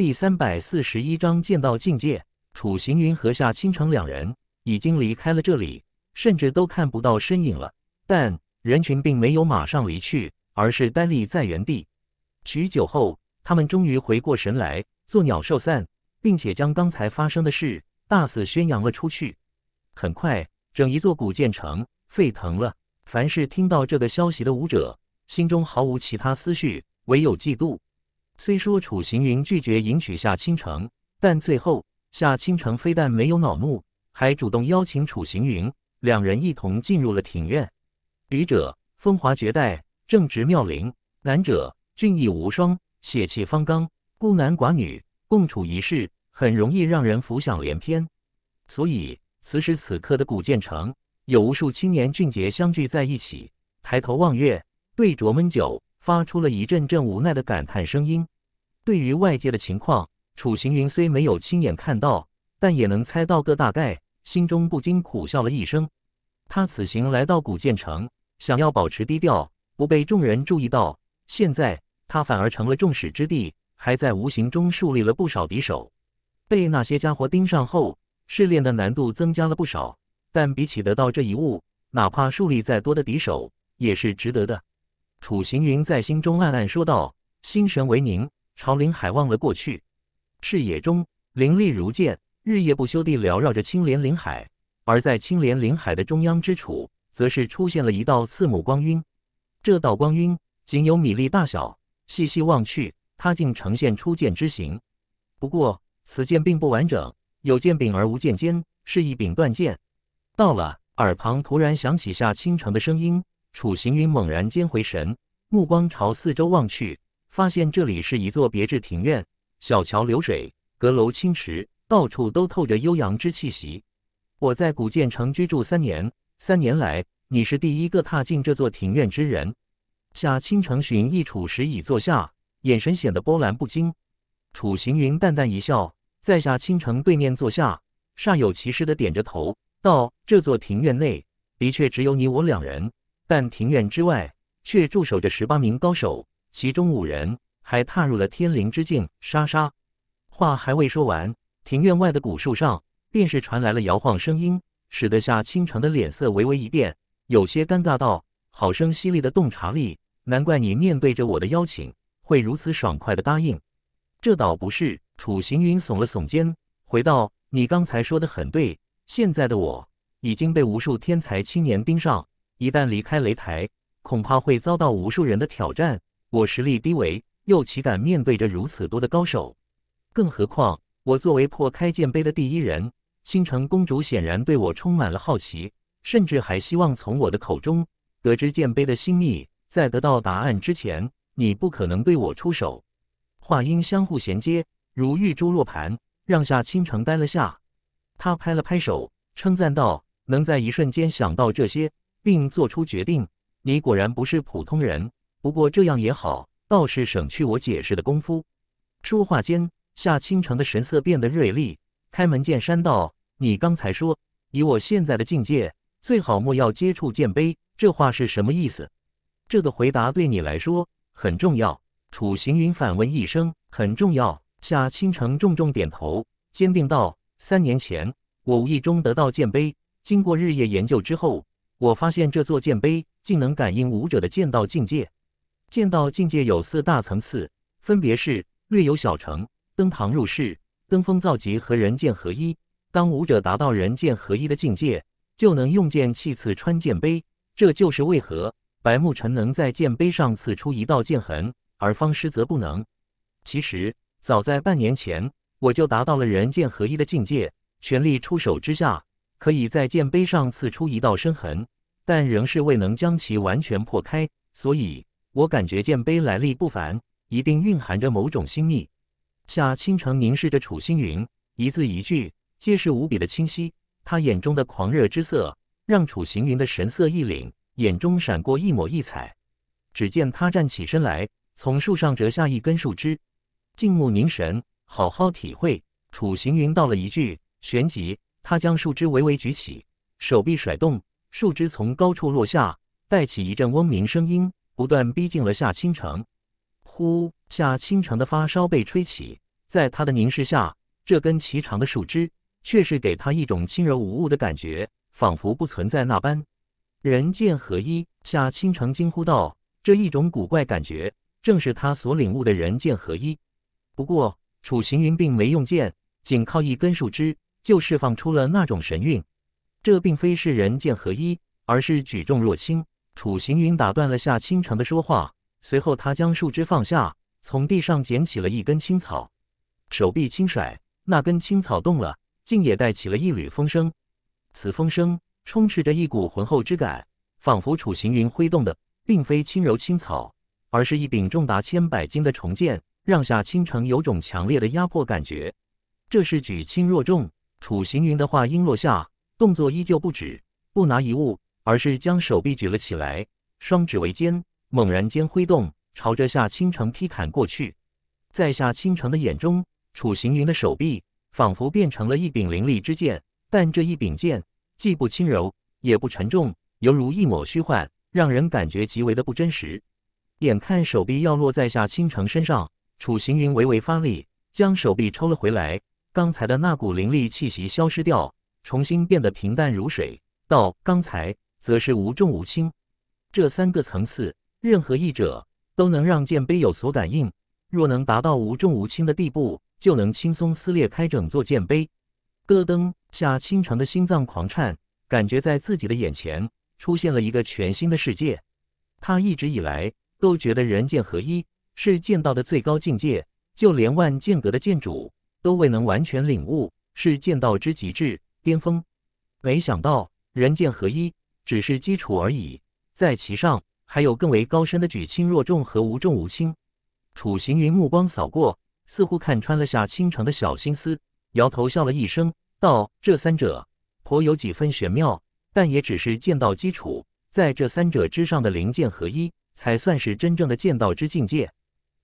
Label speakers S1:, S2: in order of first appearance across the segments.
S1: 第三百四十一章剑道境界。楚行云和夏倾城两人已经离开了这里，甚至都看不到身影了。但人群并没有马上离去，而是呆立在原地。许久后，他们终于回过神来，作鸟兽散，并且将刚才发生的事大肆宣扬了出去。很快，整一座古建城沸腾了。凡是听到这个消息的武者，心中毫无其他思绪，唯有嫉妒。虽说楚行云拒绝迎娶夏倾城，但最后夏倾城非但没有恼怒，还主动邀请楚行云，两人一同进入了庭院。愚者风华绝代，正值妙龄；男者俊逸无双，血气方刚。孤男寡女共处一室，很容易让人浮想联翩。所以此时此刻的古剑城，有无数青年俊杰相聚在一起，抬头望月，对酌闷酒。发出了一阵阵无奈的感叹声音。对于外界的情况，楚行云虽没有亲眼看到，但也能猜到个大概，心中不禁苦笑了一声。他此行来到古剑城，想要保持低调，不被众人注意到。现在他反而成了众矢之的，还在无形中树立了不少敌手。被那些家伙盯上后，试炼的难度增加了不少。但比起得到这一物，哪怕树立再多的敌手，也是值得的。楚行云在心中暗暗说道，心神为宁，朝林海望了过去。视野中，灵力如剑，日夜不休地缭绕着青莲林海；而在青莲林海的中央之处，则是出现了一道刺目光晕。这道光晕仅有米粒大小，细细望去，它竟呈现出剑之形。不过，此剑并不完整，有剑柄而无剑尖，是一柄断剑。到了耳旁，突然响起夏倾城的声音。楚行云猛然间回神，目光朝四周望去，发现这里是一座别致庭院，小桥流水，阁楼青石，到处都透着悠扬之气息。我在古建城居住三年，三年来你是第一个踏进这座庭院之人。夏倾城寻一楚石椅坐下，眼神显得波澜不惊。楚行云淡淡一笑，在夏倾城对面坐下，煞有其事的点着头，道：“这座庭院内的确只有你我两人。”但庭院之外却驻守着十八名高手，其中五人还踏入了天灵之境。沙沙，话还未说完，庭院外的古树上便是传来了摇晃声音，使得夏倾城的脸色微微一变，有些尴尬道：“好生犀利的洞察力，难怪你面对着我的邀请会如此爽快的答应。”这倒不是，楚行云耸了耸肩，回道：“你刚才说的很对，现在的我已经被无数天才青年盯上。”一旦离开擂台，恐怕会遭到无数人的挑战。我实力低微，又岂敢面对着如此多的高手？更何况，我作为破开剑碑的第一人，倾城公主显然对我充满了好奇，甚至还希望从我的口中得知剑碑的心意。在得到答案之前，你不可能对我出手。话音相互衔接，如玉珠落盘，让夏倾城呆了下。他拍了拍手，称赞道：“能在一瞬间想到这些。”并做出决定。你果然不是普通人，不过这样也好，倒是省去我解释的功夫。说话间，夏倾城的神色变得锐利，开门见山道：“你刚才说，以我现在的境界，最好莫要接触剑碑，这话是什么意思？”这个回答对你来说很重要。楚行云反问一声：“很重要？”夏倾城重重点头，坚定道：“三年前，我无意中得到剑碑，经过日夜研究之后。”我发现这座剑碑竟能感应武者的剑道境界。剑道境界有四大层次，分别是略有小成、登堂入室、登峰造极和人剑合一。当武者达到人剑合一的境界，就能用剑气刺穿剑碑。这就是为何白慕尘能在剑碑上刺出一道剑痕，而方师则不能。其实早在半年前，我就达到了人剑合一的境界，全力出手之下，可以在剑碑上刺出一道深痕。但仍是未能将其完全破开，所以我感觉剑碑来历不凡，一定蕴含着某种心意。夏倾城凝视着楚星云，一字一句皆是无比的清晰。他眼中的狂热之色，让楚行云的神色一凛，眼中闪过一抹异彩。只见他站起身来，从树上折下一根树枝，静目凝神，好好体会。楚行云道了一句，旋即他将树枝微微举起，手臂甩动。树枝从高处落下，带起一阵嗡鸣，声音不断逼近了夏倾城。呼！夏倾城的发梢被吹起，在他的凝视下，这根奇长的树枝却是给他一种轻柔无物的感觉，仿佛不存在那般。人剑合一，夏倾城惊呼道：“这一种古怪感觉，正是他所领悟的人剑合一。”不过，楚行云并没用剑，仅靠一根树枝就释放出了那种神韵。这并非是人剑合一，而是举重若轻。楚行云打断了夏倾城的说话，随后他将树枝放下，从地上捡起了一根青草，手臂轻甩，那根青草动了，竟也带起了一缕风声。此风声充斥着一股浑厚之感，仿佛楚行云挥动的并非轻柔青草，而是一柄重达千百斤的重剑，让夏倾城有种强烈的压迫感觉。这是举轻若重。楚行云的话音落下。动作依旧不止，不拿一物，而是将手臂举了起来，双指为尖，猛然间挥动，朝着夏倾城劈砍过去。在夏倾城的眼中，楚行云的手臂仿佛变成了一柄凌厉之剑，但这一柄剑既不轻柔，也不沉重，犹如一抹虚幻，让人感觉极为的不真实。眼看手臂要落在夏倾城身上，楚行云微微发力，将手臂抽了回来，刚才的那股凌厉气息消失掉。重新变得平淡如水，到刚才则是无重无轻。这三个层次，任何一者都能让剑碑有所感应。若能达到无重无轻的地步，就能轻松撕裂开整座剑碑。咯噔，下倾城的心脏狂颤，感觉在自己的眼前出现了一个全新的世界。他一直以来都觉得人剑合一，是剑道的最高境界，就连万剑阁的剑主都未能完全领悟，是剑道之极致。巅峰，没想到人剑合一只是基础而已，在其上还有更为高深的举轻若重和无重无轻。楚行云目光扫过，似乎看穿了夏倾城的小心思，摇头笑了一声，道：“这三者颇有几分玄妙，但也只是剑道基础。在这三者之上的灵剑合一，才算是真正的剑道之境界。”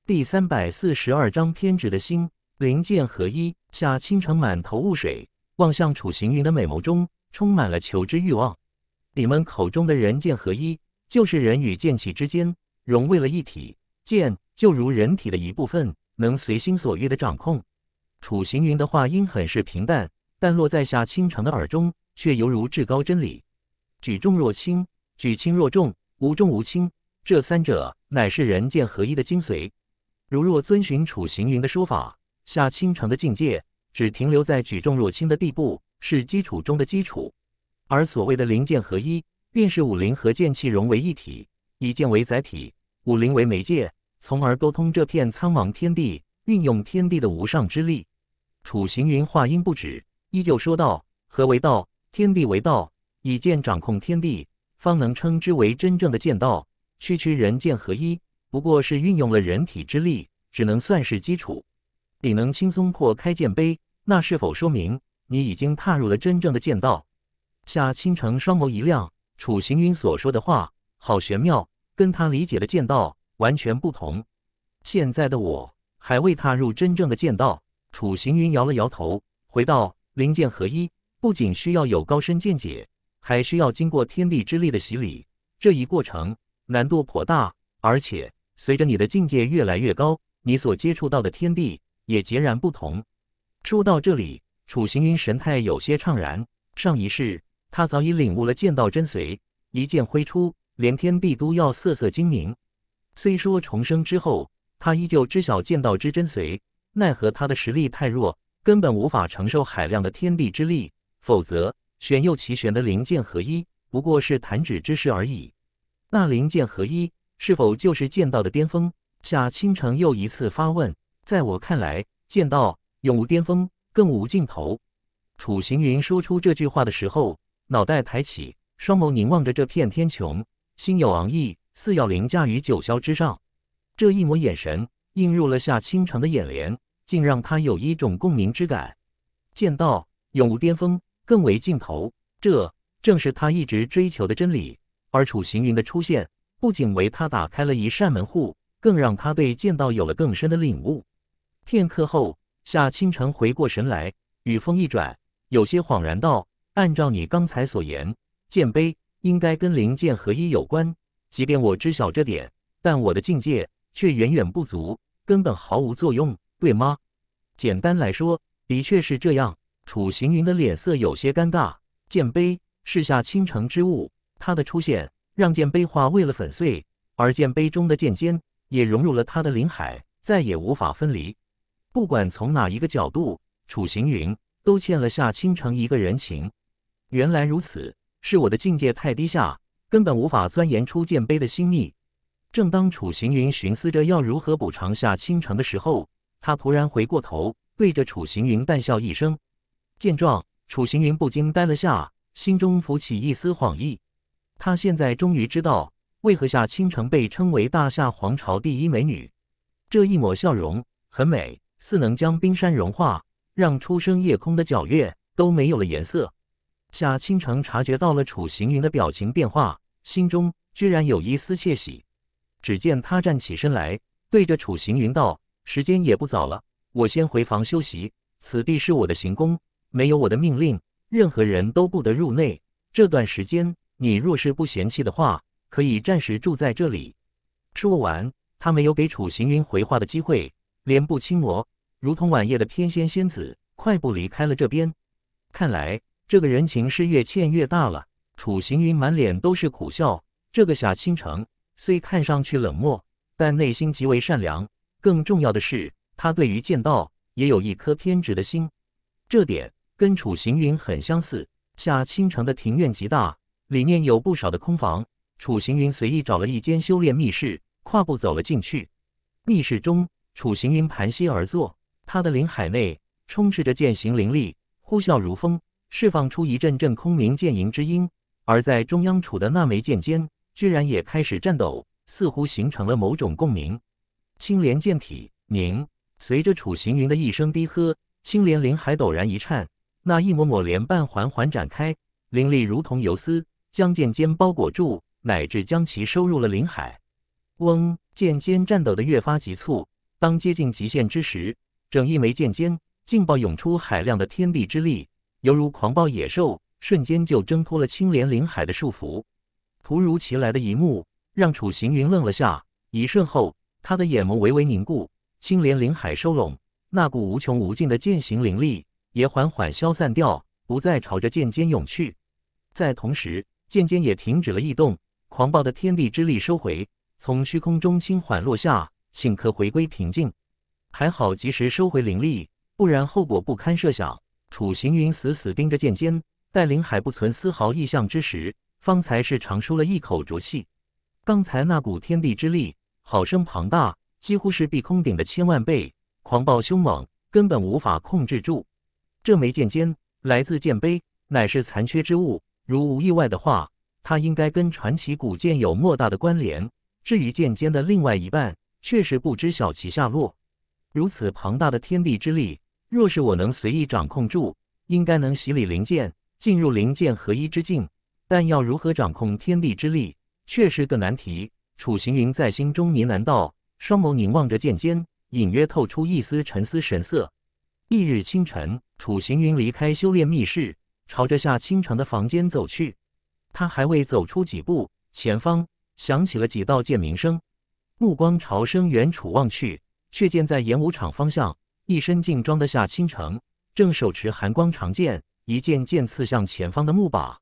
S1: 第三百四十二章偏执的心，灵剑合一。夏倾城满头雾水。望向楚行云的美眸中，充满了求知欲望。你们口中的人剑合一，就是人与剑气之间融为了一体，剑就如人体的一部分，能随心所欲的掌控。楚行云的话音很是平淡，但落在夏倾城的耳中，却犹如至高真理。举重若轻，举轻若重，无重无轻，这三者乃是人剑合一的精髓。如若遵循楚行云的说法，夏倾城的境界。只停留在举重若轻的地步，是基础中的基础。而所谓的灵剑合一，便是武林和剑气融为一体，以剑为载体，武林为媒介，从而沟通这片苍茫天地，运用天地的无上之力。楚行云话音不止，依旧说道：“何为道？天地为道，以剑掌控天地，方能称之为真正的剑道。区区人剑合一，不过是运用了人体之力，只能算是基础，并能轻松破开剑碑。”那是否说明你已经踏入了真正的剑道？夏倾城双眸一亮，楚行云所说的话好玄妙，跟他理解的剑道完全不同。现在的我还未踏入真正的剑道。楚行云摇了摇头，回到灵剑合一，不仅需要有高深见解，还需要经过天地之力的洗礼。这一过程难度颇大，而且随着你的境界越来越高，你所接触到的天地也截然不同。说到这里，楚行云神态有些怅然。上一世，他早已领悟了剑道真髓，一剑挥出，连天地都要瑟瑟惊鸣。虽说重生之后，他依旧知晓剑道之真髓，奈何他的实力太弱，根本无法承受海量的天地之力。否则，玄佑奇玄的灵剑合一不过是弹指之事而已。那灵剑合一是否就是剑道的巅峰？夏倾城又一次发问。在我看来，剑道。永无巅峰，更无尽头。楚行云说出这句话的时候，脑袋抬起，双眸凝望着这片天穹，心有昂意，似要凌驾于九霄之上。这一抹眼神映入了夏清城的眼帘，竟让他有一种共鸣之感。剑道永无巅峰，更为尽头，这正是他一直追求的真理。而楚行云的出现，不仅为他打开了一扇门户，更让他对剑道有了更深的领悟。片刻后。夏倾城回过神来，语锋一转，有些恍然道：“按照你刚才所言，剑碑应该跟灵剑合一有关。即便我知晓这点，但我的境界却远远不足，根本毫无作用，对吗？”简单来说，的确是这样。楚行云的脸色有些尴尬。剑碑是夏倾城之物，他的出现让剑碑化为了粉碎，而剑碑中的剑尖也融入了他的灵海，再也无法分离。不管从哪一个角度，楚行云都欠了夏倾城一个人情。原来如此，是我的境界太低下，根本无法钻研出剑碑的心意。正当楚行云寻思着要如何补偿夏倾城的时候，他突然回过头，对着楚行云淡笑一声。见状，楚行云不禁呆了下，心中浮起一丝恍意。他现在终于知道为何夏倾城被称为大夏皇朝第一美女。这一抹笑容很美。似能将冰山融化，让初升夜空的皎月都没有了颜色。夏倾城察觉到了楚行云的表情变化，心中居然有一丝窃喜。只见他站起身来，对着楚行云道：“时间也不早了，我先回房休息。此地是我的行宫，没有我的命令，任何人都不得入内。这段时间你若是不嫌弃的话，可以暂时住在这里。”说完，他没有给楚行云回话的机会。脸部轻挪，如同晚夜的翩跹仙子，快步离开了这边。看来这个人情是越欠越大了。楚行云满脸都是苦笑。这个夏倾城虽看上去冷漠，但内心极为善良。更重要的是，他对于剑道也有一颗偏执的心，这点跟楚行云很相似。夏倾城的庭院极大，里面有不少的空房。楚行云随意找了一间修炼密室，跨步走了进去。密室中。楚行云盘膝而坐，他的林海内充斥着剑行灵力，呼啸如风，释放出一阵阵空明剑吟之音。而在中央处的那枚剑尖，居然也开始颤抖，似乎形成了某种共鸣。青莲剑体凝，随着楚行云的一声低喝，青莲林海陡然一颤，那一抹抹莲瓣缓缓展开，灵力如同游丝，将剑尖包裹住，乃至将其收入了林海。嗡，剑尖颤抖的越发急促。当接近极限之时，整一枚剑尖劲爆涌出海量的天地之力，犹如狂暴野兽，瞬间就挣脱了青莲灵海的束缚。突如其来的一幕让楚行云愣了下，一瞬后，他的眼眸微微凝固，青莲灵海收拢，那股无穷无尽的剑形灵力也缓缓消散掉，不再朝着剑尖涌去。在同时，剑尖也停止了异动，狂暴的天地之力收回，从虚空中轻缓落下。顷刻回归平静，还好及时收回灵力，不然后果不堪设想。楚行云死死盯着剑尖，待灵海不存丝毫异象之时，方才是长舒了一口浊气。刚才那股天地之力，好生庞大，几乎是碧空顶的千万倍，狂暴凶猛，根本无法控制住。这枚剑尖来自剑碑，乃是残缺之物，如无意外的话，它应该跟传奇古剑有莫大的关联。至于剑尖的另外一半，确实不知小其下落。如此庞大的天地之力，若是我能随意掌控住，应该能洗礼灵剑，进入灵剑合一之境。但要如何掌控天地之力，却是个难题。楚行云在心中呢喃道，双眸凝望着剑尖，隐约透出一丝沉思神色。翌日清晨，楚行云离开修炼密室，朝着夏倾城的房间走去。他还未走出几步，前方响起了几道剑鸣声。目光朝声远处望去，却见在演武场方向，一身劲装的夏倾城正手持寒光长剑，一剑剑刺向前方的木靶。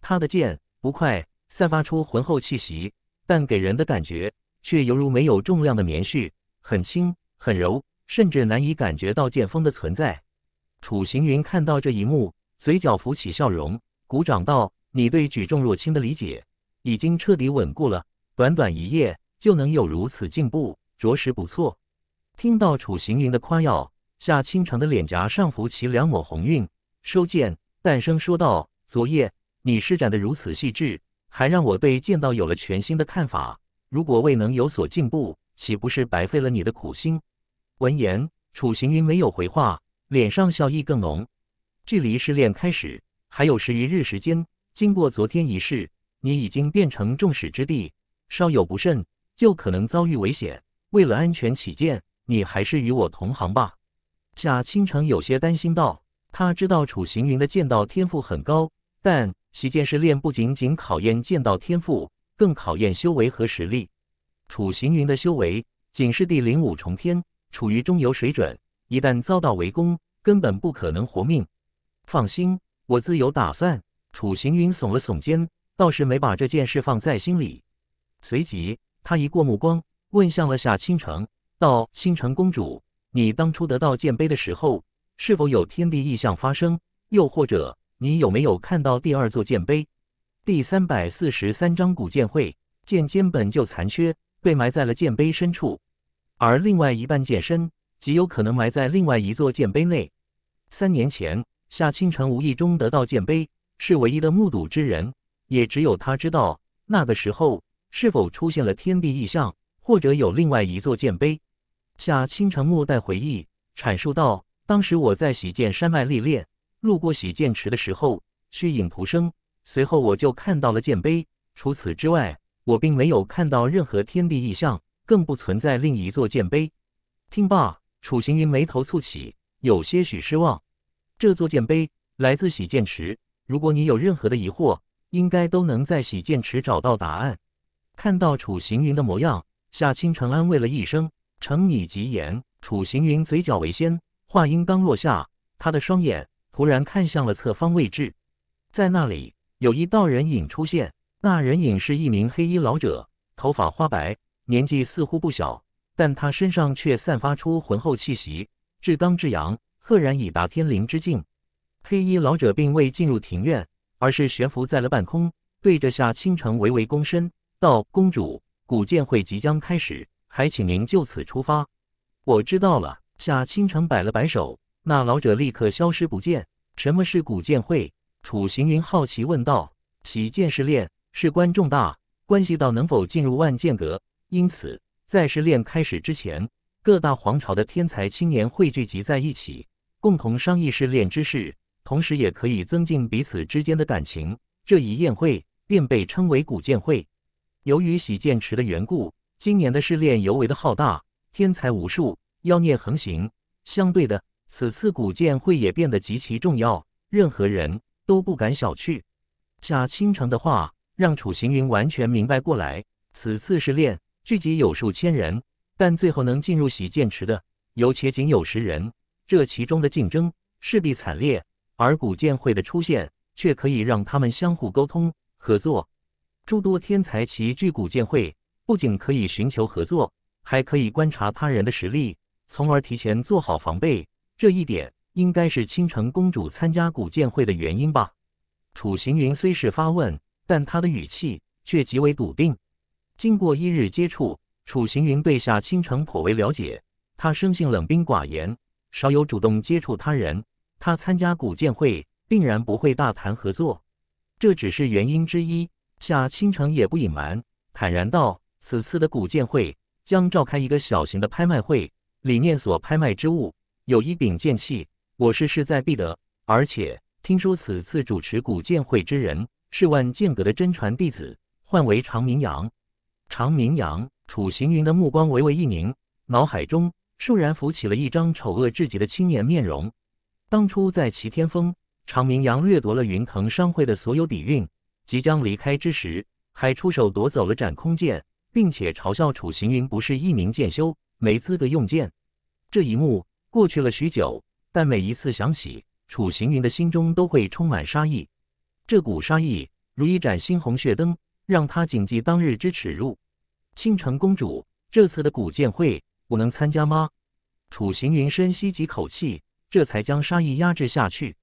S1: 他的剑不快，散发出浑厚气息，但给人的感觉却犹如没有重量的棉絮，很轻很柔，甚至难以感觉到剑锋的存在。楚行云看到这一幕，嘴角浮起笑容，鼓掌道：“你对举重若轻的理解已经彻底稳固了。短短一夜。”就能有如此进步，着实不错。听到楚行云的夸耀，夏清城的脸颊上浮起两抹红晕，收剑，淡声说道：“昨夜你施展的如此细致，还让我对剑道有了全新的看法。如果未能有所进步，岂不是白费了你的苦心？”闻言，楚行云没有回话，脸上笑意更浓。距离试炼开始还有十余日时间，经过昨天一事，你已经变成众矢之的，稍有不慎。就可能遭遇危险。为了安全起见，你还是与我同行吧。”夏倾城有些担心道。他知道楚行云的剑道天赋很高，但习剑试练不仅仅考验剑道天赋，更考验修为和实力。楚行云的修为仅是第零五重天，处于中游水准，一旦遭到围攻，根本不可能活命。放心，我自有打算。”楚行云耸了耸肩，倒是没把这件事放在心里。随即。他一过目光，问向了夏倾城，道：“倾城公主，你当初得到剑碑的时候，是否有天地异象发生？又或者你有没有看到第二座剑碑？”第三百四十三章古剑会，剑尖本就残缺，被埋在了剑碑深处，而另外一半剑身极有可能埋在另外一座剑碑内。三年前，夏倾城无意中得到剑碑，是唯一的目睹之人，也只有他知道那个时候。是否出现了天地异象，或者有另外一座剑碑？夏倾城莫带回忆阐述道：“当时我在洗剑山脉历练，路过洗剑池的时候，虚影徒生，随后我就看到了剑碑。除此之外，我并没有看到任何天地异象，更不存在另一座剑碑。”听罢，楚行云眉头蹙起，有些许失望。这座剑碑来自洗剑池，如果你有任何的疑惑，应该都能在洗剑池找到答案。看到楚行云的模样，夏倾城安慰了一声：“承你吉言。”楚行云嘴角微掀，话音刚落下，他的双眼突然看向了侧方位置，在那里有一道人影出现。那人影是一名黑衣老者，头发花白，年纪似乎不小，但他身上却散发出浑厚气息，至刚至阳，赫然已达天灵之境。黑衣老者并未进入庭院，而是悬浮在了半空，对着夏倾城微微躬身。道：“公主，古剑会即将开始，还请您就此出发。”我知道了。夏倾城摆了摆手，那老者立刻消失不见。“什么是古剑会？”楚行云好奇问道。“习剑试炼事关重大，关系到能否进入万剑阁，因此在试炼开始之前，各大皇朝的天才青年会聚集在一起，共同商议试炼之事，同时也可以增进彼此之间的感情。这一宴会便被称为古剑会。”由于洗剑池的缘故，今年的试炼尤为的浩大，天才无数，妖孽横行。相对的，此次古剑会也变得极其重要，任何人都不敢小觑。贾倾城的话让楚行云完全明白过来：此次试炼聚集有数千人，但最后能进入洗剑池的，有且仅有十人。这其中的竞争势必惨烈，而古剑会的出现，却可以让他们相互沟通、合作。诸多天才齐聚古剑会，不仅可以寻求合作，还可以观察他人的实力，从而提前做好防备。这一点应该是倾城公主参加古剑会的原因吧？楚行云虽是发问，但他的语气却极为笃定。经过一日接触，楚行云对夏倾城颇为了解。他生性冷冰寡言，少有主动接触他人。他参加古剑会，定然不会大谈合作。这只是原因之一。夏倾城也不隐瞒，坦然道：“此次的古剑会将召开一个小型的拍卖会，里面所拍卖之物有一柄剑器，我是势在必得。而且听说此次主持古剑会之人是万剑阁的真传弟子，唤为常明阳。”常明阳，楚行云的目光微微一凝，脑海中倏然浮起了一张丑恶至极的青年面容。当初在齐天峰，常明阳掠夺了云腾商会的所有底蕴。即将离开之时，还出手夺走了斩空剑，并且嘲笑楚行云不是一名剑修，没资格用剑。这一幕过去了许久，但每一次想起楚行云的心中都会充满杀意。这股杀意如一盏猩红血灯，让他谨记当日之耻辱。倾城公主，这次的古剑会我能参加吗？楚行云深吸几口气，这才将杀意压制下去。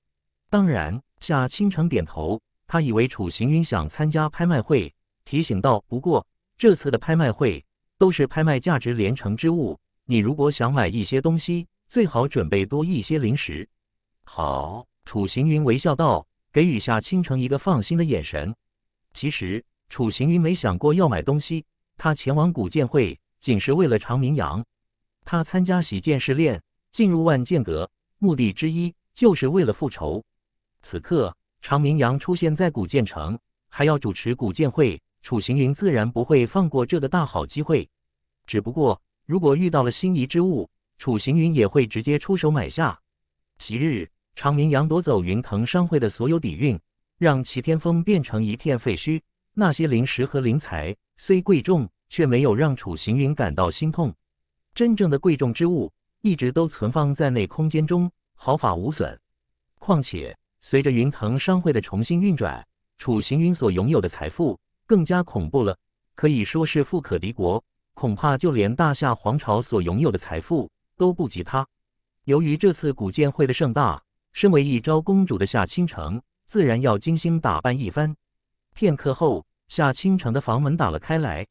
S1: 当然，夏倾城点头。他以为楚行云想参加拍卖会，提醒道：“不过这次的拍卖会都是拍卖价值连城之物，你如果想买一些东西，最好准备多一些零食。”好，楚行云微笑道，给雨下倾城一个放心的眼神。其实楚行云没想过要买东西，他前往古剑会，仅是为了长明阳。他参加洗剑试炼，进入万剑阁，目的之一就是为了复仇。此刻。常明阳出现在古剑城，还要主持古剑会，楚行云自然不会放过这个大好机会。只不过，如果遇到了心仪之物，楚行云也会直接出手买下。昔日，常明阳夺走云腾商会的所有底蕴，让齐天峰变成一片废墟。那些灵石和灵材虽贵重，却没有让楚行云感到心痛。真正的贵重之物，一直都存放在内空间中，毫发无损。况且。随着云腾商会的重新运转，楚行云所拥有的财富更加恐怖了，可以说是富可敌国，恐怕就连大夏皇朝所拥有的财富都不及他。由于这次古剑会的盛大，身为一朝公主的夏倾城自然要精心打扮一番。片刻后，夏倾城的房门打了开来，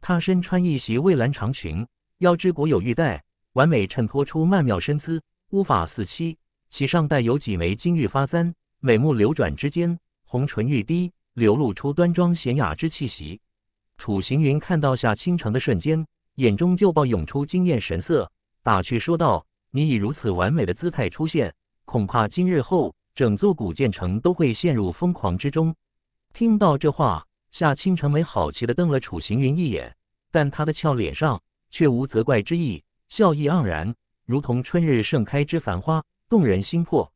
S1: 她身穿一袭蔚蓝长裙，腰肢裹有玉带，完美衬托出曼妙身姿，乌发四漆。其上带有几枚金玉发簪，美目流转之间，红唇欲滴，流露出端庄娴雅之气息。楚行云看到夏倾城的瞬间，眼中就爆涌出惊艳神色，打趣说道：“你以如此完美的姿态出现，恐怕今日后，整座古建城都会陷入疯狂之中。”听到这话，夏倾城没好奇的瞪了楚行云一眼，但她的俏脸上却无责怪之意，笑意盎然，如同春日盛开之繁花。动人心魄。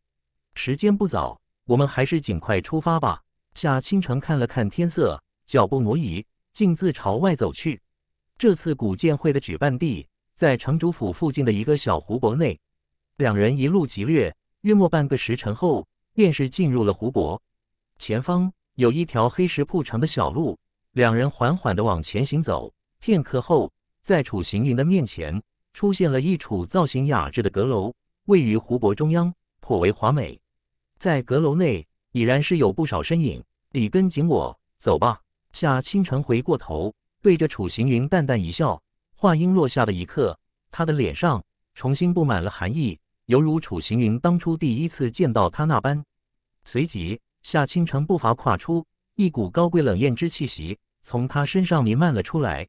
S1: 时间不早，我们还是尽快出发吧。夏倾城看了看天色，脚步挪移，径自朝外走去。这次古剑会的举办地在城主府附近的一个小湖泊内。两人一路疾掠，约莫半个时辰后，便是进入了湖泊。前方有一条黑石铺成的小路，两人缓缓地往前行走。片刻后，在楚行云的面前出现了一处造型雅致的阁楼。位于湖泊中央，颇为华美。在阁楼内，已然是有不少身影。你跟紧我，走吧。夏倾城回过头，对着楚行云淡淡一笑。话音落下的一刻，他的脸上重新布满了寒意，犹如楚行云当初第一次见到他那般。随即，夏倾城步伐跨出，一股高贵冷艳之气息从他身上弥漫了出来。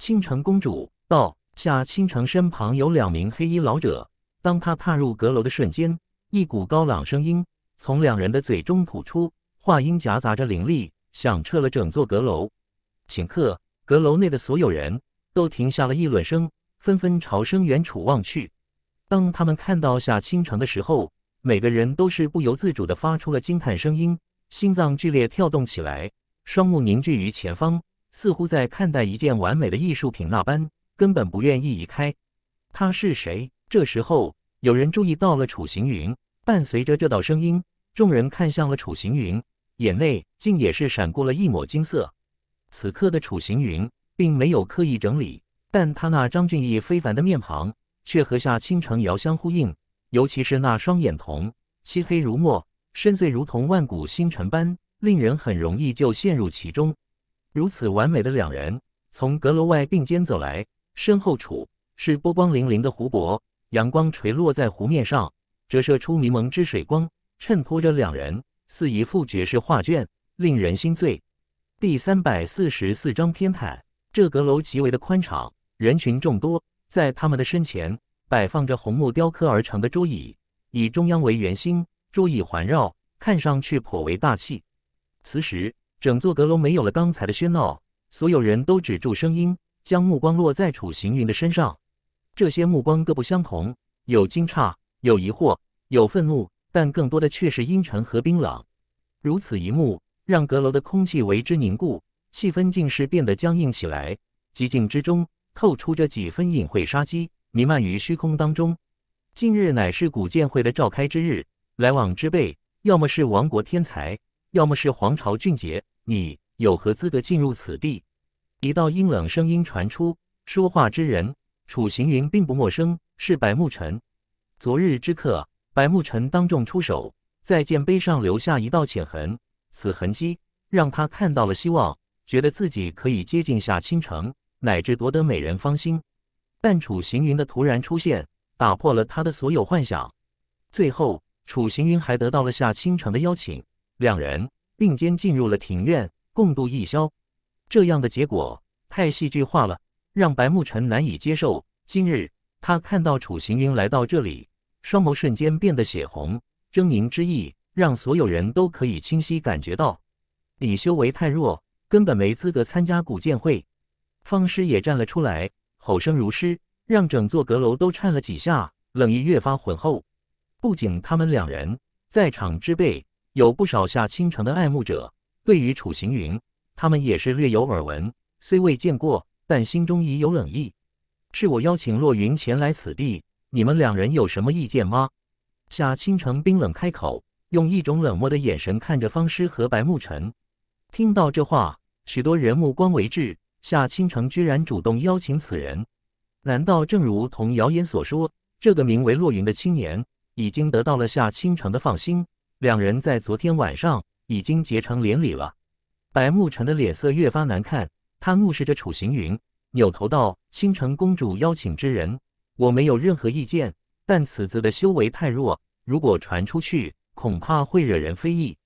S1: 倾城公主道：“夏倾城身旁有两名黑衣老者。”当他踏入阁楼的瞬间，一股高朗声音从两人的嘴中吐出，话音夹杂着凌厉，响彻了整座阁楼。顷刻，阁楼内的所有人都停下了议论声，纷纷朝声源处望去。当他们看到夏倾城的时候，每个人都是不由自主地发出了惊叹声音，心脏剧烈跳动起来，双目凝聚于前方，似乎在看待一件完美的艺术品那般，根本不愿意移开。他是谁？这时候，有人注意到了楚行云。伴随着这道声音，众人看向了楚行云，眼内竟也是闪过了一抹金色。此刻的楚行云并没有刻意整理，但他那张俊逸非凡的面庞，却和夏倾城遥相呼应。尤其是那双眼瞳，漆黑如墨，深邃如同万古星辰般，令人很容易就陷入其中。如此完美的两人，从阁楼外并肩走来，身后处是波光粼粼的湖泊。阳光垂落在湖面上，折射出迷蒙之水光，衬托着两人，似一幅绝世画卷，令人心醉。第三百四十四章偏袒。这阁楼极为的宽敞，人群众多，在他们的身前摆放着红木雕刻而成的桌椅，以中央为圆心，桌椅环绕，看上去颇为大气。此时，整座阁楼没有了刚才的喧闹，所有人都止住声音，将目光落在楚行云的身上。这些目光各不相同，有惊诧，有疑惑，有愤怒，但更多的却是阴沉和冰冷。如此一幕，让阁楼的空气为之凝固，气氛竟是变得僵硬起来。寂静之中，透出着几分隐晦杀机，弥漫于虚空当中。今日乃是古剑会的召开之日，来往之辈，要么是亡国天才，要么是皇朝俊杰。你有何资格进入此地？一道阴冷声音传出，说话之人。楚行云并不陌生，是白慕尘昨日之客。白慕尘当众出手，在剑碑上留下一道浅痕，此痕迹让他看到了希望，觉得自己可以接近夏倾城，乃至夺得美人芳心。但楚行云的突然出现，打破了他的所有幻想。最后，楚行云还得到了夏倾城的邀请，两人并肩进入了庭院，共度一宵。这样的结果太戏剧化了。让白沐尘难以接受。今日他看到楚行云来到这里，双眸瞬间变得血红，狰狞之意让所有人都可以清晰感觉到。李修为太弱，根本没资格参加古剑会。方师也站了出来，吼声如狮，让整座阁楼都颤了几下。冷意越发浑厚。不仅他们两人，在场之辈有不少下倾城的爱慕者，对于楚行云，他们也是略有耳闻，虽未见过。但心中已有冷意，是我邀请洛云前来此地，你们两人有什么意见吗？夏倾城冰冷开口，用一种冷漠的眼神看着方师和白慕尘。听到这话，许多人目光为滞。夏倾城居然主动邀请此人，难道正如同谣言所说，这个名为洛云的青年已经得到了夏倾城的放心？两人在昨天晚上已经结成连理了。白慕尘的脸色越发难看。他怒视着楚行云，扭头道：“倾城公主邀请之人，我没有任何意见。但此子的修为太弱，如果传出去，恐怕会惹人非议。”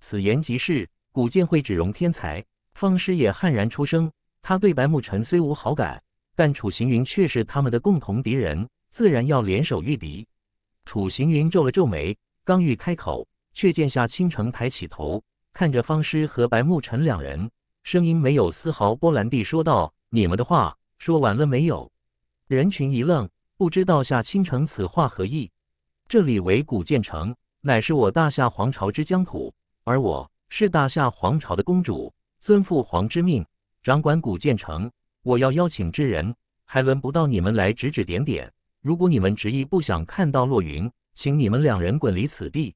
S1: 此言极是，古剑会只容天才。方师也悍然出声。他对白慕尘虽无好感，但楚行云却是他们的共同敌人，自然要联手御敌。楚行云皱了皱眉，刚欲开口，却见夏倾城抬起头，看着方师和白慕尘两人。声音没有丝毫波澜地说道：“你们的话说完了没有？”人群一愣，不知道夏倾城此话何意。这里为古建城，乃是我大夏皇朝之疆土，而我是大夏皇朝的公主，遵父皇之命掌管古建城。我要邀请之人，还轮不到你们来指指点点。如果你们执意不想看到落云，请你们两人滚离此地。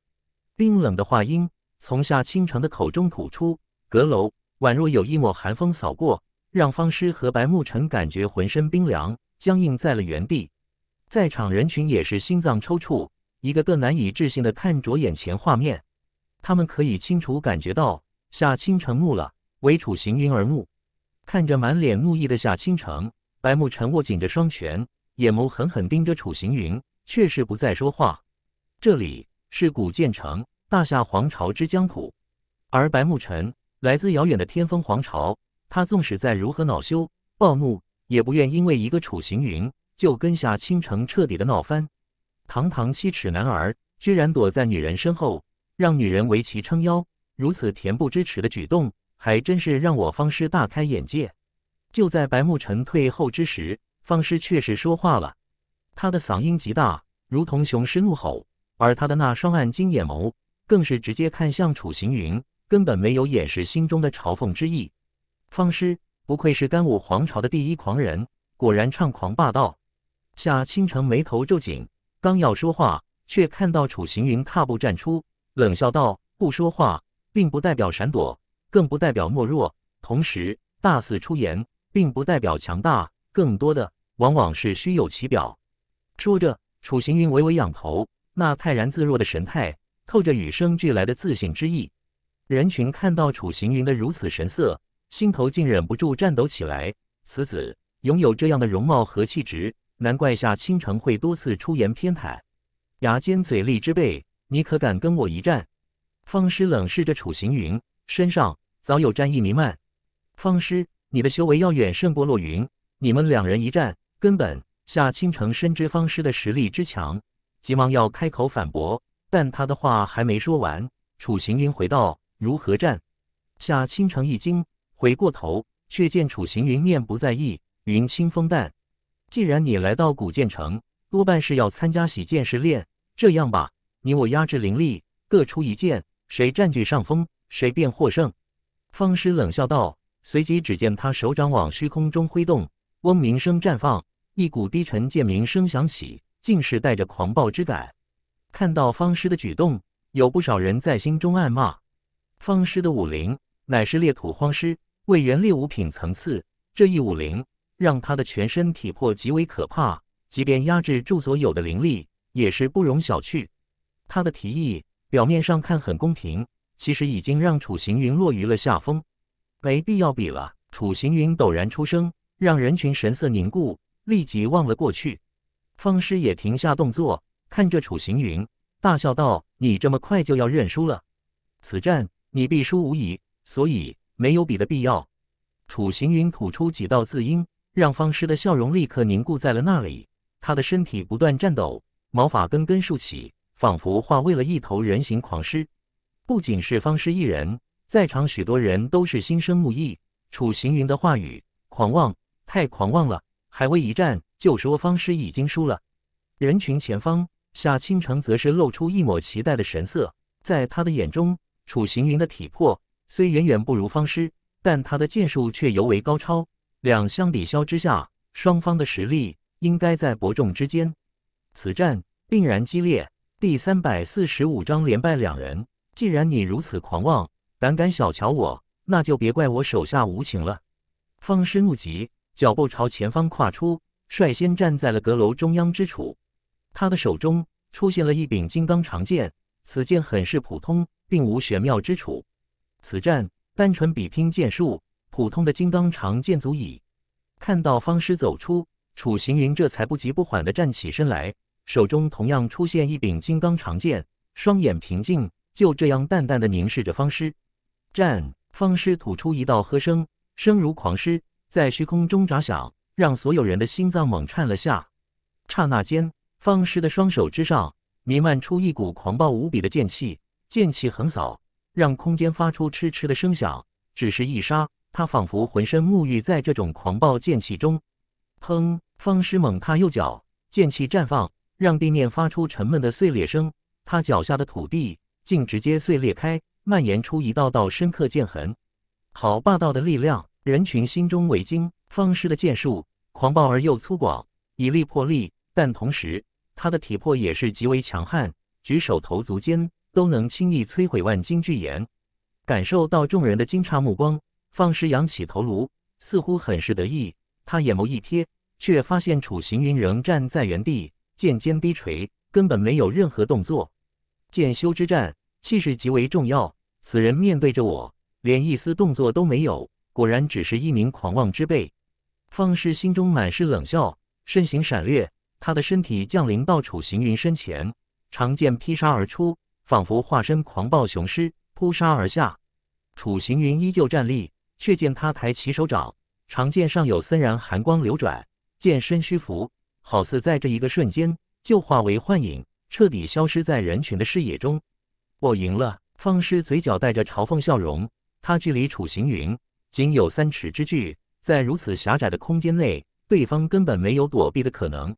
S1: 冰冷的话音从夏倾城的口中吐出。阁楼。宛若有一抹寒风扫过，让方师和白慕尘感觉浑身冰凉，僵硬在了原地。在场人群也是心脏抽搐，一个个难以置信的看着眼前画面。他们可以清楚感觉到夏倾城怒了，为楚行云而怒。看着满脸怒意的夏倾城，白慕尘握紧着双拳，眼眸狠狠盯着楚行云，却是不再说话。这里是古建城，大夏皇朝之疆土，而白慕尘。来自遥远的天风皇朝，他纵使再如何恼羞暴怒，也不愿因为一个楚行云就跟夏倾城彻底的闹翻。堂堂七尺男儿，居然躲在女人身后，让女人为其撑腰，如此恬不知耻的举动，还真是让我方师大开眼界。就在白慕尘退后之时，方师却是说话了，他的嗓音极大，如同雄狮怒吼，而他的那双暗金眼眸更是直接看向楚行云。根本没有掩饰心中的嘲讽之意。方师不愧是干武皇朝的第一狂人，果然猖狂霸道。夏倾城眉头皱紧，刚要说话，却看到楚行云踏步站出，冷笑道：“不说话，并不代表闪躲，更不代表懦弱；同时，大肆出言，并不代表强大，更多的往往是虚有其表。”说着，楚行云微微仰头，那泰然自若的神态，透着与生俱来的自信之意。人群看到楚行云的如此神色，心头竟忍不住颤抖起来。此子拥有这样的容貌和气质，难怪夏倾城会多次出言偏袒。牙尖嘴利之辈，你可敢跟我一战？方师冷视着楚行云，身上早有战意弥漫。方师，你的修为要远胜过落云，你们两人一战，根本……夏倾城深知方师的实力之强，急忙要开口反驳，但他的话还没说完，楚行云回道。如何战？夏清城一惊，回过头，却见楚行云面不在意，云清风淡。既然你来到古剑城，多半是要参加洗剑试炼。这样吧，你我压制灵力，各出一剑，谁占据上风，谁便获胜。方师冷笑道，随即只见他手掌往虚空中挥动，嗡鸣声绽放，一股低沉剑鸣声响起，竟是带着狂暴之感。看到方师的举动，有不少人在心中暗骂。方师的武灵乃是裂土荒师，为元烈五品层次。这一武灵让他的全身体魄极为可怕，即便压制住所有的灵力，也是不容小觑。他的提议表面上看很公平，其实已经让楚行云落于了下风，没必要比了。楚行云陡然出声，让人群神色凝固，立即望了过去。方师也停下动作，看着楚行云，大笑道：“你这么快就要认输了？此战。”你必输无疑，所以没有比的必要。楚行云吐出几道字音，让方师的笑容立刻凝固在了那里。他的身体不断颤抖，毛发根根竖起，仿佛化为了一头人形狂狮。不仅是方师一人，在场许多人都是心生怒意。楚行云的话语，狂妄，太狂妄了！还未一战，就说方师已经输了。人群前方，夏倾城则是露出一抹期待的神色，在他的眼中。楚行云的体魄虽远远不如方师，但他的剑术却尤为高超。两相抵消之下，双方的实力应该在伯仲之间。此战定然激烈。第三百四十五章连败两人。既然你如此狂妄，胆敢小瞧我，那就别怪我手下无情了。方师怒极，脚步朝前方跨出，率先站在了阁楼中央之处。他的手中出现了一柄金刚长剑，此剑很是普通。并无玄妙之处，此战单纯比拼剑术，普通的金刚长剑足矣。看到方师走出，楚行云这才不急不缓地站起身来，手中同样出现一柄金刚长剑，双眼平静，就这样淡淡的凝视着方师。战，方师吐出一道喝声，声如狂狮，在虚空中炸响，让所有人的心脏猛颤了下。刹那间，方师的双手之上弥漫出一股狂暴无比的剑气。剑气横扫，让空间发出嗤嗤的声响。只是一杀，他仿佛浑身沐浴在这种狂暴剑气中。砰！方师猛踏右脚，剑气绽放，让地面发出沉闷的碎裂声。他脚下的土地竟直接碎裂开，蔓延出一道道深刻剑痕。好霸道的力量！人群心中为惊。方师的剑术狂暴而又粗犷，以力破力，但同时他的体魄也是极为强悍，举手投足间。都能轻易摧毁万金巨岩，感受到众人的惊诧目光，方师扬起头颅，似乎很是得意。他眼眸一瞥，却发现楚行云仍站在原地，剑尖低垂，根本没有任何动作。剑修之战，气势极为重要。此人面对着我，连一丝动作都没有，果然只是一名狂妄之辈。方师心中满是冷笑，身形闪掠，他的身体降临到楚行云身前，长剑劈杀而出。仿佛化身狂暴雄狮扑杀而下，楚行云依旧站立，却见他抬起手掌，长剑上有森然寒光流转，剑身虚浮，好似在这一个瞬间就化为幻影，彻底消失在人群的视野中。我赢了，方师嘴角带着嘲讽笑容，他距离楚行云仅有三尺之距，在如此狭窄的空间内，对方根本没有躲避的可能。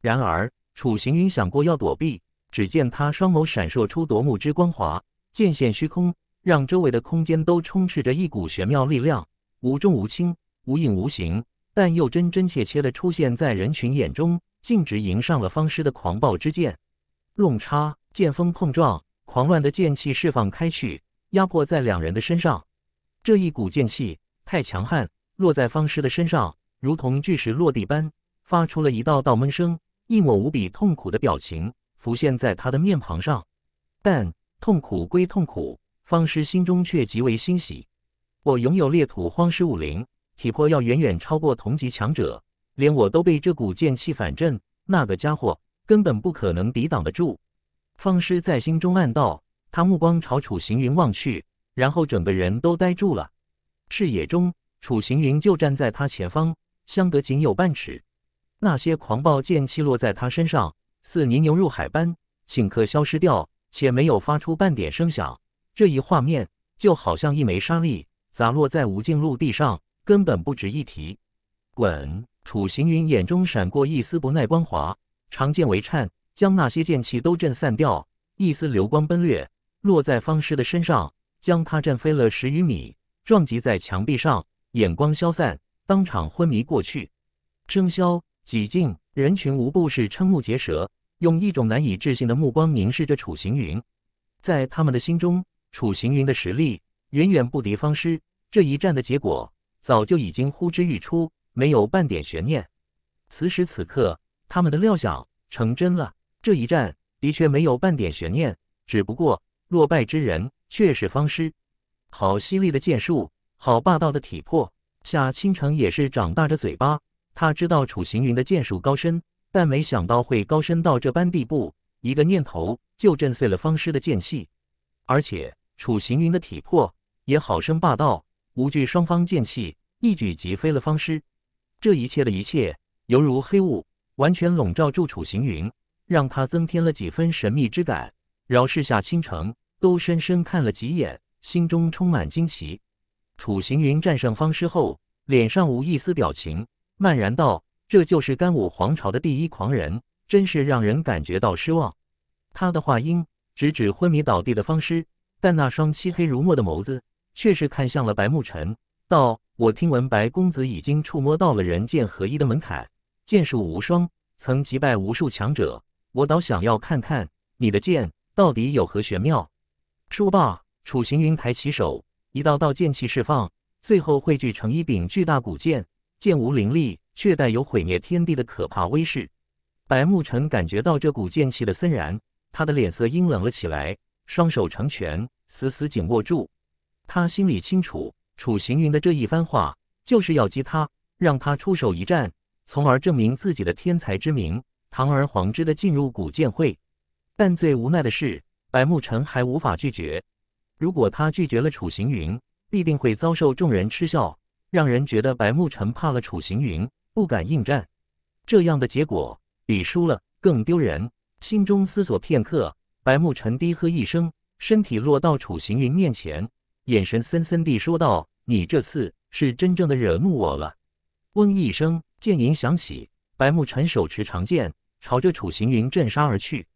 S1: 然而，楚行云想过要躲避。只见他双眸闪烁出夺目之光华，剑现虚空，让周围的空间都充斥着一股玄妙力量，无重无轻，无影无形，但又真真切切的出现在人群眼中，径直迎上了方师的狂暴之剑。弄叉，剑锋碰撞，狂乱的剑气释放开去，压迫在两人的身上。这一股剑气太强悍，落在方师的身上，如同巨石落地般，发出了一道道闷声，一抹无比痛苦的表情。浮现在他的面庞上，但痛苦归痛苦，方师心中却极为欣喜。我拥有烈土荒师武灵，体魄要远远超过同级强者，连我都被这股剑气反震，那个家伙根本不可能抵挡得住。方师在心中暗道，他目光朝楚行云望去，然后整个人都呆住了。视野中，楚行云就站在他前方，相隔仅有半尺。那些狂暴剑气落在他身上。似泥牛入海般，顷刻消失掉，且没有发出半点声响。这一画面就好像一枚沙粒砸落在无尽陆地上，根本不值一提。滚！楚行云眼中闪过一丝不耐，光滑长剑为颤，将那些剑气都震散掉。一丝流光奔掠，落在方师的身上，将他震飞了十余米，撞击在墙壁上，眼光消散，当场昏迷过去。生霄几近。人群无不是瞠目结舌，用一种难以置信的目光凝视着楚行云。在他们的心中，楚行云的实力远远不敌方师，这一战的结果早就已经呼之欲出，没有半点悬念。此时此刻，他们的料想成真了。这一战的确没有半点悬念，只不过落败之人却是方师。好犀利的剑术，好霸道的体魄！夏倾城也是张大着嘴巴。他知道楚行云的剑术高深，但没想到会高深到这般地步。一个念头就震碎了方师的剑气，而且楚行云的体魄也好生霸道，无惧双方剑气，一举击飞了方师。这一切的一切犹如黑雾，完全笼罩住楚行云，让他增添了几分神秘之感。饶氏下倾城都深深看了几眼，心中充满惊奇。楚行云战胜方师后，脸上无一丝表情。漫然道：“这就是干武皇朝的第一狂人，真是让人感觉到失望。”他的话音直指昏迷倒地的方师，但那双漆黑如墨的眸子却是看向了白慕尘，道：“我听闻白公子已经触摸到了人剑合一的门槛，剑术无双，曾击败无数强者。我倒想要看看你的剑到底有何玄妙。”说罢，楚行云抬起手，一道道剑气释放，最后汇聚成一柄巨大古剑。剑无灵力，却带有毁灭天地的可怕威势。白慕尘感觉到这股剑气的森然，他的脸色阴冷了起来，双手成拳，死死紧握住。他心里清楚，楚行云的这一番话就是要激他，让他出手一战，从而证明自己的天才之名，堂而皇之的进入古剑会。但最无奈的是，白慕尘还无法拒绝。如果他拒绝了楚行云，必定会遭受众人嗤笑。让人觉得白慕晨怕了楚行云，不敢应战。这样的结果比输了更丢人。心中思索片刻，白慕辰低喝一声，身体落到楚行云面前，眼神森森地说道：“你这次是真正的惹怒我了。”嗡一声，剑吟响起，白慕辰手持长剑，朝着楚行云震杀而去。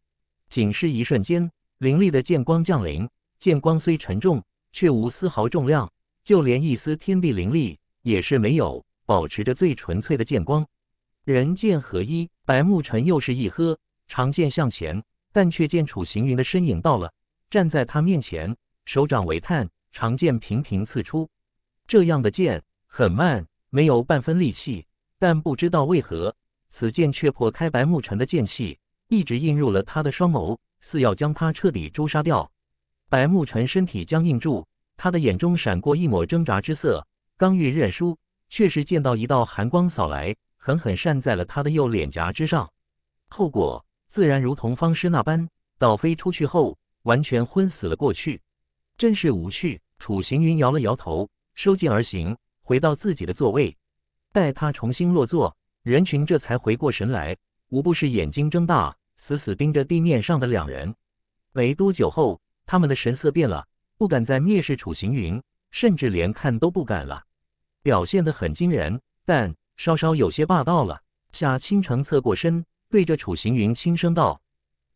S1: 仅是一瞬间，凌厉的剑光降临。剑光虽沉重，却无丝毫重量，就连一丝天地灵力。也是没有保持着最纯粹的剑光，人剑合一。白慕尘又是一喝，长剑向前，但却见楚行云的身影到了，站在他面前，手掌为探，长剑频频刺出。这样的剑很慢，没有半分力气，但不知道为何，此剑却破开白慕尘的剑气，一直印入了他的双眸，似要将他彻底诛杀掉。白慕尘身体僵硬住，他的眼中闪过一抹挣扎之色。刚欲认输，却是见到一道寒光扫来，狠狠扇在了他的右脸颊之上，后果自然如同方师那般倒飞出去后，完全昏死了过去。真是无趣！楚行云摇了摇头，收剑而行，回到自己的座位。待他重新落座，人群这才回过神来，无不是眼睛睁大，死死盯着地面上的两人。没多久后，他们的神色变了，不敢再蔑视楚行云，甚至连看都不敢了。表现得很惊人，但稍稍有些霸道了。夏倾城侧过身，对着楚行云轻声道：“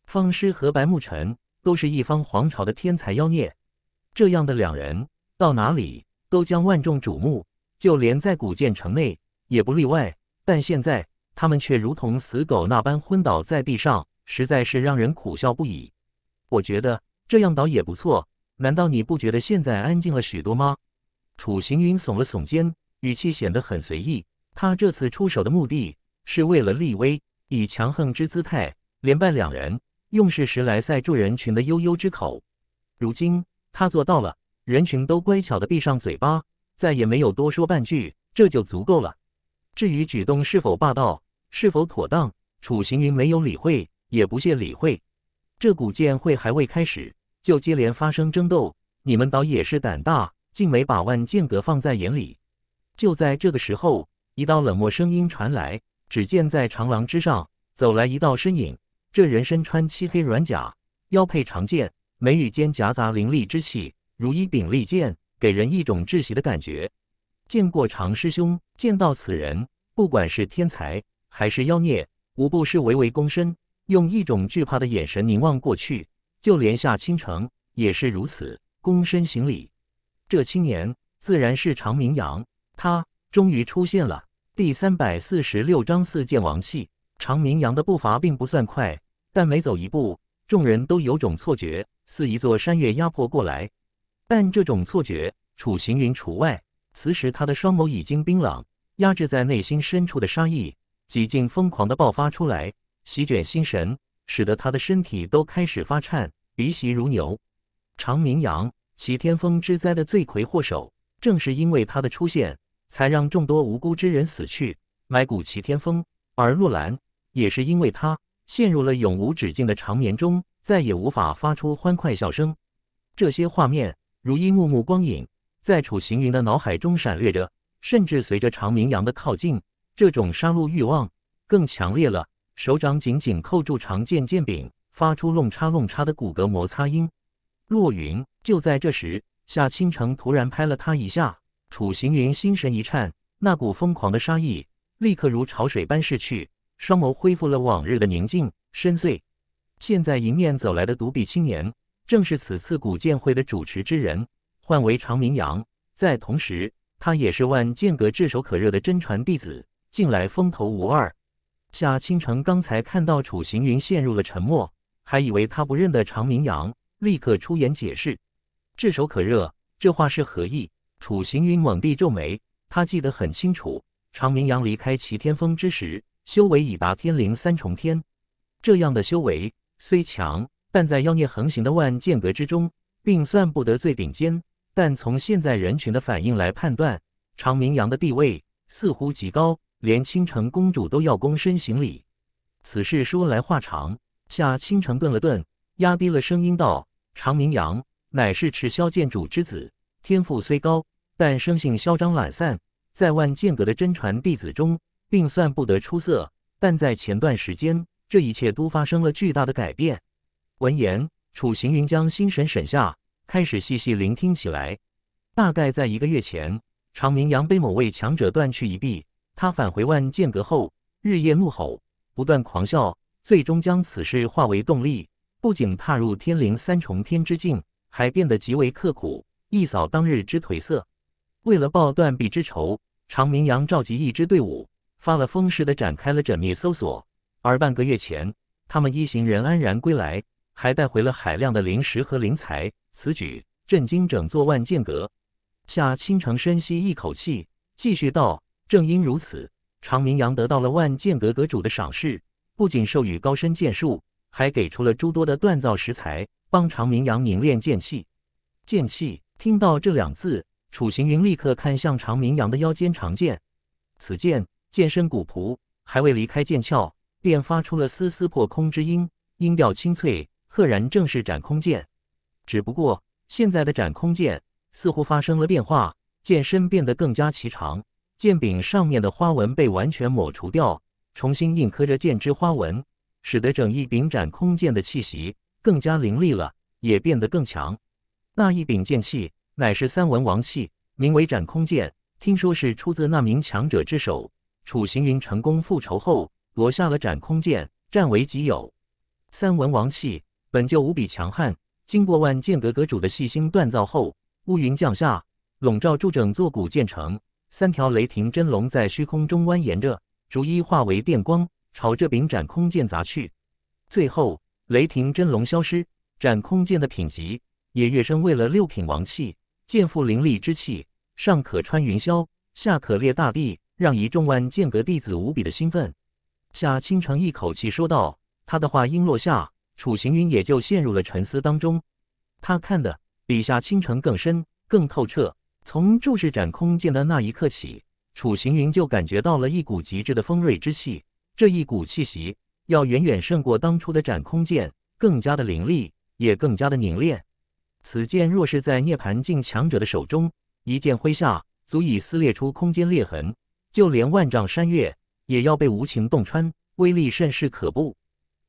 S1: 方师和白慕尘都是一方皇朝的天才妖孽，这样的两人到哪里都将万众瞩目，就连在古剑城内也不例外。但现在他们却如同死狗那般昏倒在地上，实在是让人苦笑不已。我觉得这样倒也不错。难道你不觉得现在安静了许多吗？”楚行云耸了耸肩。语气显得很随意。他这次出手的目的是为了立威，以强横之姿态连败两人，用事实来塞住人群的悠悠之口。如今他做到了，人群都乖巧的闭上嘴巴，再也没有多说半句，这就足够了。至于举动是否霸道，是否妥当，楚行云没有理会，也不屑理会。这古剑会还未开始，就接连发生争斗，你们倒也是胆大，竟没把万剑阁放在眼里。就在这个时候，一道冷漠声音传来。只见在长廊之上走来一道身影，这人身穿漆黑软甲，腰佩长剑，眉宇间夹杂凌厉之气，如一柄利剑，给人一种窒息的感觉。见过长师兄，见到此人，不管是天才还是妖孽，无不是微微躬身，用一种惧怕的眼神凝望过去。就连夏倾城也是如此，躬身行礼。这青年自然是常明阳。他终于出现了。第三百四十六章四剑王气。长明阳的步伐并不算快，但每走一步，众人都有种错觉，似一座山岳压迫过来。但这种错觉，楚行云除外。此时他的双眸已经冰冷，压制在内心深处的杀意，几近疯狂的爆发出来，席卷心神，使得他的身体都开始发颤，鼻息如牛。长明阳，齐天峰之灾的罪魁祸首，正是因为他的出现。才让众多无辜之人死去，埋骨齐天峰。而若兰也是因为他陷入了永无止境的长眠中，再也无法发出欢快笑声。这些画面如一幕幕光影，在楚行云的脑海中闪掠着，甚至随着长明阳的靠近，这种杀戮欲望更强烈了。手掌紧紧扣住长剑剑柄，发出“弄叉弄叉的骨骼摩擦音。若云，就在这时，夏倾城突然拍了他一下。楚行云心神一颤，那股疯狂的杀意立刻如潮水般逝去，双眸恢复了往日的宁静深邃。现在迎面走来的独臂青年，正是此次古剑会的主持之人，唤为长明阳。在同时，他也是万剑阁炙手可热的真传弟子，近来风头无二。夏倾城刚才看到楚行云陷入了沉默，还以为他不认得长明阳，立刻出言解释：“炙手可热，这话是何意？”楚行云猛地皱眉，他记得很清楚，常明阳离开齐天峰之时，修为已达天灵三重天。这样的修为虽强，但在妖孽横行的万剑阁之中，并算不得最顶尖。但从现在人群的反应来判断，常明阳的地位似乎极高，连倾城公主都要躬身行礼。此事说来话长，夏倾城顿了顿，压低了声音道：“常明阳乃是赤霄剑主之子，天赋虽高。”但生性嚣张懒散，在万剑阁的真传弟子中，并算不得出色。但在前段时间，这一切都发生了巨大的改变。闻言，楚行云将心神沈下，开始细细聆听起来。大概在一个月前，常明阳被某位强者断去一臂，他返回万剑阁后，日夜怒吼，不断狂笑，最终将此事化为动力，不仅踏入天灵三重天之境，还变得极为刻苦，一扫当日之颓色。为了报断臂之仇，常明阳召集一支队伍，发了疯似的展开了缜密搜索。而半个月前，他们一行人安然归来，还带回了海量的灵石和灵材。此举震惊整座万剑阁。夏倾城深吸一口气，继续道：“正因如此，常明阳得到了万剑阁阁主的赏识，不仅授予高深剑术，还给出了诸多的锻造石材，帮常明阳凝练剑气。”剑气，听到这两字。楚行云立刻看向长明阳的腰间长剑，此剑剑身古朴，还未离开剑鞘，便发出了丝丝破空之音，音调清脆，赫然正是斩空剑。只不过现在的斩空剑似乎发生了变化，剑身变得更加奇长，剑柄上面的花纹被完全抹除掉，重新印刻着剑之花纹，使得整一柄斩空剑的气息更加凌厉了，也变得更强。那一柄剑气。乃是三文王器，名为斩空剑。听说是出自那名强者之手。楚行云成功复仇后，夺下了斩空剑，占为己有。三文王器本就无比强悍，经过万剑阁阁主的细心锻造后，乌云降下，笼罩住整座古剑城。三条雷霆真龙在虚空中蜿蜒着，逐一化为电光，朝这柄斩空剑砸去。最后，雷霆真龙消失，斩空剑的品级也跃升为了六品王器。剑赋灵力之气，上可穿云霄，下可裂大地，让一众万剑阁弟子无比的兴奋。夏倾城一口气说道。他的话音落下，楚行云也就陷入了沉思当中。他看的比夏倾城更深、更透彻。从注视斩空剑的那一刻起，楚行云就感觉到了一股极致的锋锐之气。这一股气息，要远远胜过当初的斩空剑，更加的凌厉，也更加的凝练。此剑若是在涅槃境强者的手中，一剑挥下，足以撕裂出空间裂痕，就连万丈山岳也要被无情洞穿，威力甚是可怖。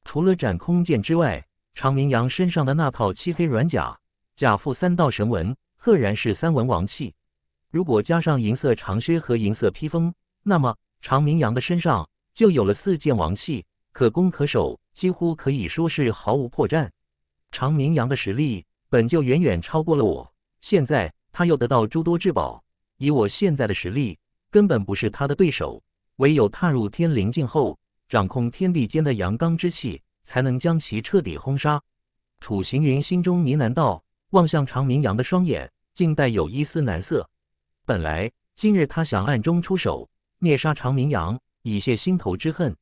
S1: 除了斩空剑之外，长明阳身上的那套漆黑软甲，甲腹三道神纹，赫然是三纹王器。如果加上银色长靴和银色披风，那么长明阳的身上就有了四件王器，可攻可守，几乎可以说是毫无破绽。长明阳的实力。本就远远超过了我，现在他又得到诸多至宝，以我现在的实力，根本不是他的对手。唯有踏入天灵境后，掌控天地间的阳刚之气，才能将其彻底轰杀。楚行云心中呢喃道，望向长明阳的双眼，竟带有一丝难色。本来今日他想暗中出手灭杀长明阳，以泄心头之恨，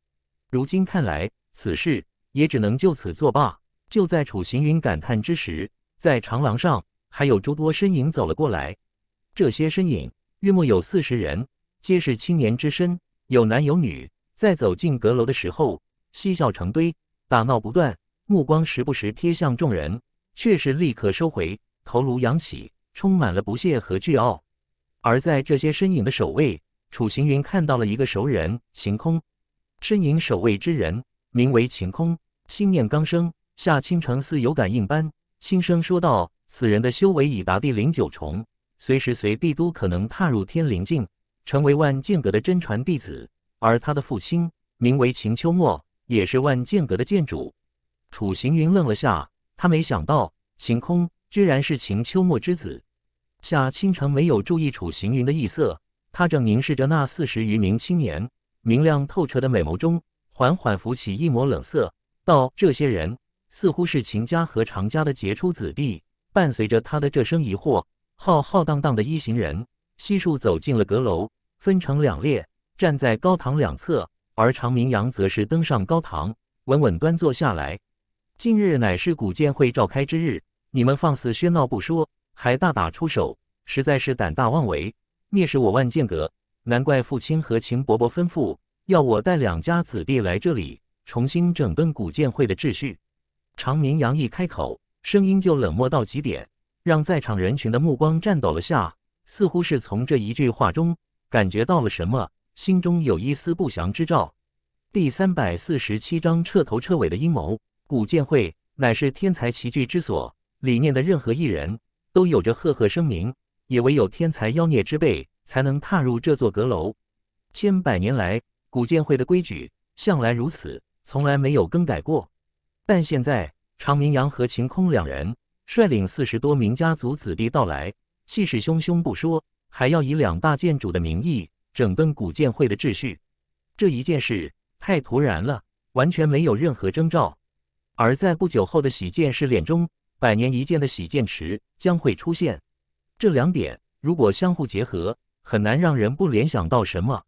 S1: 如今看来，此事也只能就此作罢。就在楚行云感叹之时，在长廊上，还有诸多身影走了过来。这些身影约莫有四十人，皆是青年之身，有男有女。在走进阁楼的时候，嬉笑成堆，打闹不断，目光时不时瞥向众人，却是立刻收回，头颅扬起，充满了不屑和倨傲。而在这些身影的守卫，楚行云看到了一个熟人——晴空。身影守卫之人名为晴空，心念刚生，夏倾城似有感应般。轻声说道：“此人的修为已达第零九重，随时随地都可能踏入天灵境，成为万剑阁的真传弟子。而他的父亲名为秦秋墨，也是万剑阁的剑主。”楚行云愣了下，他没想到晴空居然是秦秋墨之子。夏倾城没有注意楚行云的异色，他正凝视着那四十余名青年，明亮透彻的美眸中缓缓浮起一抹冷色，道：“这些人。”似乎是秦家和常家的杰出子弟。伴随着他的这声疑惑，浩浩荡荡的一行人悉数走进了阁楼，分成两列，站在高堂两侧。而常明阳则是登上高堂，稳稳端坐下来。今日乃是古剑会召开之日，你们放肆喧闹不说，还大打出手，实在是胆大妄为，蔑视我万剑阁。难怪父亲和秦伯伯吩咐要我带两家子弟来这里，重新整顿古剑会的秩序。长绵羊一开口，声音就冷漠到极点，让在场人群的目光颤抖了下，似乎是从这一句话中感觉到了什么，心中有一丝不祥之兆。第三百四十七章彻头彻尾的阴谋。古剑会乃是天才齐聚之所，里面的任何一人都有着赫赫声名，也唯有天才妖孽之辈才能踏入这座阁楼。千百年来，古剑会的规矩向来如此，从来没有更改过。但现在，常明阳和晴空两人率领四十多名家族子弟到来，气势汹汹不说，还要以两大剑主的名义整顿古剑会的秩序。这一件事太突然了，完全没有任何征兆。而在不久后的洗剑试炼中，百年一剑的洗剑池将会出现。这两点如果相互结合，很难让人不联想到什么。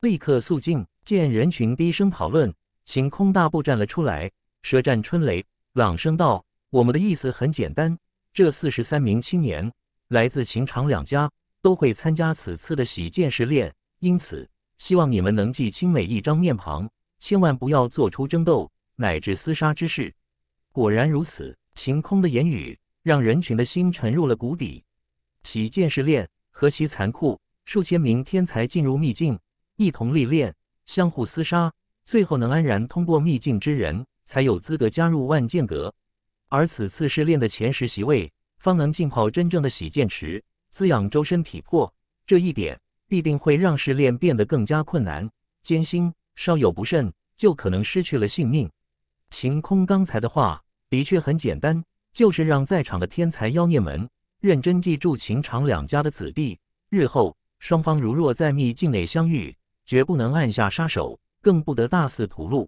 S1: 立刻肃静！见人群低声讨论，晴空大步站了出来。舌战春雷，朗声道：“我们的意思很简单，这四十三名青年来自秦长两家，都会参加此次的洗剑试炼，因此希望你们能记清每一张面庞，千万不要做出争斗乃至厮杀之事。”果然如此，晴空的言语让人群的心沉入了谷底。洗剑试炼何其残酷，数千名天才进入秘境，一同历练，相互厮杀，最后能安然通过秘境之人。才有资格加入万剑阁，而此次试炼的前十席位，方能浸泡真正的洗剑池，滋养周身体魄。这一点必定会让试炼变得更加困难艰辛，稍有不慎就可能失去了性命。晴空刚才的话的确很简单，就是让在场的天才妖孽们认真记住秦长两家的子弟，日后双方如若在秘境内相遇，绝不能暗下杀手，更不得大肆屠戮。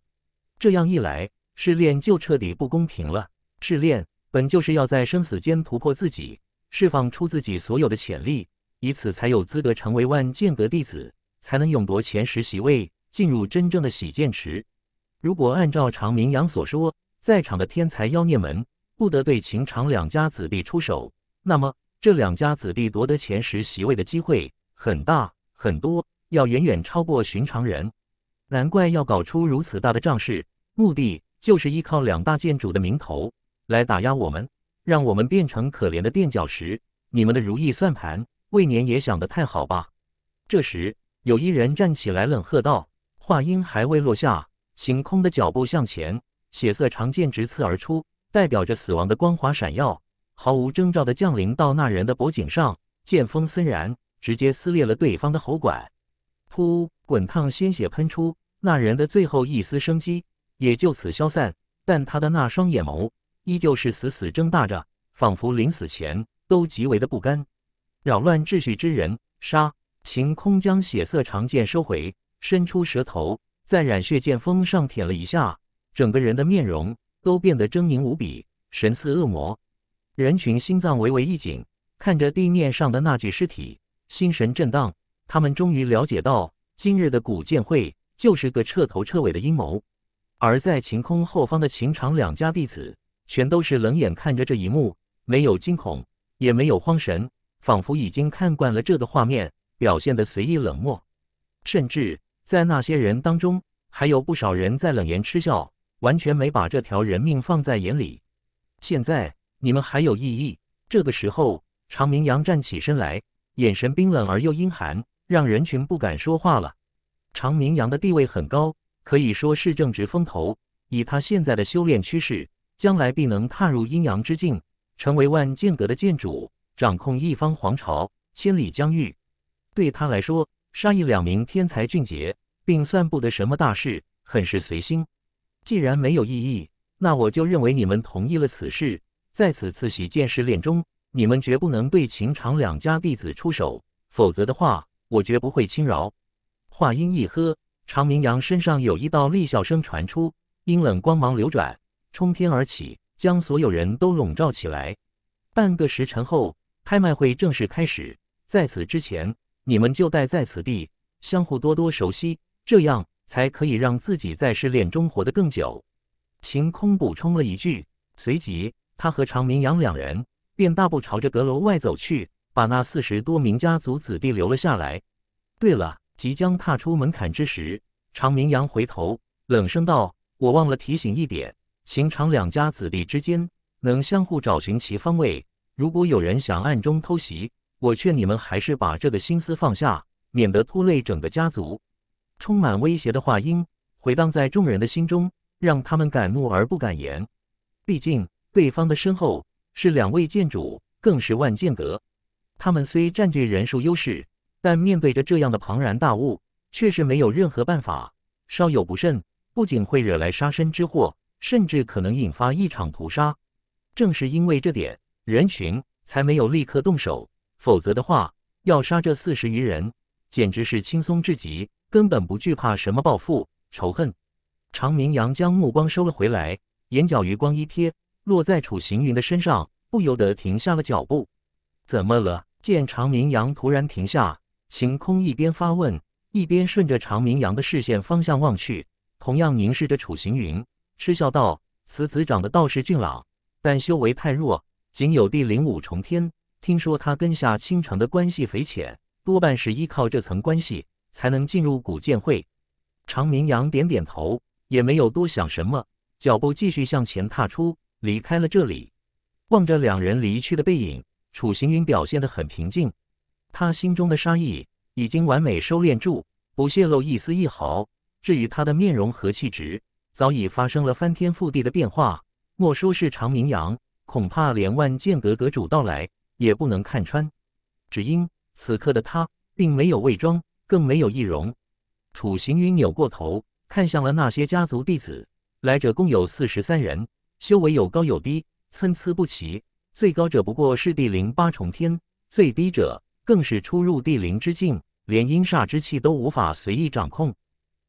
S1: 这样一来。试炼就彻底不公平了。试炼本就是要在生死间突破自己，释放出自己所有的潜力，以此才有资格成为万剑阁弟子，才能勇夺前十席位，进入真正的洗剑池。如果按照常明阳所说，在场的天才妖孽们不得对秦长两家子弟出手，那么这两家子弟夺得前十席位的机会很大很多，要远远超过寻常人。难怪要搞出如此大的仗势，目的。就是依靠两大建筑的名头来打压我们，让我们变成可怜的垫脚石。你们的如意算盘未年也想得太好吧？这时，有一人站起来冷喝道：“话音还未落下，行空的脚步向前，血色长剑直刺而出，代表着死亡的光华闪耀，毫无征兆的降临到那人的脖颈上。剑锋森然，直接撕裂了对方的喉管，噗，滚烫鲜血喷出，那人的最后一丝生机。”也就此消散，但他的那双眼眸依旧是死死睁大着，仿佛临死前都极为的不甘。扰乱秩序之人，杀！晴空将血色长剑收回，伸出舌头在染血剑锋上舔了一下，整个人的面容都变得狰狞无比，神似恶魔。人群心脏微微一紧，看着地面上的那具尸体，心神震荡。他们终于了解到，今日的古剑会就是个彻头彻尾的阴谋。而在晴空后方的晴长两家弟子，全都是冷眼看着这一幕，没有惊恐，也没有慌神，仿佛已经看惯了这个画面，表现得随意冷漠。甚至在那些人当中，还有不少人在冷言嗤笑，完全没把这条人命放在眼里。现在你们还有异议？这个时候，常明阳站起身来，眼神冰冷而又阴寒，让人群不敢说话了。常明阳的地位很高。可以说是正值风头，以他现在的修炼趋势，将来必能踏入阴阳之境，成为万剑阁的剑主，掌控一方皇朝、千里疆域。对他来说，杀一两名天才俊杰，并算不得什么大事，很是随心。既然没有异议，那我就认为你们同意了此事。在此次洗剑试炼中，你们绝不能对秦长两家弟子出手，否则的话，我绝不会轻饶。话音一喝。常明阳身上有一道厉笑声传出，阴冷光芒流转，冲天而起，将所有人都笼罩起来。半个时辰后，拍卖会正式开始。在此之前，你们就待在此地，相互多多熟悉，这样才可以让自己在试炼中活得更久。晴空补充了一句，随即他和常明阳两人便大步朝着阁楼外走去，把那四十多名家族子弟留了下来。对了。即将踏出门槛之时，常明阳回头冷声道：“我忘了提醒一点，刑常两家子弟之间能相互找寻其方位。如果有人想暗中偷袭，我劝你们还是把这个心思放下，免得拖累整个家族。”充满威胁的话音回荡在众人的心中，让他们敢怒而不敢言。毕竟对方的身后是两位剑主，更是万剑阁。他们虽占据人数优势。但面对着这样的庞然大物，却是没有任何办法。稍有不慎，不仅会惹来杀身之祸，甚至可能引发一场屠杀。正是因为这点，人群才没有立刻动手。否则的话，要杀这四十余人，简直是轻松至极，根本不惧怕什么报复、仇恨。长明阳将目光收了回来，眼角余光一瞥，落在楚行云的身上，不由得停下了脚步。怎么了？见长明阳突然停下。晴空一边发问，一边顺着长明阳的视线方向望去，同样凝视着楚行云，嗤笑道：“此子长得倒是俊朗，但修为太弱，仅有地灵五重天。听说他跟夏倾城的关系匪浅，多半是依靠这层关系才能进入古剑会。”长明阳点点头，也没有多想什么，脚步继续向前踏出，离开了这里。望着两人离去的背影，楚行云表现得很平静。他心中的杀意已经完美收敛住，不泄露一丝一毫。至于他的面容和气质，早已发生了翻天覆地的变化。莫说是常明阳，恐怕连万剑阁阁主到来也不能看穿。只因此刻的他并没有伪装，更没有易容。楚行云扭过头，看向了那些家族弟子。来者共有四十三人，修为有高有低，参差不齐。最高者不过是帝陵八重天，最低者。更是出入地灵之境，连阴煞之气都无法随意掌控。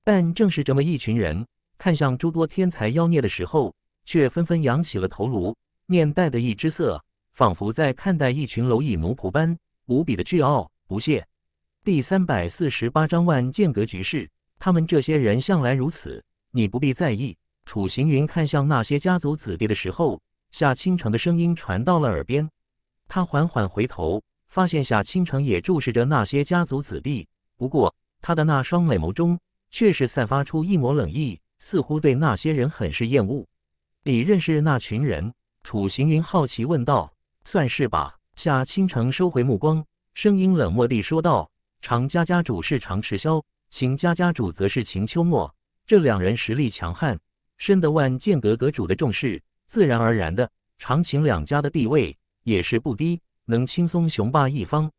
S1: 但正是这么一群人，看向诸多天才妖孽的时候，却纷纷扬起了头颅，面带得意之色，仿佛在看待一群蝼蚁奴仆般，无比的倨傲不屑。第三百四十八章万剑阁局势，他们这些人向来如此，你不必在意。楚行云看向那些家族子弟的时候，夏倾城的声音传到了耳边。他缓缓回头。发现夏倾城也注视着那些家族子弟，不过他的那双美眸中却是散发出一抹冷意，似乎对那些人很是厌恶。你认识那群人？楚行云好奇问道。算是吧。夏倾城收回目光，声音冷漠地说道：“常家家主是常赤霄，秦家家主则是秦秋末。这两人实力强悍，深得万剑阁阁主的重视，自然而然的，常秦两家的地位也是不低。”能轻松雄霸一方，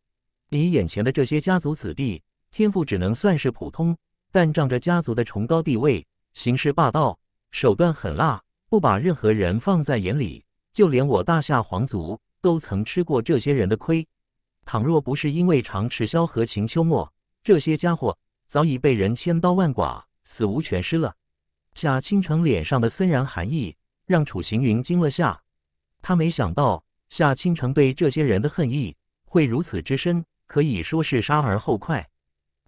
S1: 你眼前的这些家族子弟天赋只能算是普通，但仗着家族的崇高地位，行事霸道，手段狠辣，不把任何人放在眼里。就连我大夏皇族都曾吃过这些人的亏。倘若不是因为常迟萧和秦秋末，这些家伙，早已被人千刀万剐，死无全尸了。夏倾城脸上的森然寒意让楚行云惊了下，他没想到。夏倾城对这些人的恨意会如此之深，可以说是杀而后快。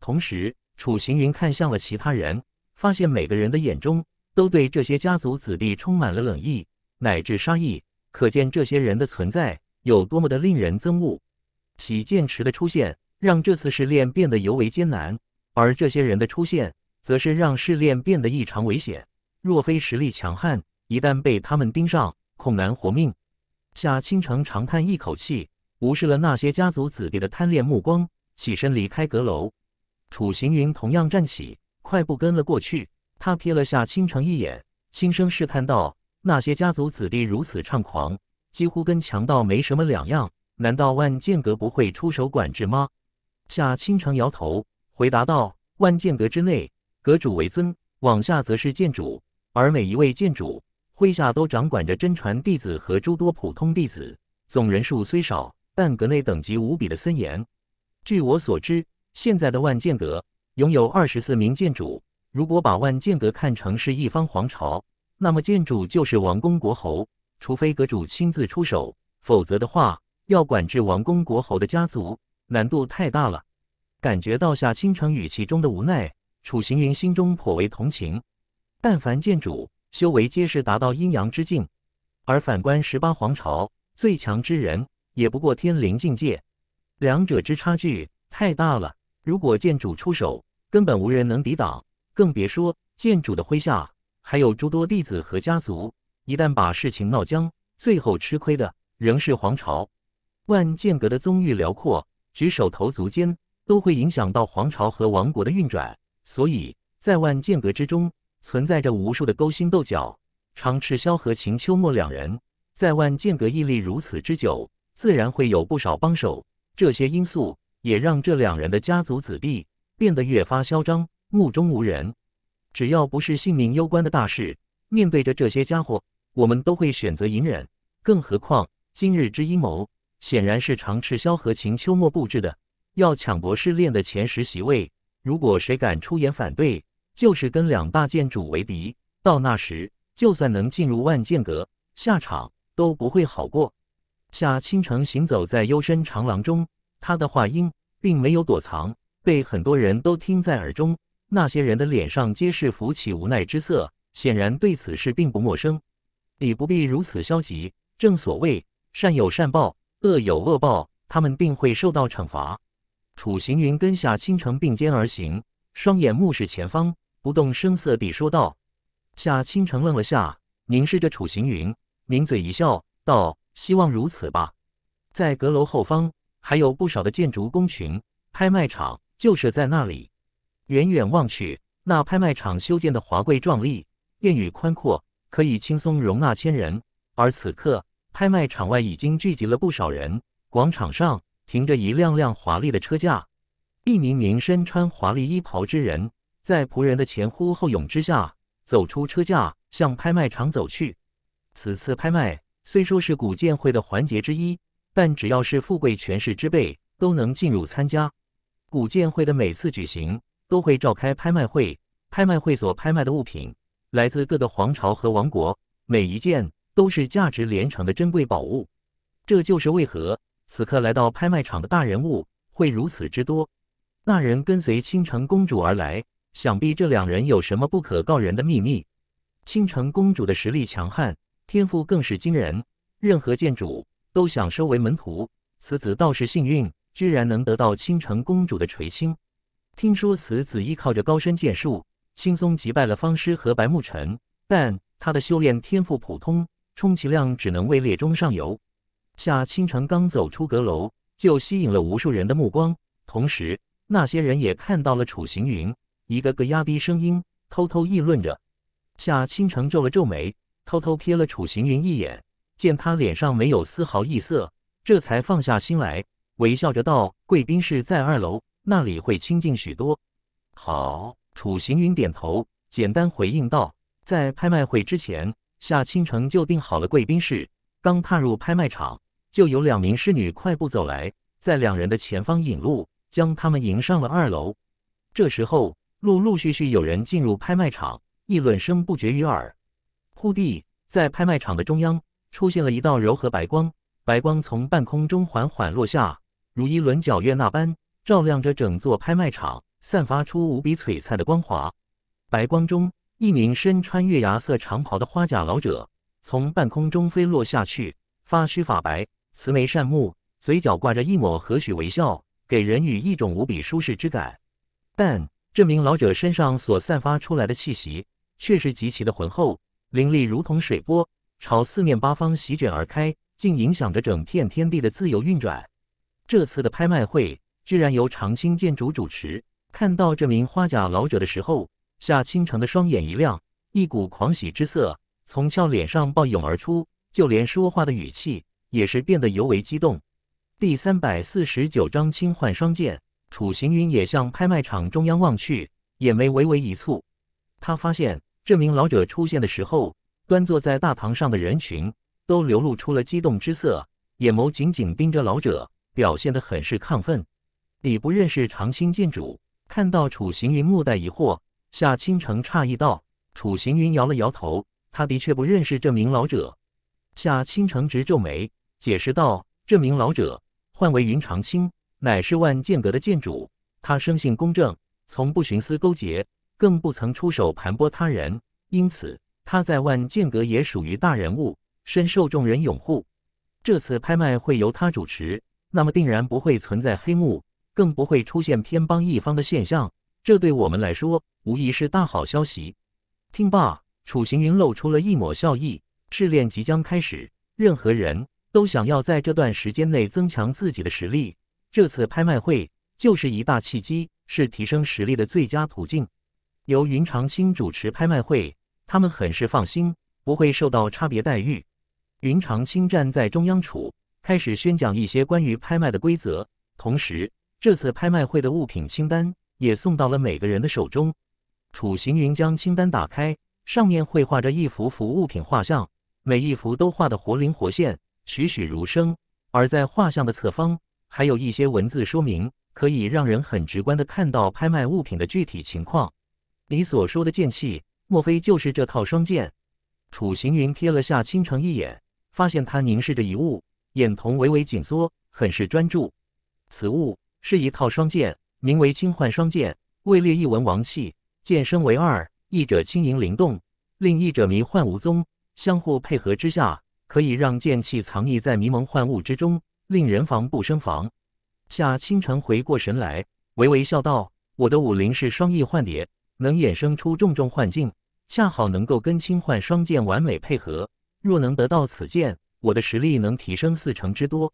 S1: 同时，楚行云看向了其他人，发现每个人的眼中都对这些家族子弟充满了冷意，乃至杀意。可见这些人的存在有多么的令人憎恶。洗剑池的出现让这次试炼变得尤为艰难，而这些人的出现则是让试炼变得异常危险。若非实力强悍，一旦被他们盯上，恐难活命。夏倾城长叹一口气，无视了那些家族子弟的贪恋目光，起身离开阁楼。楚行云同样站起，快步跟了过去。他瞥了夏倾城一眼，轻声试探道：“那些家族子弟如此猖狂，几乎跟强盗没什么两样，难道万剑阁不会出手管制吗？”夏倾城摇头，回答道：“万剑阁之内，阁主为尊，往下则是剑主，而每一位剑主……”麾下都掌管着真传弟子和诸多普通弟子，总人数虽少，但阁内等级无比的森严。据我所知，现在的万剑阁拥有二十四名剑主。如果把万剑阁看成是一方皇朝，那么剑主就是王公国侯。除非阁主亲自出手，否则的话，要管制王公国侯的家族，难度太大了。感觉到夏倾城语气中的无奈，楚行云心中颇为同情。但凡剑主。修为皆是达到阴阳之境，而反观十八皇朝最强之人，也不过天灵境界，两者之差距太大了。如果剑主出手，根本无人能抵挡，更别说剑主的麾下还有诸多弟子和家族。一旦把事情闹僵，最后吃亏的仍是皇朝。万剑阁的宗域辽阔，举手投足间都会影响到皇朝和王国的运转，所以在万剑阁之中。存在着无数的勾心斗角，常赤霄和秦秋末两人在万剑阁屹立如此之久，自然会有不少帮手。这些因素也让这两人的家族子弟变得越发嚣张、目中无人。只要不是性命攸关的大事，面对着这些家伙，我们都会选择隐忍。更何况今日之阴谋显然是常赤霄和秦秋末布置的，要抢夺试炼的前十席位。如果谁敢出言反对，就是跟两大剑主为敌，到那时就算能进入万剑阁，下场都不会好过。夏倾城行走在幽深长廊中，他的话音并没有躲藏，被很多人都听在耳中。那些人的脸上皆是浮起无奈之色，显然对此事并不陌生。你不必如此消极，正所谓善有善报，恶有恶报，他们定会受到惩罚。楚行云跟夏倾城并肩而行，双眼目视前方。不动声色地说道：“夏倾城愣了下，凝视着楚行云，抿嘴一笑，道：‘希望如此吧。’在阁楼后方还有不少的建筑工群，拍卖场就是在那里。远远望去，那拍卖场修建的华贵壮丽，殿宇宽阔，可以轻松容纳千人。而此刻，拍卖场外已经聚集了不少人，广场上停着一辆辆华丽的车架，一名名身穿华丽衣袍之人。”在仆人的前呼后拥之下，走出车架，向拍卖场走去。此次拍卖虽说是古建会的环节之一，但只要是富贵权势之辈，都能进入参加。古建会的每次举行，都会召开拍卖会。拍卖会所拍卖的物品，来自各个皇朝和王国，每一件都是价值连城的珍贵宝物。这就是为何此刻来到拍卖场的大人物会如此之多。那人跟随倾城公主而来。想必这两人有什么不可告人的秘密？倾城公主的实力强悍，天赋更是惊人，任何剑主都想收为门徒。此子倒是幸运，居然能得到倾城公主的垂青。听说此子依靠着高深剑术，轻松击败了方师和白慕尘，但他的修炼天赋普通，充其量只能位列中上游。夏倾城刚走出阁楼，就吸引了无数人的目光，同时那些人也看到了楚行云。一个个压低声音，偷偷议论着。夏倾城皱了皱眉，偷偷瞥了楚行云一眼，见他脸上没有丝毫异色，这才放下心来，微笑着道：“贵宾室在二楼，那里会清静许多。”好，楚行云点头，简单回应道：“在拍卖会之前，夏倾城就订好了贵宾室。”刚踏入拍卖场，就有两名侍女快步走来，在两人的前方引路，将他们迎上了二楼。这时候。陆陆续续有人进入拍卖场，议论声不绝于耳。忽地，在拍卖场的中央出现了一道柔和白光，白光从半空中缓缓落下，如一轮皎月那般，照亮着整座拍卖场，散发出无比璀璨的光华。白光中，一名身穿月牙色长袍的花甲老者从半空中飞落下去，发须发白，慈眉善目，嘴角挂着一抹和煦微笑，给人以一种无比舒适之感。但这名老者身上所散发出来的气息，确实极其的浑厚，灵力如同水波，朝四面八方席卷而开，竟影响着整片天地的自由运转。这次的拍卖会居然由长青剑主主持。看到这名花甲老者的时候，夏倾城的双眼一亮，一股狂喜之色从俏脸上暴涌而出，就连说话的语气也是变得尤为激动。第三百四十九章：轻幻双剑。楚行云也向拍卖场中央望去，眼眉微微一蹙。他发现，这名老者出现的时候，端坐在大堂上的人群都流露出了激动之色，眼眸紧紧盯着老者，表现得很是亢奋。你不认识长青剑主？看到楚行云，目带疑惑，夏倾城诧异道。楚行云摇了摇头，他的确不认识这名老者。夏倾城直皱眉，解释道：“这名老者，唤为云长青。”乃是万剑阁的剑主，他生性公正，从不徇私勾结，更不曾出手盘剥他人。因此，他在万剑阁也属于大人物，深受众人拥护。这次拍卖会由他主持，那么定然不会存在黑幕，更不会出现偏帮一方的现象。这对我们来说，无疑是大好消息。听罢，楚行云露出了一抹笑意。试炼即将开始，任何人都想要在这段时间内增强自己的实力。这次拍卖会就是一大契机，是提升实力的最佳途径。由云长青主持拍卖会，他们很是放心，不会受到差别待遇。云长青站在中央处，开始宣讲一些关于拍卖的规则，同时这次拍卖会的物品清单也送到了每个人的手中。楚行云将清单打开，上面绘画着一幅幅物品画像，每一幅都画得活灵活现，栩栩如生。而在画像的侧方。还有一些文字说明，可以让人很直观地看到拍卖物品的具体情况。你所说的剑气，莫非就是这套双剑？楚行云瞥了下倾城一眼，发现他凝视着遗物，眼瞳微微紧缩，很是专注。此物是一套双剑，名为“清幻双剑”，位列一文王器。剑身为二，一者轻盈灵动，另一者迷幻无踪。相互配合之下，可以让剑气藏匿在迷蒙幻雾之中。令人防不胜防。夏倾城回过神来，微微笑道：“我的武灵是双翼幻蝶，能衍生出重重幻境，恰好能够跟清幻双剑完美配合。若能得到此剑，我的实力能提升四成之多。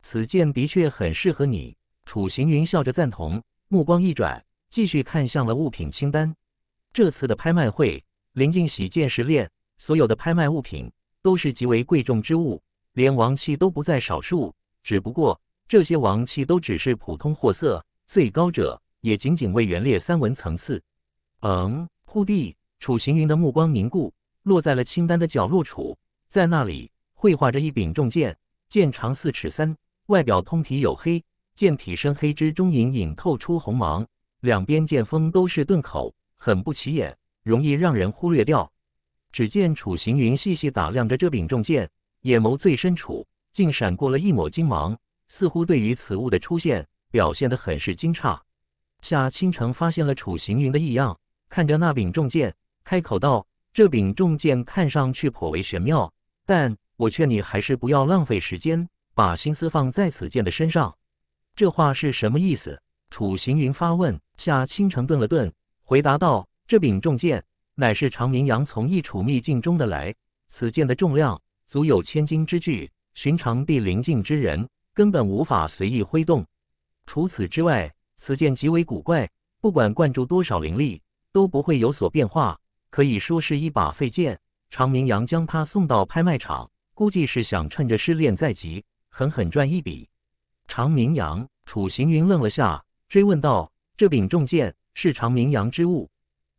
S1: 此剑的确很适合你。”楚行云笑着赞同，目光一转，继续看向了物品清单。这次的拍卖会临近喜剑识练，所有的拍卖物品都是极为贵重之物，连王器都不在少数。只不过这些王器都只是普通货色，最高者也仅仅为元烈三文层次。嗯，护弟楚行云的目光凝固，落在了清单的角落处，在那里绘画着一柄重剑，剑长四尺三，外表通体黝黑，剑体深黑之中隐隐透出红芒，两边剑锋都是钝口，很不起眼，容易让人忽略掉。只见楚行云细细打量着这柄重剑，眼眸最深处。竟闪过了一抹金芒，似乎对于此物的出现表现得很是惊诧。夏倾城发现了楚行云的异样，看着那柄重剑，开口道：“这柄重剑看上去颇为玄妙，但我劝你还是不要浪费时间，把心思放在此剑的身上。”这话是什么意思？楚行云发问。夏倾城顿了顿，回答道：“这柄重剑乃是长明阳从一处秘境中的来，此剑的重量足有千斤之巨。”寻常地灵境之人根本无法随意挥动。除此之外，此剑极为古怪，不管灌注多少灵力，都不会有所变化，可以说是一把废剑。常明阳将它送到拍卖场，估计是想趁着失恋在即，狠狠赚一笔。常明阳、楚行云愣了下，追问道：“这柄重剑是常明阳之物？”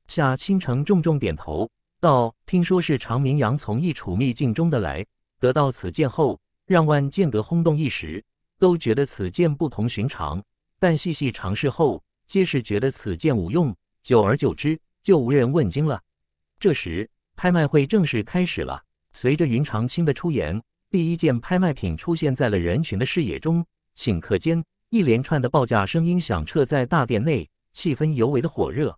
S1: 夏倾城重重点头，道：“听说是常明阳从一处秘境中的来，得到此剑后。”让万剑阁轰动一时，都觉得此剑不同寻常，但细细尝试后，皆是觉得此剑无用。久而久之，就无人问津了。这时，拍卖会正式开始了。随着云长青的出言，第一件拍卖品出现在了人群的视野中。顷刻间，一连串的报价声音响彻在大殿内，气氛尤为的火热。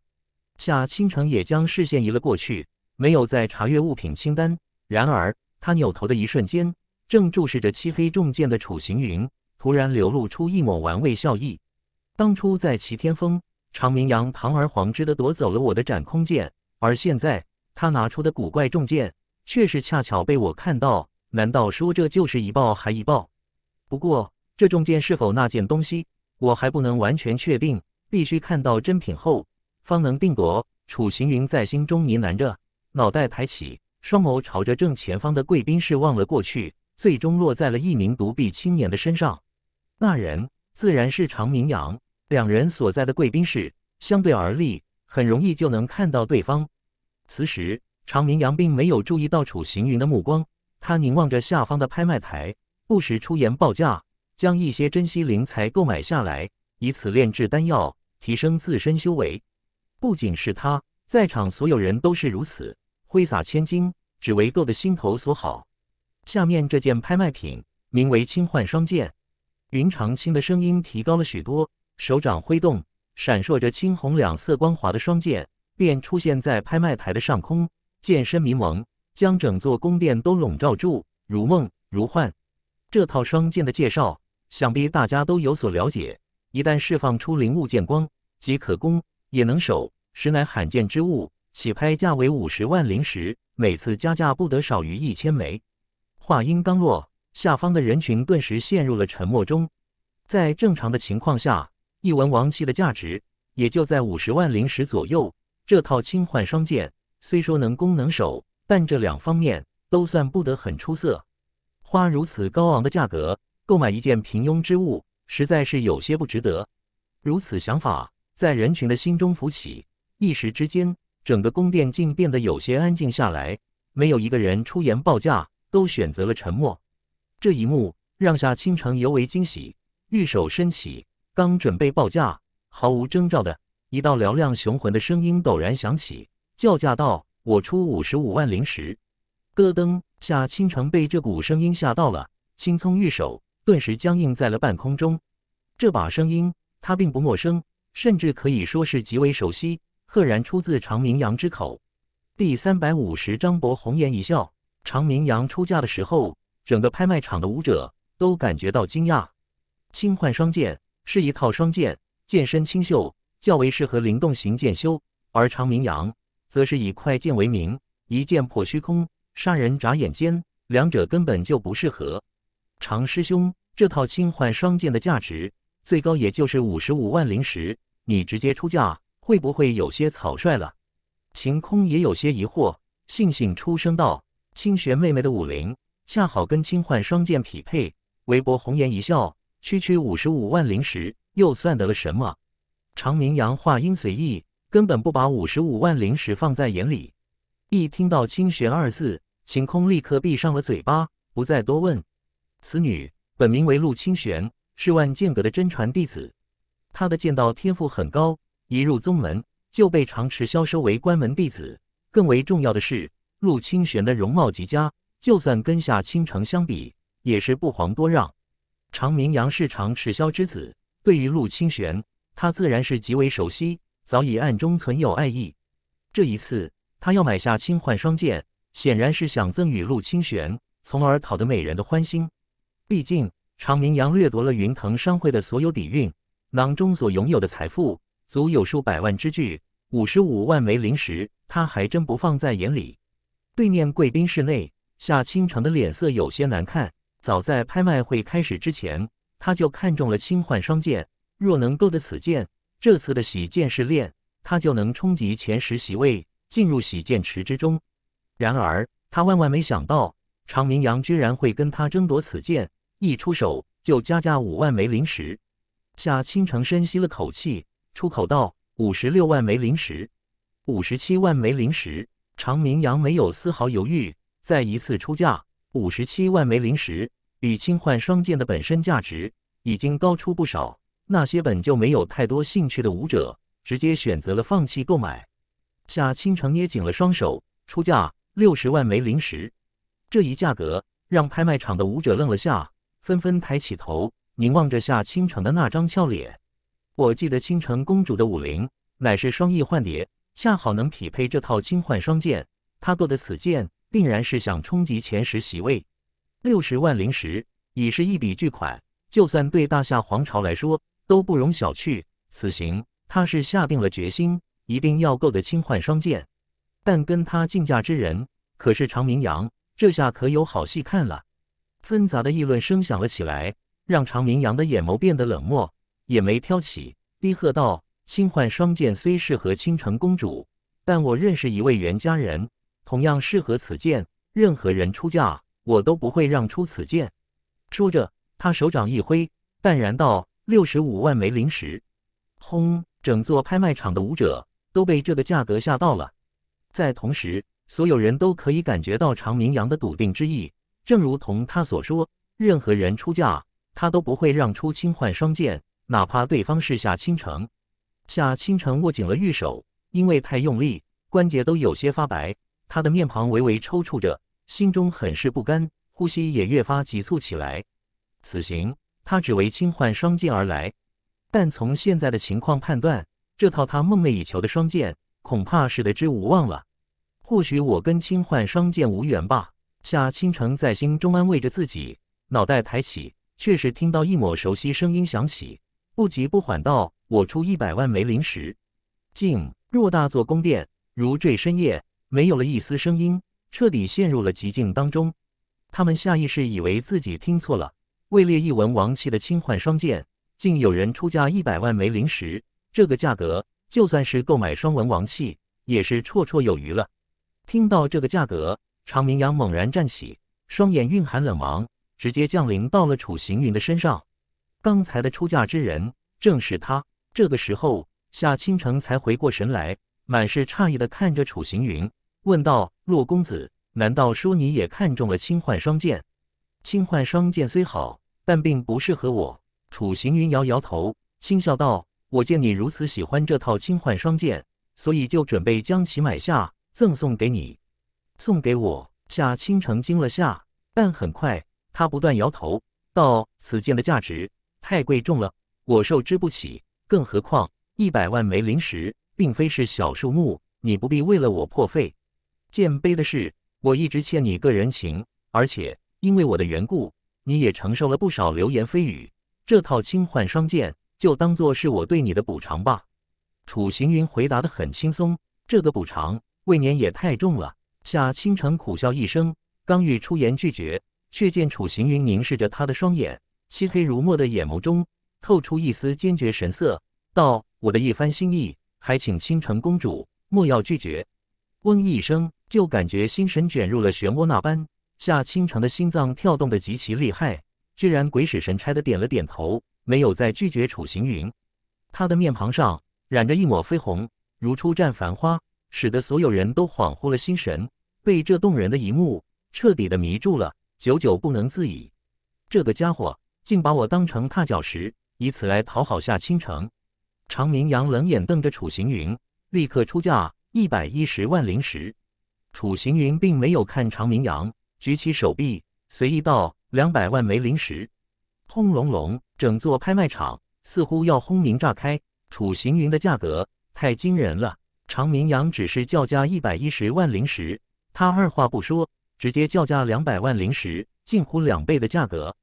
S1: 夏倾城也将视线移了过去，没有再查阅物品清单。然而，他扭头的一瞬间。正注视着漆黑重剑的楚行云，突然流露出一抹玩味笑意。当初在齐天峰，常明阳堂而皇之的夺走了我的斩空剑，而现在他拿出的古怪重剑，却是恰巧被我看到。难道说这就是一报还一报？不过这重剑是否那件东西，我还不能完全确定，必须看到真品后方能定夺。楚行云在心中呢喃着，脑袋抬起，双眸朝着正前方的贵宾室望了过去。最终落在了一名独臂青年的身上。那人自然是常明阳。两人所在的贵宾室相对而立，很容易就能看到对方。此时，常明阳并没有注意到楚行云的目光，他凝望着下方的拍卖台，不时出言报价，将一些珍稀灵材购买下来，以此炼制丹药，提升自身修为。不仅是他，在场所有人都是如此，挥洒千金，只为购得心头所好。下面这件拍卖品名为“青幻双剑”，云长青的声音提高了许多，手掌挥动，闪烁着青红两色光华的双剑便出现在拍卖台的上空，剑身迷蒙，将整座宫殿都笼罩住，如梦如幻。这套双剑的介绍，想必大家都有所了解。一旦释放出灵物剑光，即可攻也能守，实乃罕见之物。起拍价为五十万灵石，每次加价不得少于一千枚。话音刚落，下方的人群顿时陷入了沉默中。在正常的情况下，一文王器的价值也就在五十万灵石左右。这套轻幻双剑虽说能攻能守，但这两方面都算不得很出色。花如此高昂的价格购买一件平庸之物，实在是有些不值得。如此想法在人群的心中浮起，一时之间，整个宫殿竟变得有些安静下来，没有一个人出言报价。都选择了沉默，这一幕让夏倾城尤为惊喜，玉手升起，刚准备报价，毫无征兆的一道嘹亮雄浑的声音陡然响起，叫价道：“我出五十五万灵石。”咯噔！夏倾城被这股声音吓到了，青葱玉手顿时僵硬在了半空中。这把声音他并不陌生，甚至可以说是极为熟悉，赫然出自常明阳之口。第三百五十章：薄红颜一笑。常明阳出价的时候，整个拍卖场的舞者都感觉到惊讶。轻幻双剑是一套双剑，剑身清秀，较为适合灵动型剑修，而常明阳则是以快剑为名，一剑破虚空，杀人眨眼间，两者根本就不适合。常师兄这套轻幻双剑的价值最高也就是五十五万灵石，你直接出价，会不会有些草率了？晴空也有些疑惑，悻悻出声道。清玄妹妹的武灵恰好跟清幻双剑匹配，韦伯红颜一笑，区区五十五万灵石又算得了什么？常明阳话音随意，根本不把五十五万灵石放在眼里。一听到“清玄”二字，晴空立刻闭上了嘴巴，不再多问。此女本名为陆清玄，是万剑阁的真传弟子。她的剑道天赋很高，一入宗门就被常池萧收为关门弟子。更为重要的是。陆清玄的容貌极佳，就算跟夏倾城相比，也是不遑多让。长明阳是长赤霄之子，对于陆清玄，他自然是极为熟悉，早已暗中存有爱意。这一次，他要买下清幻双剑，显然是想赠与陆清玄，从而讨得美人的欢心。毕竟，长明阳掠夺了云腾商会的所有底蕴，囊中所拥有的财富足有数百万之巨，五十五万枚灵石，他还真不放在眼里。对面贵宾室内，夏倾城的脸色有些难看。早在拍卖会开始之前，他就看中了轻幻双剑。若能够得此剑，这次的洗剑试炼，他就能冲击前十席位，进入洗剑池之中。然而，他万万没想到，常明阳居然会跟他争夺此剑，一出手就加价五万枚灵石。夏倾城深吸了口气，出口道：“五十六万枚灵石，五十七万枚灵石。”常明阳没有丝毫犹豫，再一次出价五十七万枚灵石，比清幻双剑的本身价值已经高出不少。那些本就没有太多兴趣的武者，直接选择了放弃购买。夏倾城捏紧了双手，出价六十万枚灵石。这一价格让拍卖场的武者愣了下，纷纷抬起头，凝望着夏倾城的那张俏脸。我记得倾城公主的武灵乃是双翼幻蝶。恰好能匹配这套轻幻双剑，他购的此剑定然是想冲击前十席位。六十万灵石已是一笔巨款，就算对大夏皇朝来说都不容小觑。此行他是下定了决心，一定要购的轻幻双剑。但跟他竞价之人可是常明阳，这下可有好戏看了。纷杂的议论声响了起来，让常明阳的眼眸变得冷漠，也没挑起，低喝道。新换双剑虽适合倾城公主，但我认识一位袁家人，同样适合此剑。任何人出价，我都不会让出此剑。说着，他手掌一挥，淡然道：“六十五万枚灵石。”轰！整座拍卖场的舞者都被这个价格吓到了。在同时，所有人都可以感觉到长明阳的笃定之意，正如同他所说，任何人出价，他都不会让出清幻双剑，哪怕对方是下倾城。夏倾城握紧了玉手，因为太用力，关节都有些发白。她的面庞微微抽搐着，心中很是不甘，呼吸也越发急促起来。此行，他只为清幻双剑而来，但从现在的情况判断，这套他梦寐以求的双剑，恐怕是得之无望了。或许我跟清幻双剑无缘吧。夏倾城在心中安慰着自己，脑袋抬起，却是听到一抹熟悉声音响起。不急不缓道：“我出一百万枚灵石。”静，偌大座宫殿如坠深夜，没有了一丝声音，彻底陷入了寂静当中。他们下意识以为自己听错了。位列一文王气的轻幻双剑，竟有人出价一百万枚灵石。这个价格，就算是购买双文王器，也是绰绰有余了。听到这个价格，常明阳猛然站起，双眼蕴含冷芒，直接降临到了楚行云的身上。刚才的出嫁之人正是他。这个时候，夏倾城才回过神来，满是诧异的看着楚行云，问道：“洛公子，难道说你也看中了清幻双剑？”“清幻双剑虽好，但并不适合我。”楚行云摇摇头，轻笑道：“我见你如此喜欢这套清幻双剑，所以就准备将其买下，赠送给你。”“送给我？”夏倾城惊了下，但很快他不断摇头，道：“此剑的价值……”太贵重了，我受之不起。更何况一百万枚灵石，并非是小数目。你不必为了我破费。剑碑的事，我一直欠你个人情，而且因为我的缘故，你也承受了不少流言蜚语。这套轻幻双剑，就当做是我对你的补偿吧。楚行云回答的很轻松，这个补偿未免也太重了。夏倾城苦笑一声，刚欲出言拒绝，却见楚行云凝视着他的双眼。漆黑如墨的眼眸中透出一丝坚决神色，道：“我的一番心意，还请倾城公主莫要拒绝。”嗡一声，就感觉心神卷入了漩涡那般。夏倾城的心脏跳动的极其厉害，居然鬼使神差的点了点头，没有再拒绝楚行云。他的面庞上染着一抹绯红，如初绽繁花，使得所有人都恍惚了心神，被这动人的一幕彻底的迷住了，久久不能自已。这个家伙。竟把我当成踏脚石，以此来讨好夏倾城。常明阳冷眼瞪着楚行云，立刻出价一百一十万灵石。楚行云并没有看常明阳，举起手臂，随意道：“两百万枚灵石。”轰隆隆，整座拍卖场似乎要轰鸣炸开。楚行云的价格太惊人了，常明阳只是叫价一百一十万灵石，他二话不说，直接叫价两百万灵石，近乎两倍的价格。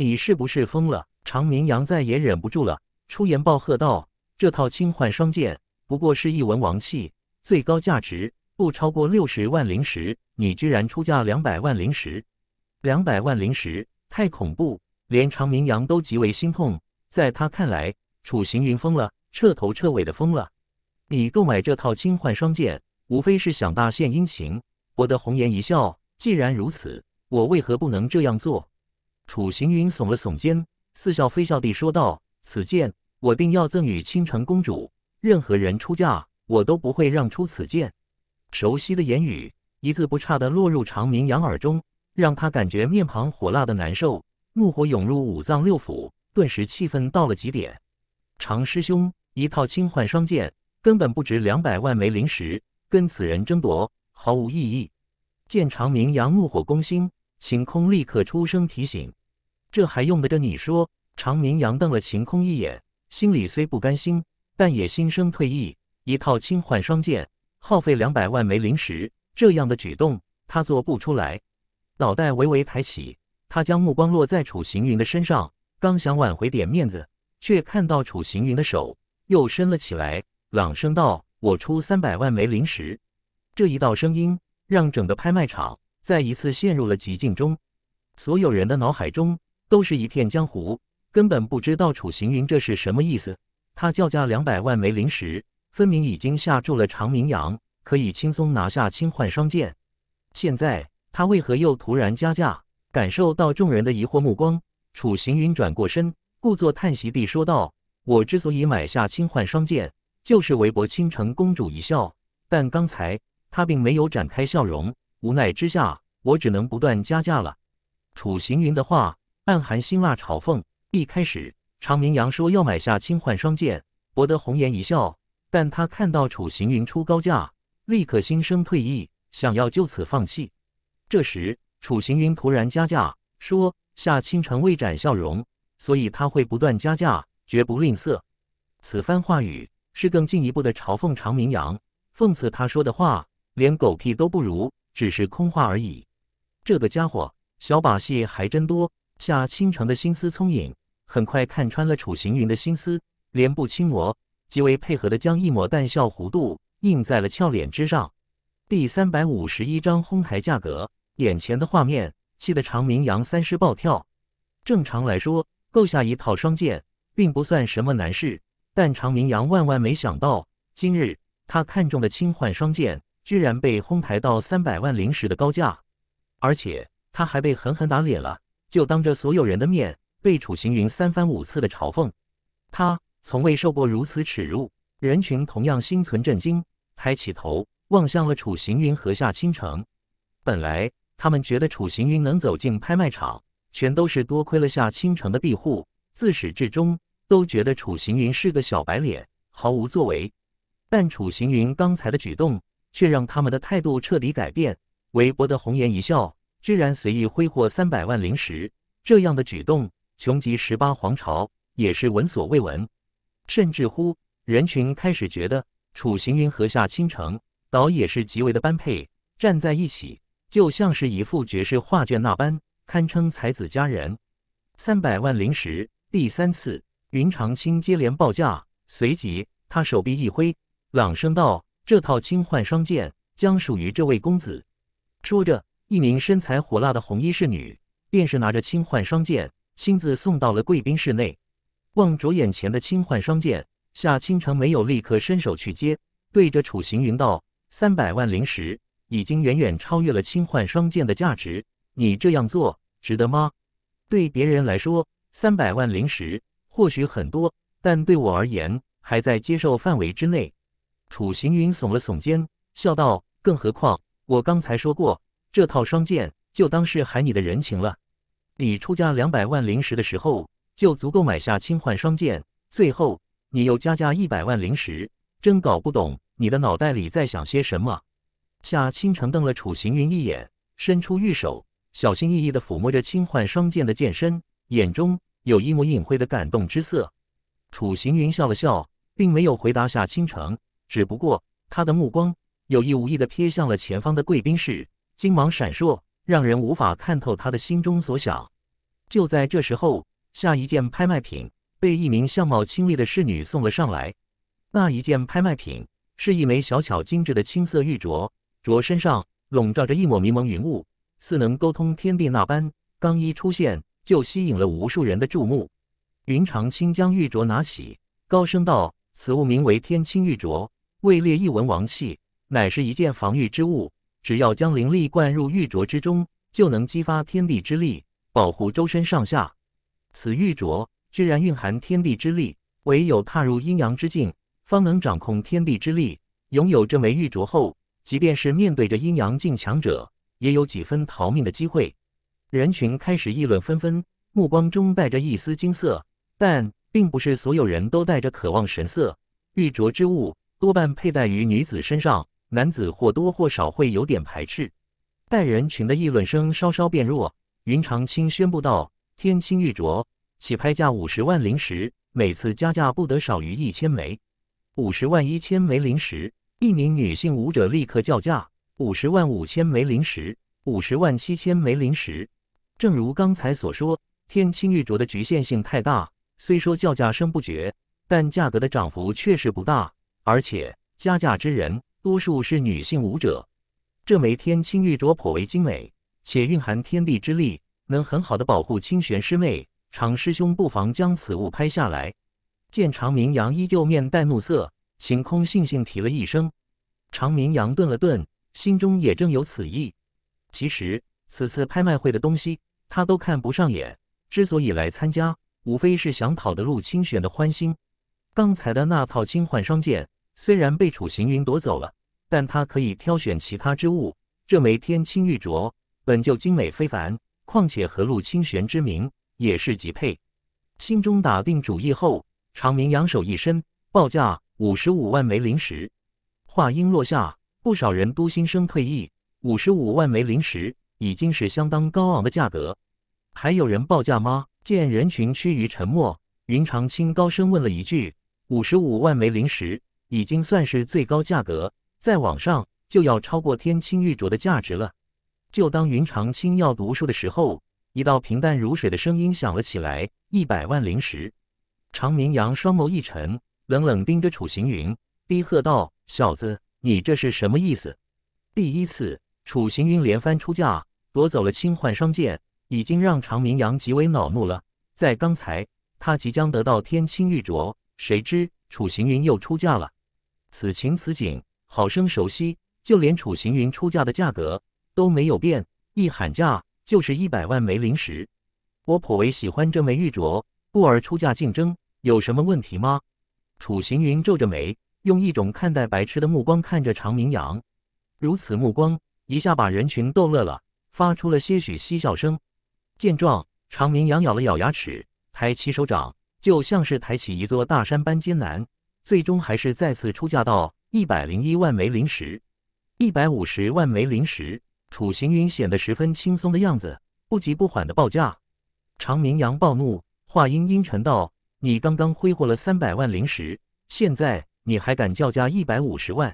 S1: 你是不是疯了？长明阳再也忍不住了，出言暴喝道：“这套轻幻双剑不过是一文王器，最高价值不超过六十万灵石。你居然出价两百万灵石！两百万灵石，太恐怖！连长明阳都极为心痛。在他看来，楚行云疯了，彻头彻尾的疯了。你购买这套轻幻双剑，无非是想大献殷勤，我的红颜一笑。既然如此，我为何不能这样做？”楚行云耸了耸肩，似笑非笑地说道：“此剑我定要赠与倾城公主，任何人出价，我都不会让出此剑。”熟悉的言语，一字不差地落入长明阳耳中，让他感觉面庞火辣的难受，怒火涌入五脏六腑，顿时气愤到了极点。长师兄，一套轻幻双剑根本不值两百万枚灵石，跟此人争夺毫无意义。见长明阳怒火攻心，晴空立刻出声提醒。这还用得着你说？长明扬瞪了晴空一眼，心里虽不甘心，但也心生退意。一套轻幻双剑耗费两百万枚灵石，这样的举动他做不出来。脑袋微微抬起，他将目光落在楚行云的身上，刚想挽回点面子，却看到楚行云的手又伸了起来，朗声道：“我出三百万枚灵石。”这一道声音让整个拍卖场再一次陷入了寂静中，所有人的脑海中。都是一片江湖，根本不知道楚行云这是什么意思。他叫价两百万枚灵石，分明已经下注了长明阳，可以轻松拿下清幻双剑。现在他为何又突然加价？感受到众人的疑惑目光，楚行云转过身，故作叹息地说道：“我之所以买下清幻双剑，就是为博倾城公主一笑。但刚才她并没有展开笑容，无奈之下，我只能不断加价了。”楚行云的话。暗含辛辣嘲讽。一开始，常明阳说要买下清幻双剑，博得红颜一笑，但他看到楚行云出高价，立刻心生退意，想要就此放弃。这时，楚行云突然加价，说夏倾城未展笑容，所以他会不断加价，绝不吝啬。此番话语是更进一步的嘲讽常明阳，讽刺他说的话连狗屁都不如，只是空话而已。这个家伙小把戏还真多。夏倾城的心思聪颖，很快看穿了楚行云的心思，脸步轻抹，极为配合的将一抹淡笑弧度印在了俏脸之上。第三百五十一章哄抬价格，眼前的画面气得常明阳三尸暴跳。正常来说，购下一套双剑并不算什么难事，但常明阳万万没想到，今日他看中的轻幻双剑居然被哄抬到三百万灵石的高价，而且他还被狠狠打脸了。就当着所有人的面，被楚行云三番五次的嘲讽，他从未受过如此耻辱。人群同样心存震惊，抬起头望向了楚行云和夏倾城。本来他们觉得楚行云能走进拍卖场，全都是多亏了夏倾城的庇护，自始至终都觉得楚行云是个小白脸，毫无作为。但楚行云刚才的举动，却让他们的态度彻底改变，微薄的红颜一笑。居然随意挥霍三百万灵石，这样的举动，穷极十八皇朝也是闻所未闻。甚至乎，人群开始觉得楚行云和夏倾城倒也是极为的般配，站在一起就像是一幅绝世画卷那般，堪称才子佳人。三百万灵石，第三次，云长青接连报价，随即他手臂一挥，朗声道：“这套清幻双剑将属于这位公子。”说着。一名身材火辣的红衣侍女，便是拿着清幻双剑，亲自送到了贵宾室内。望着眼前的清幻双剑，夏倾城没有立刻伸手去接，对着楚行云道：“三百万灵石已经远远超越了清幻双剑的价值，你这样做值得吗？”对别人来说，三百万灵石或许很多，但对我而言，还在接受范围之内。楚行云耸了耸肩，笑道：“更何况，我刚才说过。”这套双剑就当是还你的人情了。你出价两百万灵石的时候，就足够买下清幻双剑。最后你又加价一百万灵石，真搞不懂你的脑袋里在想些什么。夏倾城瞪了楚行云一眼，伸出玉手，小心翼翼的抚摸着清幻双剑的剑身，眼中有一抹隐晦的感动之色。楚行云笑了笑，并没有回答夏倾城，只不过他的目光有意无意的瞥向了前方的贵宾室。金芒闪烁，让人无法看透他的心中所想。就在这时候，下一件拍卖品被一名相貌清丽的侍女送了上来。那一件拍卖品是一枚小巧精致的青色玉镯，镯身上笼罩着一抹迷蒙云雾，似能沟通天地那般。刚一出现，就吸引了无数人的注目。云长卿将玉镯拿起，高声道：“此物名为天青玉镯，位列一文王器，乃是一件防御之物。”只要将灵力灌入玉镯之中，就能激发天地之力，保护周身上下。此玉镯居然蕴含天地之力，唯有踏入阴阳之境，方能掌控天地之力。拥有这枚玉镯后，即便是面对着阴阳境强者，也有几分逃命的机会。人群开始议论纷纷，目光中带着一丝惊色，但并不是所有人都带着渴望神色。玉镯之物多半佩戴于女子身上。男子或多或少会有点排斥，待人群的议论声稍稍变弱，云长青宣布道：“天青玉镯，起拍价五十万灵石，每次加价不得少于一千枚。五十万一千枚灵石，一名女性舞者立刻叫价五十万五千枚灵石，五十万七千枚灵石。正如刚才所说，天青玉镯的局限性太大。虽说叫价声不绝，但价格的涨幅确实不大，而且加价之人。”多数是女性舞者，这枚天青玉镯颇为精美，且蕴含天地之力，能很好的保护清玄师妹。长师兄不妨将此物拍下来。见长明阳依旧面带怒色，晴空悻悻提了一声。长明阳顿了顿，心中也正有此意。其实此次拍卖会的东西他都看不上眼，之所以来参加，无非是想讨得陆清玄的欢心。刚才的那套轻幻双剑。虽然被楚行云夺走了，但他可以挑选其他之物。这枚天青玉镯本就精美非凡，况且和陆清玄之名也是极配。心中打定主意后，长明扬手一伸，报价五十五万枚灵石。话音落下，不少人都心生退意。五十五万枚灵石已经是相当高昂的价格，还有人报价吗？见人群趋于沉默，云长青高声问了一句：“五十五万枚灵石。”已经算是最高价格，再往上就要超过天青玉镯的价值了。就当云长青要读书的时候，一道平淡如水的声音响了起来：“一百万灵石。”长明阳双眸一沉，冷冷盯着楚行云，低喝道：“小子，你这是什么意思？”第一次，楚行云连番出价夺走了青幻双剑，已经让长明阳极为恼怒了。在刚才，他即将得到天青玉镯，谁知楚行云又出价了。此情此景，好生熟悉。就连楚行云出价的价格都没有变，一喊价就是一百万枚灵石。我颇为喜欢这枚玉镯，故而出价竞争，有什么问题吗？楚行云皱着眉，用一种看待白痴的目光看着常明阳。如此目光一下把人群逗乐了，发出了些许嬉笑声。见状，常明阳咬了咬牙齿，抬起手掌，就像是抬起一座大山般艰难。最终还是再次出价到一百零一万枚灵石，一百五十万枚灵石。楚行云显得十分轻松的样子，不急不缓的报价。常明阳暴怒，话音阴沉道：“你刚刚挥霍了三百万灵石，现在你还敢叫价一百五十万？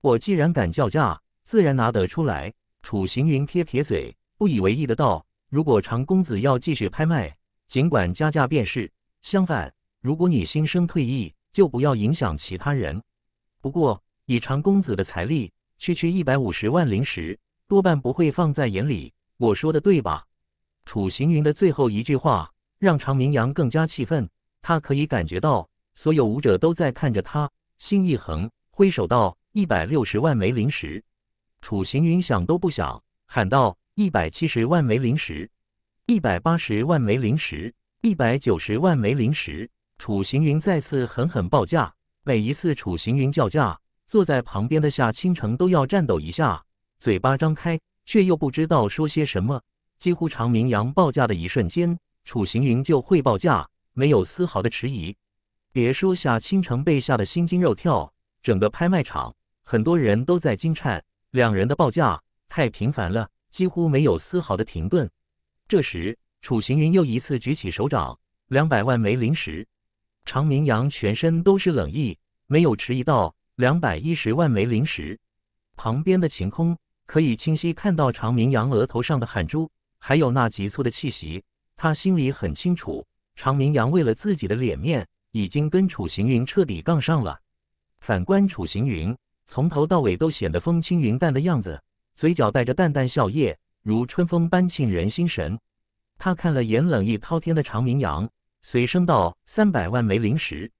S1: 我既然敢叫价，自然拿得出来。”楚行云撇撇嘴，不以为意的道：“如果常公子要继续拍卖，尽管加价便是。相反，如果你心生退意，”就不要影响其他人。不过，以常公子的财力，区区一百五十万灵石，多半不会放在眼里。我说的对吧？楚行云的最后一句话让常明阳更加气愤。他可以感觉到所有武者都在看着他。心一横，挥手道：“一百六十万枚灵石。”楚行云想都不想，喊道：“一百七十万枚灵石，一百八十万枚灵石，一百九十万枚灵石。”楚行云再次狠狠报价，每一次楚行云叫价，坐在旁边的夏倾城都要颤抖一下，嘴巴张开，却又不知道说些什么。几乎常明阳报价的一瞬间，楚行云就会报价，没有丝毫的迟疑。别说夏倾城被吓得心惊肉跳，整个拍卖场很多人都在惊颤。两人的报价太频繁了，几乎没有丝毫的停顿。这时，楚行云又一次举起手掌，两百万枚灵石。常明阳全身都是冷意，没有迟疑道：“两百一十万枚灵石。”旁边的晴空可以清晰看到常明阳额头上的汗珠，还有那急促的气息。他心里很清楚，常明阳为了自己的脸面，已经跟楚行云彻底杠上了。反观楚行云，从头到尾都显得风轻云淡的样子，嘴角带着淡淡笑靥，如春风般沁人心神。他看了眼冷意滔天的常明阳。随升到三百万枚灵石，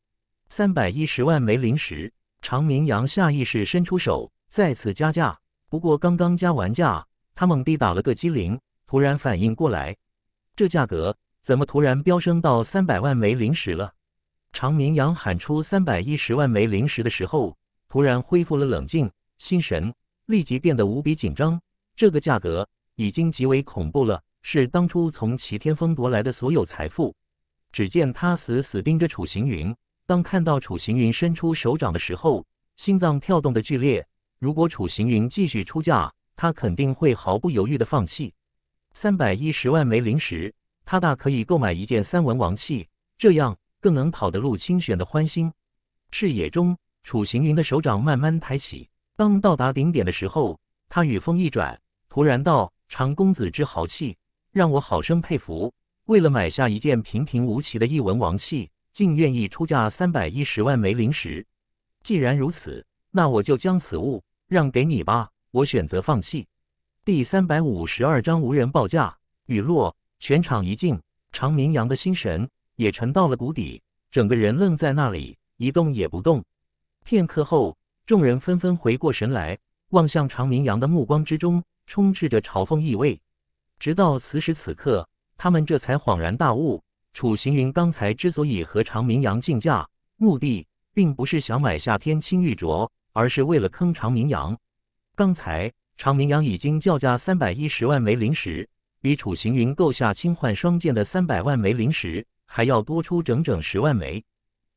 S1: 三百一十万枚灵石。常明阳下意识伸出手，再次加价。不过刚刚加完价，他猛地打了个激灵，突然反应过来，这价格怎么突然飙升到三百万枚灵石了？常明阳喊出三百一十万枚灵石的时候，突然恢复了冷静，心神立即变得无比紧张。这个价格已经极为恐怖了，是当初从齐天峰夺来的所有财富。只见他死死盯着楚行云。当看到楚行云伸出手掌的时候，心脏跳动的剧烈。如果楚行云继续出价，他肯定会毫不犹豫的放弃。三百一十万枚灵石，他大可以购买一件三文王器，这样更能讨得陆清玄的欢心。视野中，楚行云的手掌慢慢抬起。当到达顶点的时候，他语锋一转，突然道：“长公子之豪气，让我好生佩服。”为了买下一件平平无奇的一文王器，竟愿意出价三百一十万枚灵石。既然如此，那我就将此物让给你吧。我选择放弃。第三百五十二章无人报价。雨落，全场一静，常明阳的心神也沉到了谷底，整个人愣在那里，一动也不动。片刻后，众人纷纷回过神来，望向常明阳的目光之中充斥着嘲讽意味。直到此时此刻。他们这才恍然大悟，楚行云刚才之所以和长明阳竞价，目的并不是想买下天青玉镯，而是为了坑长明阳。刚才长明阳已经叫价三百一十万枚灵石，比楚行云购下青幻双剑的三百万枚灵石还要多出整整十万枚。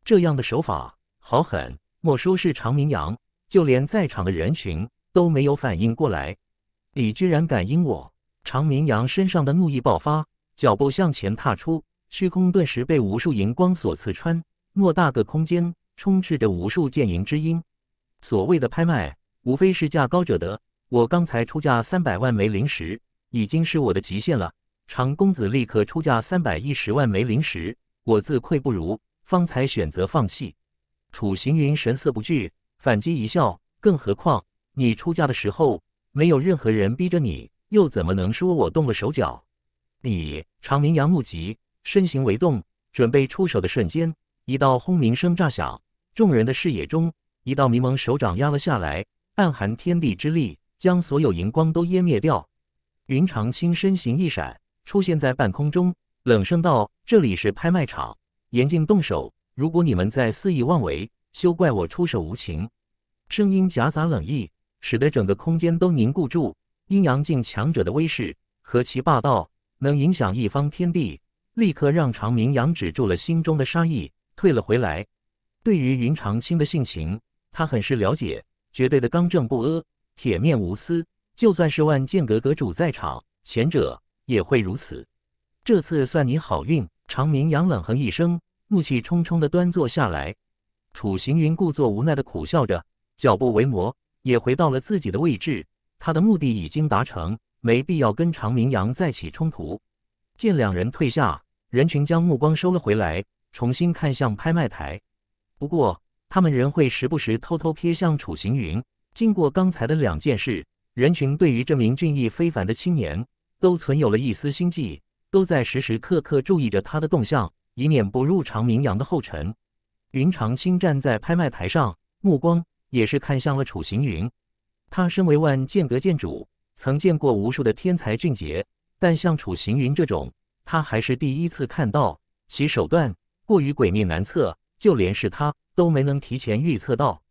S1: 这样的手法好狠！莫说是长明阳，就连在场的人群都没有反应过来，你居然敢阴我！长明阳身上的怒意爆发。脚步向前踏出，虚空顿时被无数银光所刺穿。莫大个空间充斥着无数剑影之音。所谓的拍卖，无非是价高者得。我刚才出价三百万枚灵石，已经是我的极限了。常公子立刻出价三百一十万枚灵石，我自愧不如，方才选择放弃。楚行云神色不惧，反击一笑。更何况你出价的时候，没有任何人逼着你，又怎么能说我动了手脚？李长明阳怒极，身形微动，准备出手的瞬间，一道轰鸣声炸响，众人的视野中，一道迷蒙手掌压了下来，暗含天地之力，将所有荧光都湮灭掉。云长青身形一闪，出现在半空中，冷声道：“这里是拍卖场，严禁动手。如果你们再肆意妄为，休怪我出手无情。”声音夹杂冷意，使得整个空间都凝固住。阴阳境强者的威势何其霸道！能影响一方天地，立刻让长明阳止住了心中的杀意，退了回来。对于云长青的性情，他很是了解，绝对的刚正不阿，铁面无私。就算是万剑阁阁主在场，前者也会如此。这次算你好运。长明阳冷哼一声，怒气冲冲的端坐下来。楚行云故作无奈的苦笑着，脚步为魔，也回到了自己的位置。他的目的已经达成。没必要跟常明阳再起冲突。见两人退下，人群将目光收了回来，重新看向拍卖台。不过，他们仍会时不时偷偷瞥向楚行云。经过刚才的两件事，人群对于这名俊逸非凡的青年，都存有了一丝心计，都在时时刻刻注意着他的动向，以免步入常明阳的后尘。云长青站在拍卖台上，目光也是看向了楚行云。他身为万剑阁剑主。曾见过无数的天才俊杰，但像楚行云这种，他还是第一次看到。其手段过于诡秘难测，就连是他都没能提前预测到。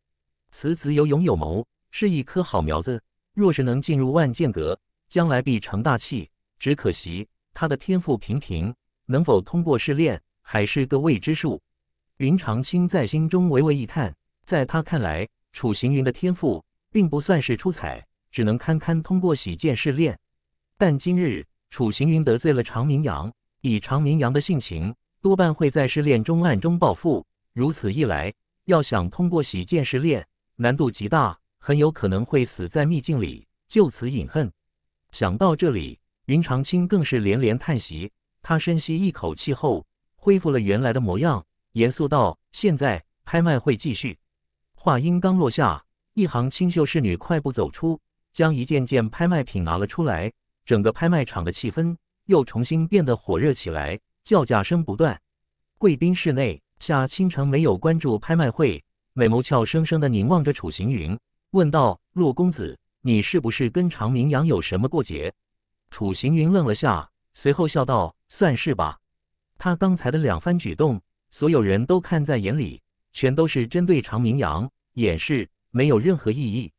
S1: 此子有勇有谋，是一颗好苗子。若是能进入万剑阁，将来必成大器。只可惜他的天赋平平，能否通过试炼还是个未知数。云长青在心中微微一叹，在他看来，楚行云的天赋并不算是出彩。只能堪堪通过洗剑试炼，但今日楚行云得罪了长明阳，以长明阳的性情，多半会在试炼中暗中报复。如此一来，要想通过洗剑试炼，难度极大，很有可能会死在秘境里，就此饮恨。想到这里，云长青更是连连叹息。他深吸一口气后，恢复了原来的模样，严肃道：“现在拍卖会继续。”话音刚落下，一行清秀侍女快步走出。将一件件拍卖品拿了出来，整个拍卖场的气氛又重新变得火热起来，叫价声不断。贵宾室内，夏倾城没有关注拍卖会，美眸俏生生地凝望着楚行云，问道：“洛公子，你是不是跟长明阳有什么过节？”楚行云愣了下，随后笑道：“算是吧。”他刚才的两番举动，所有人都看在眼里，全都是针对长明阳，掩饰没有任何意义。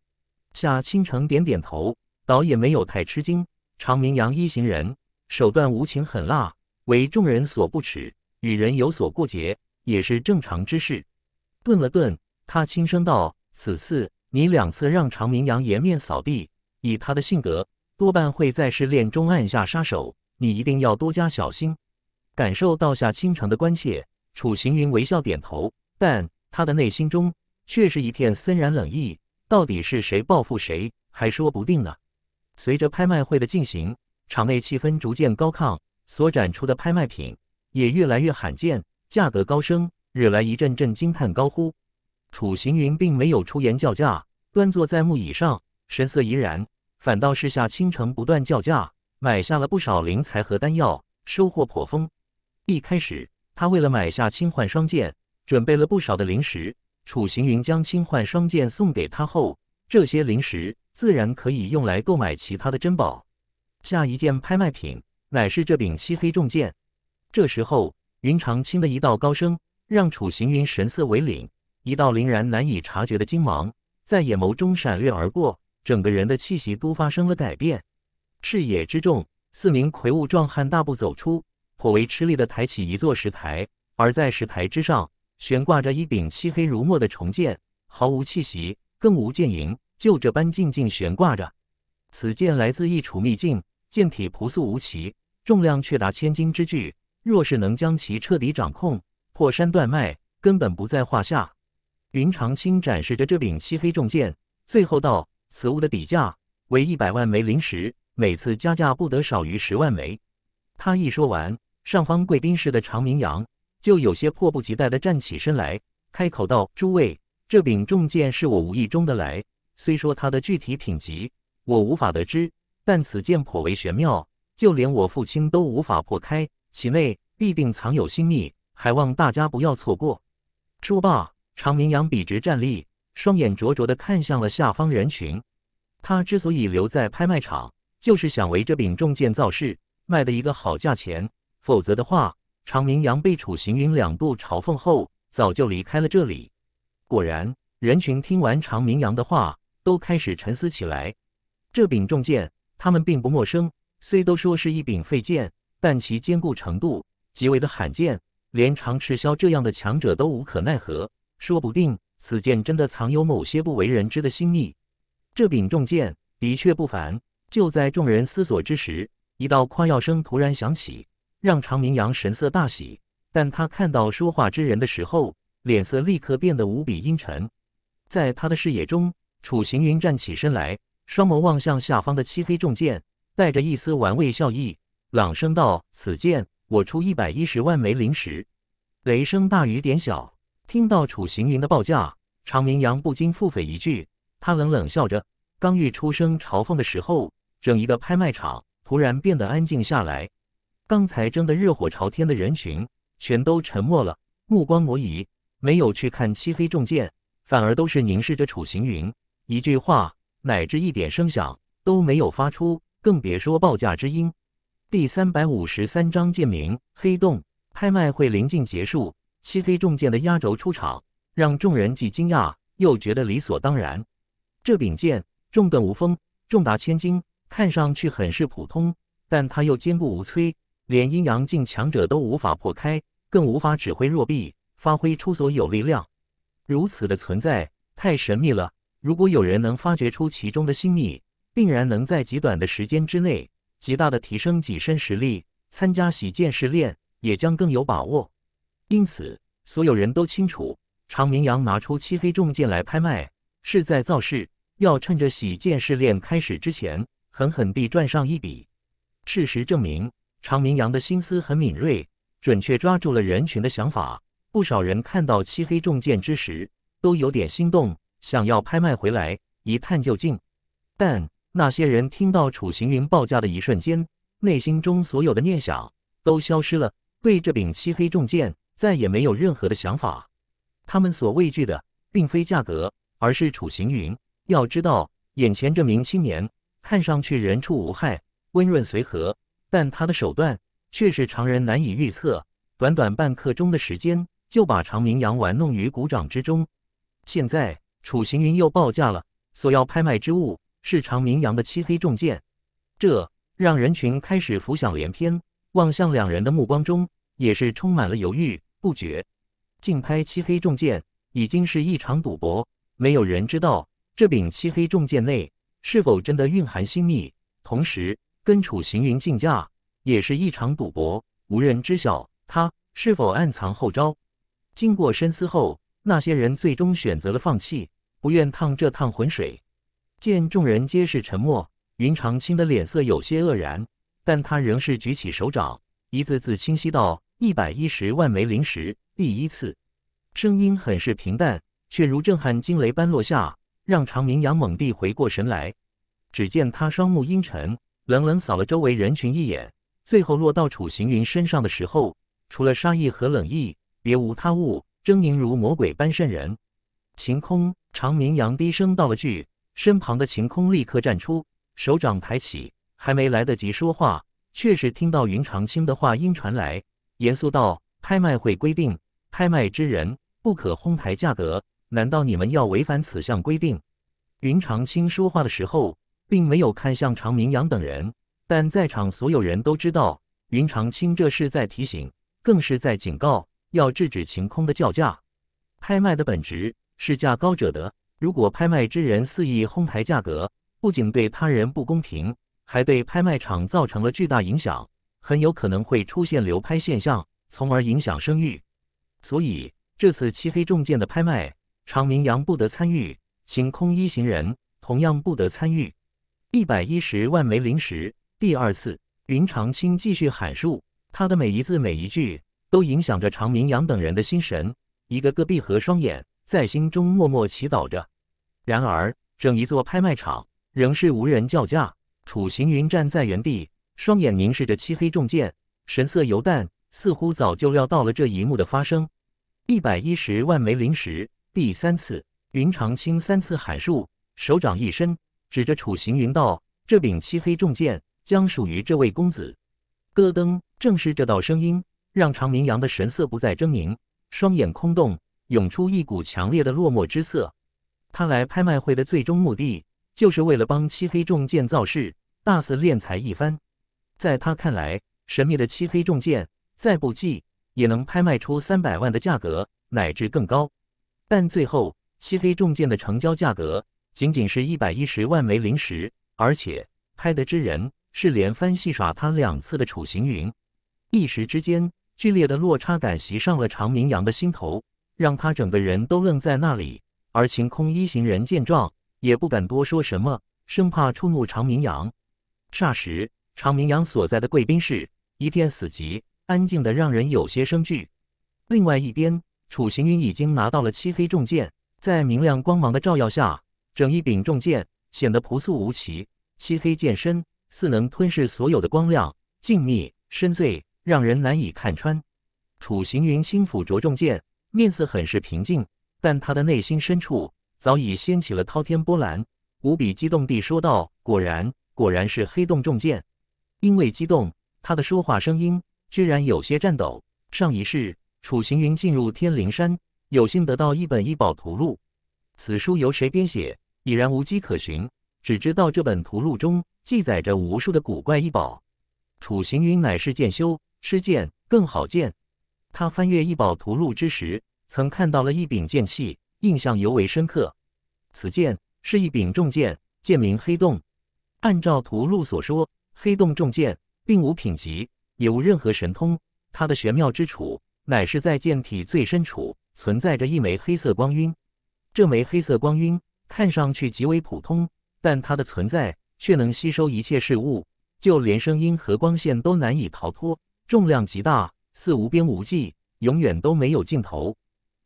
S1: 夏倾城点点头，倒也没有太吃惊。常明阳一行人手段无情狠辣，为众人所不齿，与人有所过节也是正常之事。顿了顿，他轻声道：“此次你两次让常明阳颜面扫地，以他的性格，多半会在试炼中暗下杀手。你一定要多加小心。”感受到夏倾城的关切，楚行云微笑点头，但他的内心中却是一片森然冷意。到底是谁报复谁，还说不定呢。随着拍卖会的进行，场内气氛逐渐高亢，所展出的拍卖品也越来越罕见，价格高升，惹来一阵阵惊叹高呼。楚行云并没有出言叫价，端坐在木椅上，神色怡然，反倒是夏倾城不断叫价，买下了不少灵材和丹药，收获颇丰。一开始，他为了买下清幻双剑，准备了不少的灵石。楚行云将清幻双剑送给他后，这些灵石自然可以用来购买其他的珍宝。下一件拍卖品乃是这柄漆黑重剑。这时候，云长青的一道高声让楚行云神色为凛，一道凌然难以察觉的金芒在眼眸中闪掠而过，整个人的气息都发生了改变。视野之众，四名魁梧壮汉大步走出，颇为吃力地抬起一座石台，而在石台之上。悬挂着一柄漆黑如墨的重剑，毫无气息，更无剑影，就这般静静悬挂着。此剑来自一处秘境，剑体朴素无奇，重量却达千斤之巨。若是能将其彻底掌控，破山断脉根本不在话下。云长青展示着这柄漆黑重剑，最后道：“此物的底价为一百万枚灵石，每次加价不得少于十万枚。”他一说完，上方贵宾室的长明阳。就有些迫不及待地站起身来，开口道：“诸位，这柄重剑是我无意中的来，虽说它的具体品级我无法得知，但此剑颇为玄妙，就连我父亲都无法破开，其内必定藏有心秘，还望大家不要错过。”说罢，长明阳笔直站立，双眼灼灼地看向了下方人群。他之所以留在拍卖场，就是想为这柄重剑造势，卖的一个好价钱，否则的话。常明阳被楚行云两度嘲讽后，早就离开了这里。果然，人群听完常明阳的话，都开始沉思起来。这柄重剑，他们并不陌生。虽都说是一柄废剑，但其坚固程度极为的罕见，连常赤霄这样的强者都无可奈何。说不定此剑真的藏有某些不为人知的心意。这柄重剑的确不凡。就在众人思索之时，一道夸耀声突然响起。让常明阳神色大喜，但他看到说话之人的时候，脸色立刻变得无比阴沉。在他的视野中，楚行云站起身来，双眸望向下方的漆黑重剑，带着一丝玩味笑意，朗声道：“此剑我出一百一十万枚灵石。”雷声大雨点小，听到楚行云的报价，常明阳不禁腹诽一句。他冷冷笑着，刚欲出声嘲讽的时候，整一个拍卖场突然变得安静下来。刚才争得热火朝天的人群全都沉默了，目光挪移，没有去看漆黑重剑，反而都是凝视着楚行云，一句话乃至一点声响都没有发出，更别说报价之音。第三百五十三章剑名黑洞拍卖会临近结束，漆黑重剑的压轴出场让众人既惊讶又觉得理所当然。这柄剑重笨无锋，重达千斤，看上去很是普通，但它又坚固无摧。连阴阳境强者都无法破开，更无法指挥弱臂发挥出所有力量。如此的存在太神秘了。如果有人能发掘出其中的秘定然能在极短的时间之内极大的提升己身实力，参加洗剑试炼也将更有把握。因此，所有人都清楚，常明阳拿出漆黑重剑来拍卖，是在造势，要趁着洗剑试炼开始之前狠狠地赚上一笔。事实证明。常明阳的心思很敏锐，准确抓住了人群的想法。不少人看到漆黑重剑之时，都有点心动，想要拍卖回来一探究竟。但那些人听到楚行云报价的一瞬间，内心中所有的念想都消失了，对这柄漆黑重剑再也没有任何的想法。他们所畏惧的，并非价格，而是楚行云。要知道，眼前这名青年看上去人畜无害，温润随和。但他的手段却是常人难以预测，短短半刻钟的时间就把长明阳玩弄于股掌之中。现在楚行云又报价了，所要拍卖之物是长明阳的漆黑重剑，这让人群开始浮想联翩，望向两人的目光中也是充满了犹豫不决。竞拍漆黑重剑已经是一场赌博，没有人知道这柄漆黑重剑内是否真的蕴含心力，同时。跟楚行云竞价也是一场赌博，无人知晓他是否暗藏后招。经过深思后，那些人最终选择了放弃，不愿趟这趟浑水。见众人皆是沉默，云长青的脸色有些愕然，但他仍是举起手掌，一字字清晰道：“一百一十万枚灵石，第一次。”声音很是平淡，却如震撼惊雷般落下，让长明阳猛地回过神来。只见他双目阴沉。冷冷扫了周围人群一眼，最后落到楚行云身上的时候，除了杀意和冷意，别无他物，狰狞如魔鬼般渗人。晴空长明阳低声道了句，身旁的晴空立刻站出，手掌抬起，还没来得及说话，却是听到云长青的话音传来，严肃道：“拍卖会规定，拍卖之人不可哄抬价格，难道你们要违反此项规定？”云长青说话的时候。并没有看向常明阳等人，但在场所有人都知道，云长青这是在提醒，更是在警告，要制止晴空的叫价。拍卖的本质是价高者得，如果拍卖之人肆意哄抬价格，不仅对他人不公平，还对拍卖场造成了巨大影响，很有可能会出现流拍现象，从而影响声誉。所以，这次漆黑重剑的拍卖，常明阳不得参与，晴空一行人同样不得参与。一百一十万枚灵石。第二次，云长青继续喊数，他的每一字每一句都影响着常明阳等人的心神，一个个闭合双眼，在心中默默祈祷着。然而，整一座拍卖场仍是无人叫价。楚行云站在原地，双眼凝视着漆黑重剑，神色犹淡，似乎早就料到了这一幕的发生。一百一十万枚灵石。第三次，云长青三次喊数，手掌一伸。指着楚行云道：“这柄漆黑重剑将属于这位公子。”咯噔，正是这道声音，让常明阳的神色不再狰狞，双眼空洞，涌出一股强烈的落寞之色。他来拍卖会的最终目的，就是为了帮漆黑重剑造势，大肆敛财一番。在他看来，神秘的漆黑重剑，再不济也能拍卖出三百万的价格，乃至更高。但最后，漆黑重剑的成交价格。仅仅是一百一十万枚灵石，而且拍得之人是连番戏耍他两次的楚行云，一时之间剧烈的落差感袭上了常明阳的心头，让他整个人都愣在那里。而晴空一行人见状也不敢多说什么，生怕触怒常明阳。霎时，常明阳所在的贵宾室一片死寂，安静的让人有些生惧。另外一边，楚行云已经拿到了漆黑重剑，在明亮光芒的照耀下。整一柄重剑显得朴素无奇，漆黑剑身似能吞噬所有的光亮，静谧深邃，让人难以看穿。楚行云轻抚着重剑，面色很是平静，但他的内心深处早已掀起了滔天波澜，无比激动地说道：“果然，果然是黑洞重剑！”因为激动，他的说话声音居然有些颤抖。上一世，楚行云进入天灵山，有幸得到一本异宝图录，此书由谁编写？已然无迹可寻，只知道这本图录中记载着无数的古怪异宝。楚行云乃是剑修，吃剑更好剑。他翻阅异宝图录之时，曾看到了一柄剑器，印象尤为深刻。此剑是一柄重剑，剑名黑洞。按照图录所说，黑洞重剑并无品级，也无任何神通。它的玄妙之处，乃是在剑体最深处存在着一枚黑色光晕。这枚黑色光晕。看上去极为普通，但它的存在却能吸收一切事物，就连声音和光线都难以逃脱。重量极大，似无边无际，永远都没有尽头。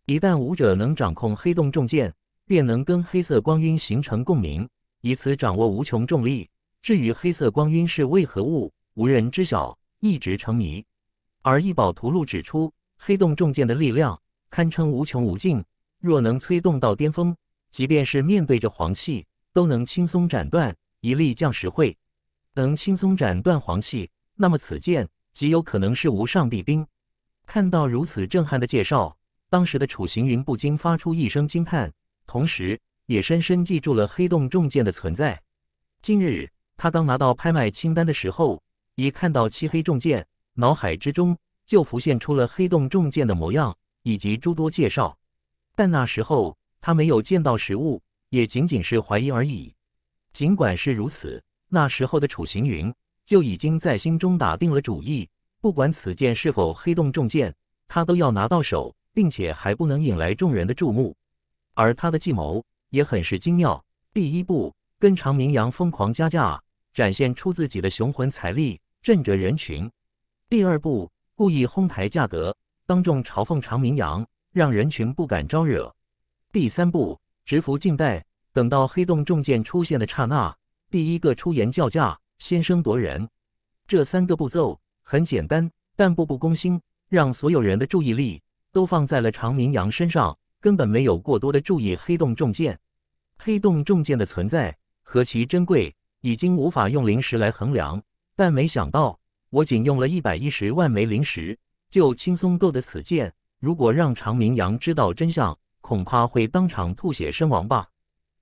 S1: 一旦武者能掌控黑洞重剑，便能跟黑色光晕形成共鸣，以此掌握无穷重力。至于黑色光晕是为何物，无人知晓，一直成谜。而异宝图录指出，黑洞重剑的力量堪称无穷无尽，若能催动到巅峰。即便是面对着黄气，都能轻松斩断一粒降十会，能轻松斩断黄气，那么此剑极有可能是无上帝兵。看到如此震撼的介绍，当时的楚行云不禁发出一声惊叹，同时也深深记住了黑洞重剑的存在。近日，他刚拿到拍卖清单的时候，一看到漆黑重剑，脑海之中就浮现出了黑洞重剑的模样以及诸多介绍，但那时候。他没有见到实物，也仅仅是怀疑而已。尽管是如此，那时候的楚行云就已经在心中打定了主意：，不管此剑是否黑洞重剑，他都要拿到手，并且还不能引来众人的注目。而他的计谋也很是精妙：，第一步，跟长明阳疯狂加价，展现出自己的雄浑财力，震慑人群；，第二步，故意哄抬价格，当众嘲讽长明阳，让人群不敢招惹。第三步，直服进袋。等到黑洞重剑出现的刹那，第一个出言叫价，先声夺人。这三个步骤很简单，但步步攻心，让所有人的注意力都放在了长明阳身上，根本没有过多的注意黑洞重剑。黑洞重剑的存在何其珍贵，已经无法用灵石来衡量。但没想到，我仅用了一百一十万枚灵石，就轻松购得此剑。如果让长明阳知道真相，恐怕会当场吐血身亡吧。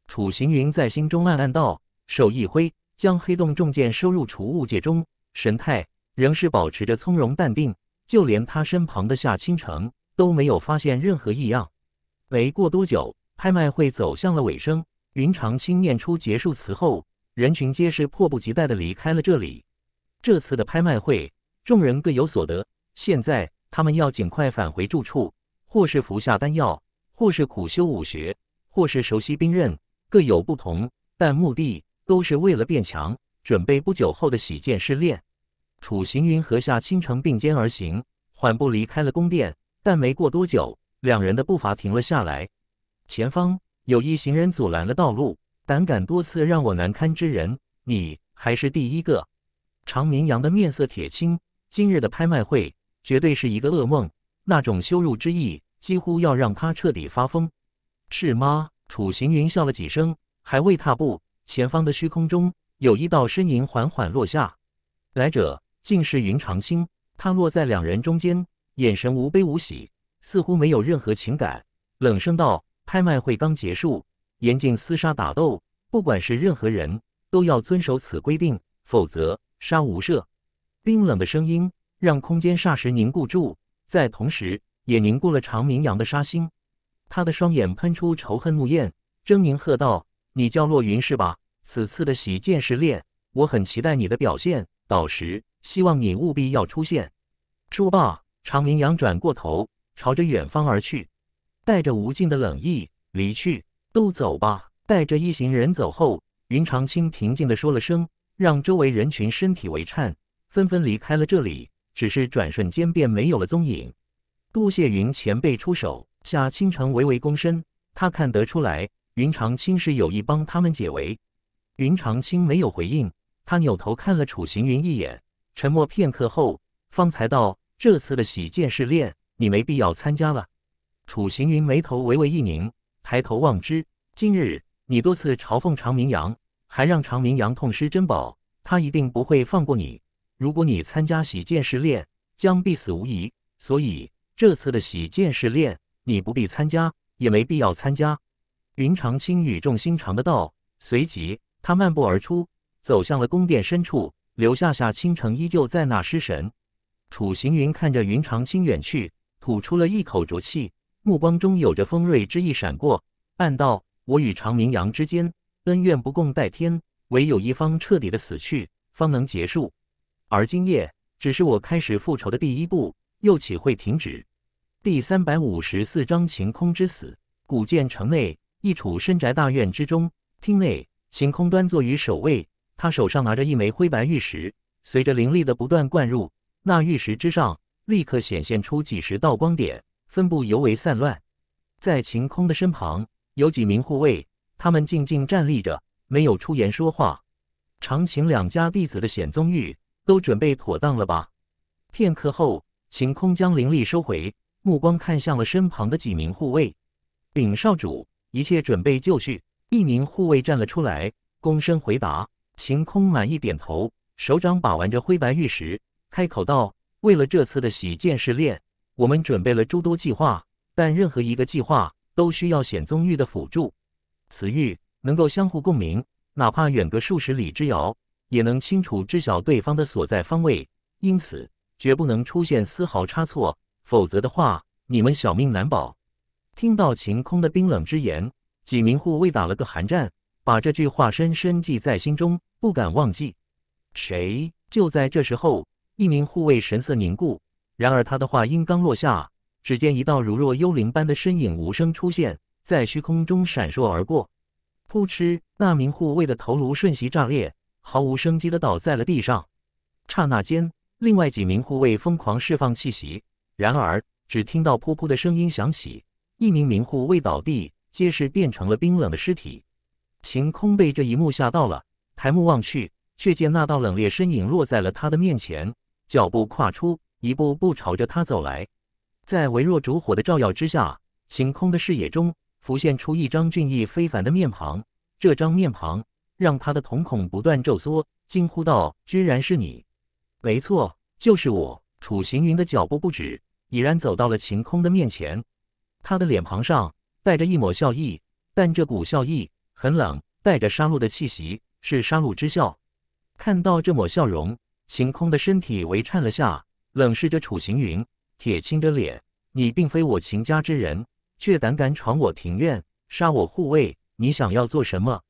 S1: 楚行云在心中暗暗道，手一挥，将黑洞重剑收入储物戒中，神态仍是保持着从容淡定，就连他身旁的夏倾城都没有发现任何异样。没过多久，拍卖会走向了尾声，云长青念出结束词后，人群皆是迫不及待地离开了这里。这次的拍卖会，众人各有所得，现在他们要尽快返回住处，或是服下丹药。或是苦修武学，或是熟悉兵刃，各有不同，但目的都是为了变强，准备不久后的洗剑试炼。楚行云和夏倾城并肩而行，缓步离开了宫殿。但没过多久，两人的步伐停了下来。前方有一行人阻拦了道路，胆敢多次让我难堪之人，你还是第一个。长明阳的面色铁青，今日的拍卖会绝对是一个噩梦，那种羞辱之意。几乎要让他彻底发疯，是吗？楚行云笑了几声，还未踏步，前方的虚空中有一道身影缓缓落下。来者竟是云长青，他落在两人中间，眼神无悲无喜，似乎没有任何情感，冷声道：“拍卖会刚结束，严禁厮杀打斗，不管是任何人都要遵守此规定，否则杀无赦。”冰冷的声音让空间霎时凝固住，在同时。也凝固了长明阳的杀心，他的双眼喷出仇恨怒焰，狰狞喝道：“你叫落云是吧？此次的洗剑试炼，我很期待你的表现。到时，希望你务必要出现。”说罢，长明阳转过头，朝着远方而去，带着无尽的冷意离去。都走吧！带着一行人走后，云长青平静地说了声，让周围人群身体为颤，纷纷离开了这里，只是转瞬间便没有了踪影。多谢云前辈出手，夏倾城微微躬身。他看得出来，云长青是有意帮他们解围。云长青没有回应，他扭头看了楚行云一眼，沉默片刻后，方才道：“这次的洗剑试炼，你没必要参加了。”楚行云眉头微微一拧，抬头望之。今日你多次嘲讽长明阳，还让长明阳痛失珍宝，他一定不会放过你。如果你参加洗剑试炼，将必死无疑。所以。这次的喜剑试炼，你不必参加，也没必要参加。”云长卿语重心长的道，随即他漫步而出，走向了宫殿深处，留下夏倾城依旧在那失神。楚行云看着云长卿远去，吐出了一口浊气，目光中有着锋锐之意闪过，暗道：“我与长明阳之间恩怨不共戴天，唯有一方彻底的死去，方能结束。而今夜，只是我开始复仇的第一步。”又岂会停止？第三百五十四章晴空之死。古建城内一处深宅大院之中，厅内晴空端坐于首位，他手上拿着一枚灰白玉石，随着灵力的不断灌入，那玉石之上立刻显现出几十道光点，分布尤为散乱。在晴空的身旁有几名护卫，他们静静站立着，没有出言说话。长晴两家弟子的显宗玉都准备妥当了吧？片刻后。晴空将灵力收回，目光看向了身旁的几名护卫。禀少主，一切准备就绪。一名护卫站了出来，躬身回答。晴空满意点头，手掌把玩着灰白玉石，开口道：“为了这次的洗剑试炼，我们准备了诸多计划，但任何一个计划都需要显宗玉的辅助。此玉能够相互共鸣，哪怕远隔数十里之遥，也能清楚知晓对方的所在方位。因此。”绝不能出现丝毫差错，否则的话，你们小命难保。听到晴空的冰冷之言，几名护卫打了个寒战，把这句话深深记在心中，不敢忘记。谁？就在这时候，一名护卫神色凝固。然而他的话音刚落下，只见一道如若幽灵般的身影无声出现在虚空中，闪烁而过。扑哧，那名护卫的头颅瞬息炸裂，毫无生机的倒在了地上。刹那间。另外几名护卫疯狂释放气息，然而只听到噗噗的声音响起，一名名护卫倒地，皆是变成了冰冷的尸体。晴空被这一幕吓到了，抬目望去，却见那道冷冽身影落在了他的面前，脚步跨出，一步步朝着他走来。在微弱烛火的照耀之下，晴空的视野中浮现出一张俊逸非凡的面庞，这张面庞让他的瞳孔不断皱缩，惊呼道：“居然是你！”没错，就是我。楚行云的脚步不止，已然走到了晴空的面前。他的脸庞上带着一抹笑意，但这股笑意很冷，带着杀戮的气息，是杀戮之笑。看到这抹笑容，晴空的身体微颤了下，冷视着楚行云，铁青着脸：“你并非我秦家之人，却胆敢闯我庭院，杀我护卫，你想要做什么？”“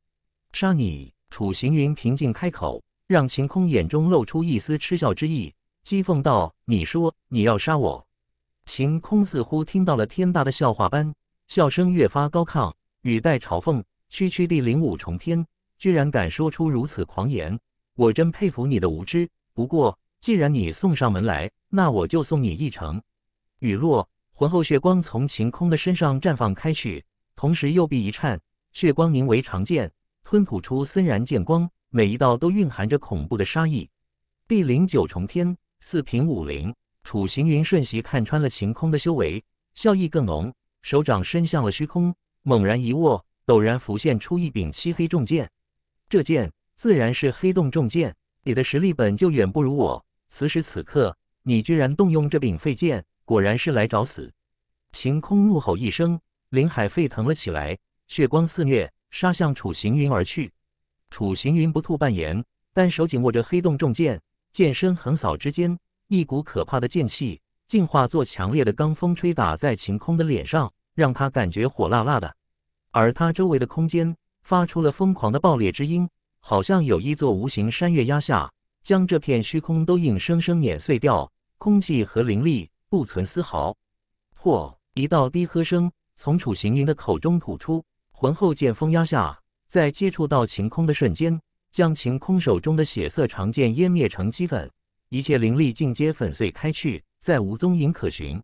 S1: 杀你。”楚行云平静开口。让晴空眼中露出一丝嗤笑之意，讥讽道：“你说你要杀我？”晴空似乎听到了天大的笑话般，笑声越发高亢，语带嘲讽：“区区地灵武重天，居然敢说出如此狂言，我真佩服你的无知。不过，既然你送上门来，那我就送你一程。”雨落，浑厚血光从晴空的身上绽放开去，同时右臂一颤，血光凝为长剑，吞吐出森然剑光。每一道都蕴含着恐怖的杀意。第灵九重天，四品五灵。楚行云瞬息看穿了晴空的修为，笑意更浓，手掌伸向了虚空，猛然一握，陡然浮现出一柄漆黑重剑。这剑自然是黑洞重剑。你的实力本就远不如我，此时此刻，你居然动用这柄废剑，果然是来找死！晴空怒吼一声，林海沸腾了起来，血光肆虐，杀向楚行云而去。楚行云不吐半言，但手紧握着黑洞重剑，剑身横扫之间，一股可怕的剑气进化作强烈的罡风吹打在晴空的脸上，让他感觉火辣辣的。而他周围的空间发出了疯狂的爆裂之音，好像有一座无形山岳压下，将这片虚空都硬生生碾碎掉，空气和灵力不存丝毫。破！一道低喝声从楚行云的口中吐出，浑厚剑风压下。在接触到晴空的瞬间，将晴空手中的血色长剑湮灭成齑粉，一切灵力尽皆粉碎开去，再无踪影可寻。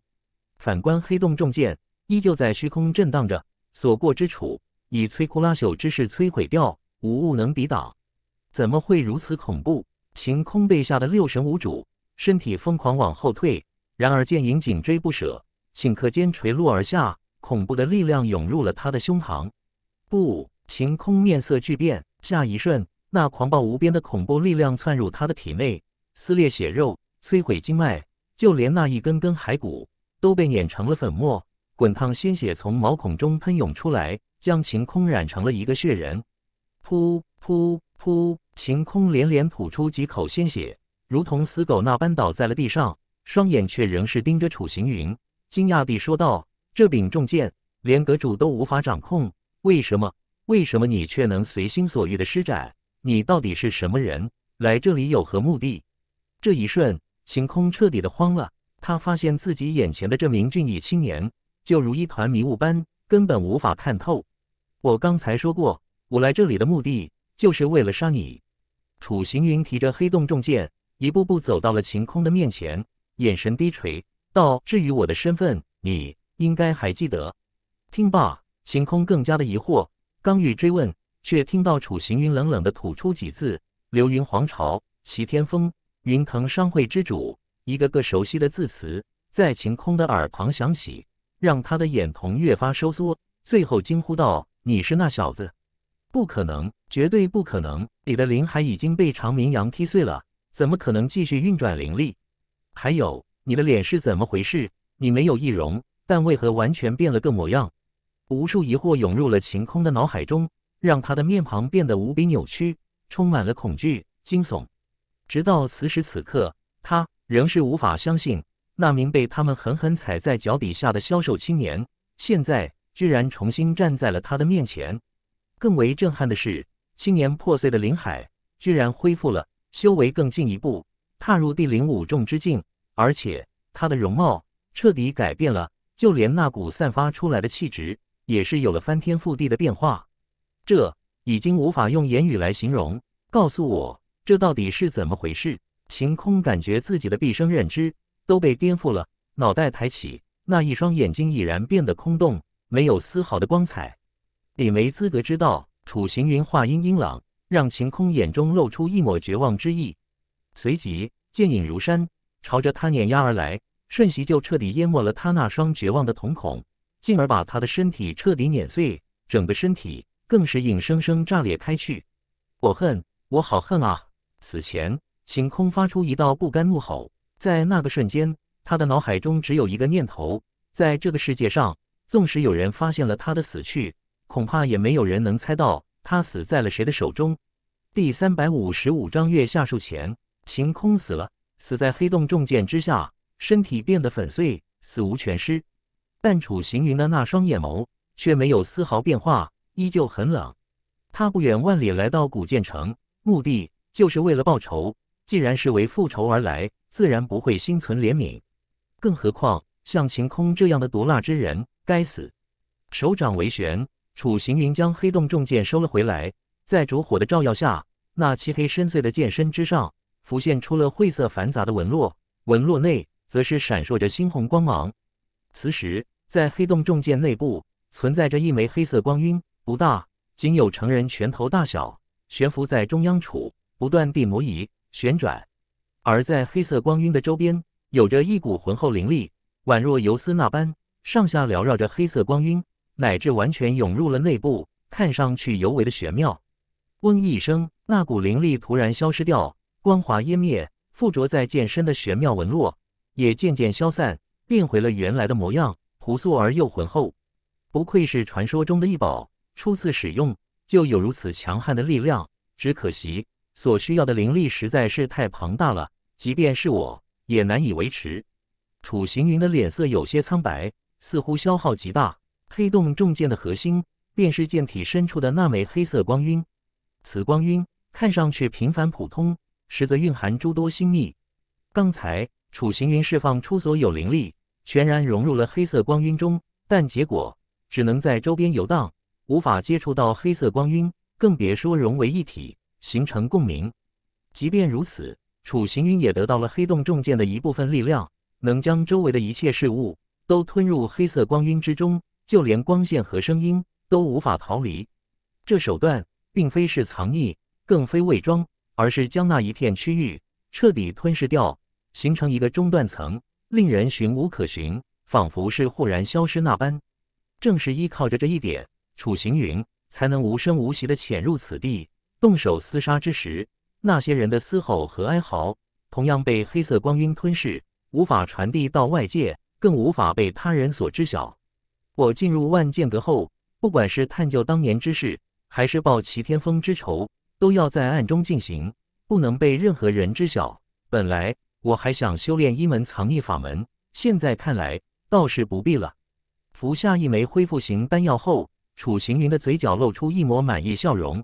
S1: 反观黑洞重剑，依旧在虚空震荡着，所过之处以摧枯拉朽之势摧毁掉，无物能抵挡。怎么会如此恐怖？晴空被吓得六神无主，身体疯狂往后退。然而剑影紧追不舍，顷刻间垂落而下，恐怖的力量涌入了他的胸膛。不！晴空面色巨变，下一瞬，那狂暴无边的恐怖力量窜入他的体内，撕裂血肉，摧毁经脉，就连那一根根骸骨都被碾成了粉末。滚烫鲜血从毛孔中喷涌出来，将晴空染成了一个血人。噗噗噗！晴空连连吐出几口鲜血，如同死狗那般倒在了地上，双眼却仍是盯着楚行云，惊讶地说道：“这柄重剑，连阁主都无法掌控，为什么？”为什么你却能随心所欲的施展？你到底是什么人？来这里有何目的？这一瞬，晴空彻底的慌了。他发现自己眼前的这名俊逸青年，就如一团迷雾般，根本无法看透。我刚才说过，我来这里的目的，就是为了杀你。楚行云提着黑洞重剑，一步步走到了晴空的面前，眼神低垂，道：“至于我的身份，你应该还记得。”听罢，晴空更加的疑惑。刚欲追问，却听到楚行云冷冷地吐出几字：“流云皇朝，齐天峰，云腾商会之主。”一个个熟悉的字词在晴空的耳旁响起，让他的眼瞳越发收缩。最后惊呼道：“你是那小子？不可能，绝对不可能！你的灵海已经被长明阳踢碎了，怎么可能继续运转灵力？还有，你的脸是怎么回事？你没有易容，但为何完全变了个模样？”无数疑惑涌入了晴空的脑海中，让他的面庞变得无比扭曲，充满了恐惧、惊悚。直到此时此刻，他仍是无法相信，那名被他们狠狠踩在脚底下的消瘦青年，现在居然重新站在了他的面前。更为震撼的是，青年破碎的灵海居然恢复了，修为更进一步，踏入地灵五重之境，而且他的容貌彻底改变了，就连那股散发出来的气质。也是有了翻天覆地的变化，这已经无法用言语来形容。告诉我，这到底是怎么回事？晴空感觉自己的毕生认知都被颠覆了，脑袋抬起，那一双眼睛已然变得空洞，没有丝毫的光彩。你没资格知道。楚行云话音阴朗，让晴空眼中露出一抹绝望之意。随即，剑影如山，朝着他碾压而来，瞬息就彻底淹没了他那双绝望的瞳孔。进而把他的身体彻底碾碎，整个身体更是硬生生炸裂开去。我恨，我好恨啊！此前，晴空发出一道不甘怒吼，在那个瞬间，他的脑海中只有一个念头：在这个世界上，纵使有人发现了他的死去，恐怕也没有人能猜到他死在了谁的手中。第三百五十五章月下树前，晴空死了，死在黑洞重剑之下，身体变得粉碎，死无全尸。但楚行云的那双眼眸却没有丝毫变化，依旧很冷。他不远万里来到古剑城，目的就是为了报仇。既然是为复仇而来，自然不会心存怜悯。更何况像晴空这样的毒辣之人，该死！手掌为旋，楚行云将黑洞重剑收了回来。在烛火的照耀下，那漆黑深邃的剑身之上浮现出了晦涩繁杂的纹络，纹络内则是闪烁着猩红光芒。此时。在黑洞重剑内部存在着一枚黑色光晕，不大，仅有成人拳头大小，悬浮在中央处，不断地挪移旋转。而在黑色光晕的周边，有着一股浑厚灵力，宛若游丝那般上下缭绕着黑色光晕，乃至完全涌入了内部，看上去尤为的玄妙。嗡一声，那股灵力突然消失掉，光华湮灭，附着在剑身的玄妙纹络也渐渐消散，变回了原来的模样。朴素而又浑厚，不愧是传说中的异宝。初次使用就有如此强悍的力量，只可惜所需要的灵力实在是太庞大了，即便是我，也难以维持。楚行云的脸色有些苍白，似乎消耗极大。黑洞重剑的核心，便是剑体深处的那枚黑色光晕。此光晕看上去平凡普通，实则蕴含诸多心意。刚才楚行云释放出所有灵力。全然融入了黑色光晕中，但结果只能在周边游荡，无法接触到黑色光晕，更别说融为一体，形成共鸣。即便如此，楚行云也得到了黑洞重剑的一部分力量，能将周围的一切事物都吞入黑色光晕之中，就连光线和声音都无法逃离。这手段并非是藏匿，更非伪装，而是将那一片区域彻底吞噬掉，形成一个中断层。令人寻无可寻，仿佛是忽然消失那般。正是依靠着这一点，楚行云才能无声无息地潜入此地，动手厮杀之时，那些人的嘶吼和哀嚎同样被黑色光晕吞噬，无法传递到外界，更无法被他人所知晓。我进入万剑阁后，不管是探究当年之事，还是报齐天峰之仇，都要在暗中进行，不能被任何人知晓。本来。我还想修炼一门藏匿法门，现在看来倒是不必了。服下一枚恢复型丹药后，楚行云的嘴角露出一抹满意笑容。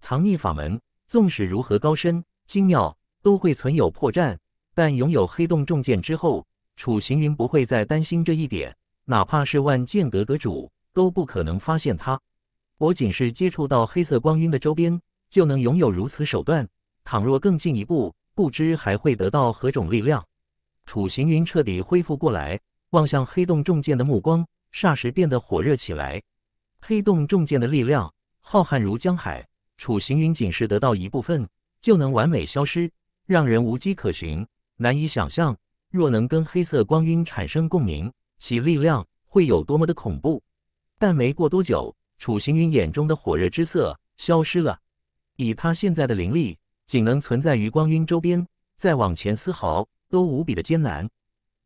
S1: 藏匿法门纵使如何高深精妙，都会存有破绽。但拥有黑洞重剑之后，楚行云不会再担心这一点。哪怕是万剑阁阁主，都不可能发现他。我仅是接触到黑色光晕的周边，就能拥有如此手段。倘若更进一步，不知还会得到何种力量。楚行云彻底恢复过来，望向黑洞重剑的目光霎时变得火热起来。黑洞重剑的力量浩瀚如江海，楚行云仅是得到一部分，就能完美消失，让人无迹可寻，难以想象。若能跟黑色光晕产生共鸣，其力量会有多么的恐怖。但没过多久，楚行云眼中的火热之色消失了。以他现在的灵力。仅能存在于光晕周边，再往前丝毫都无比的艰难。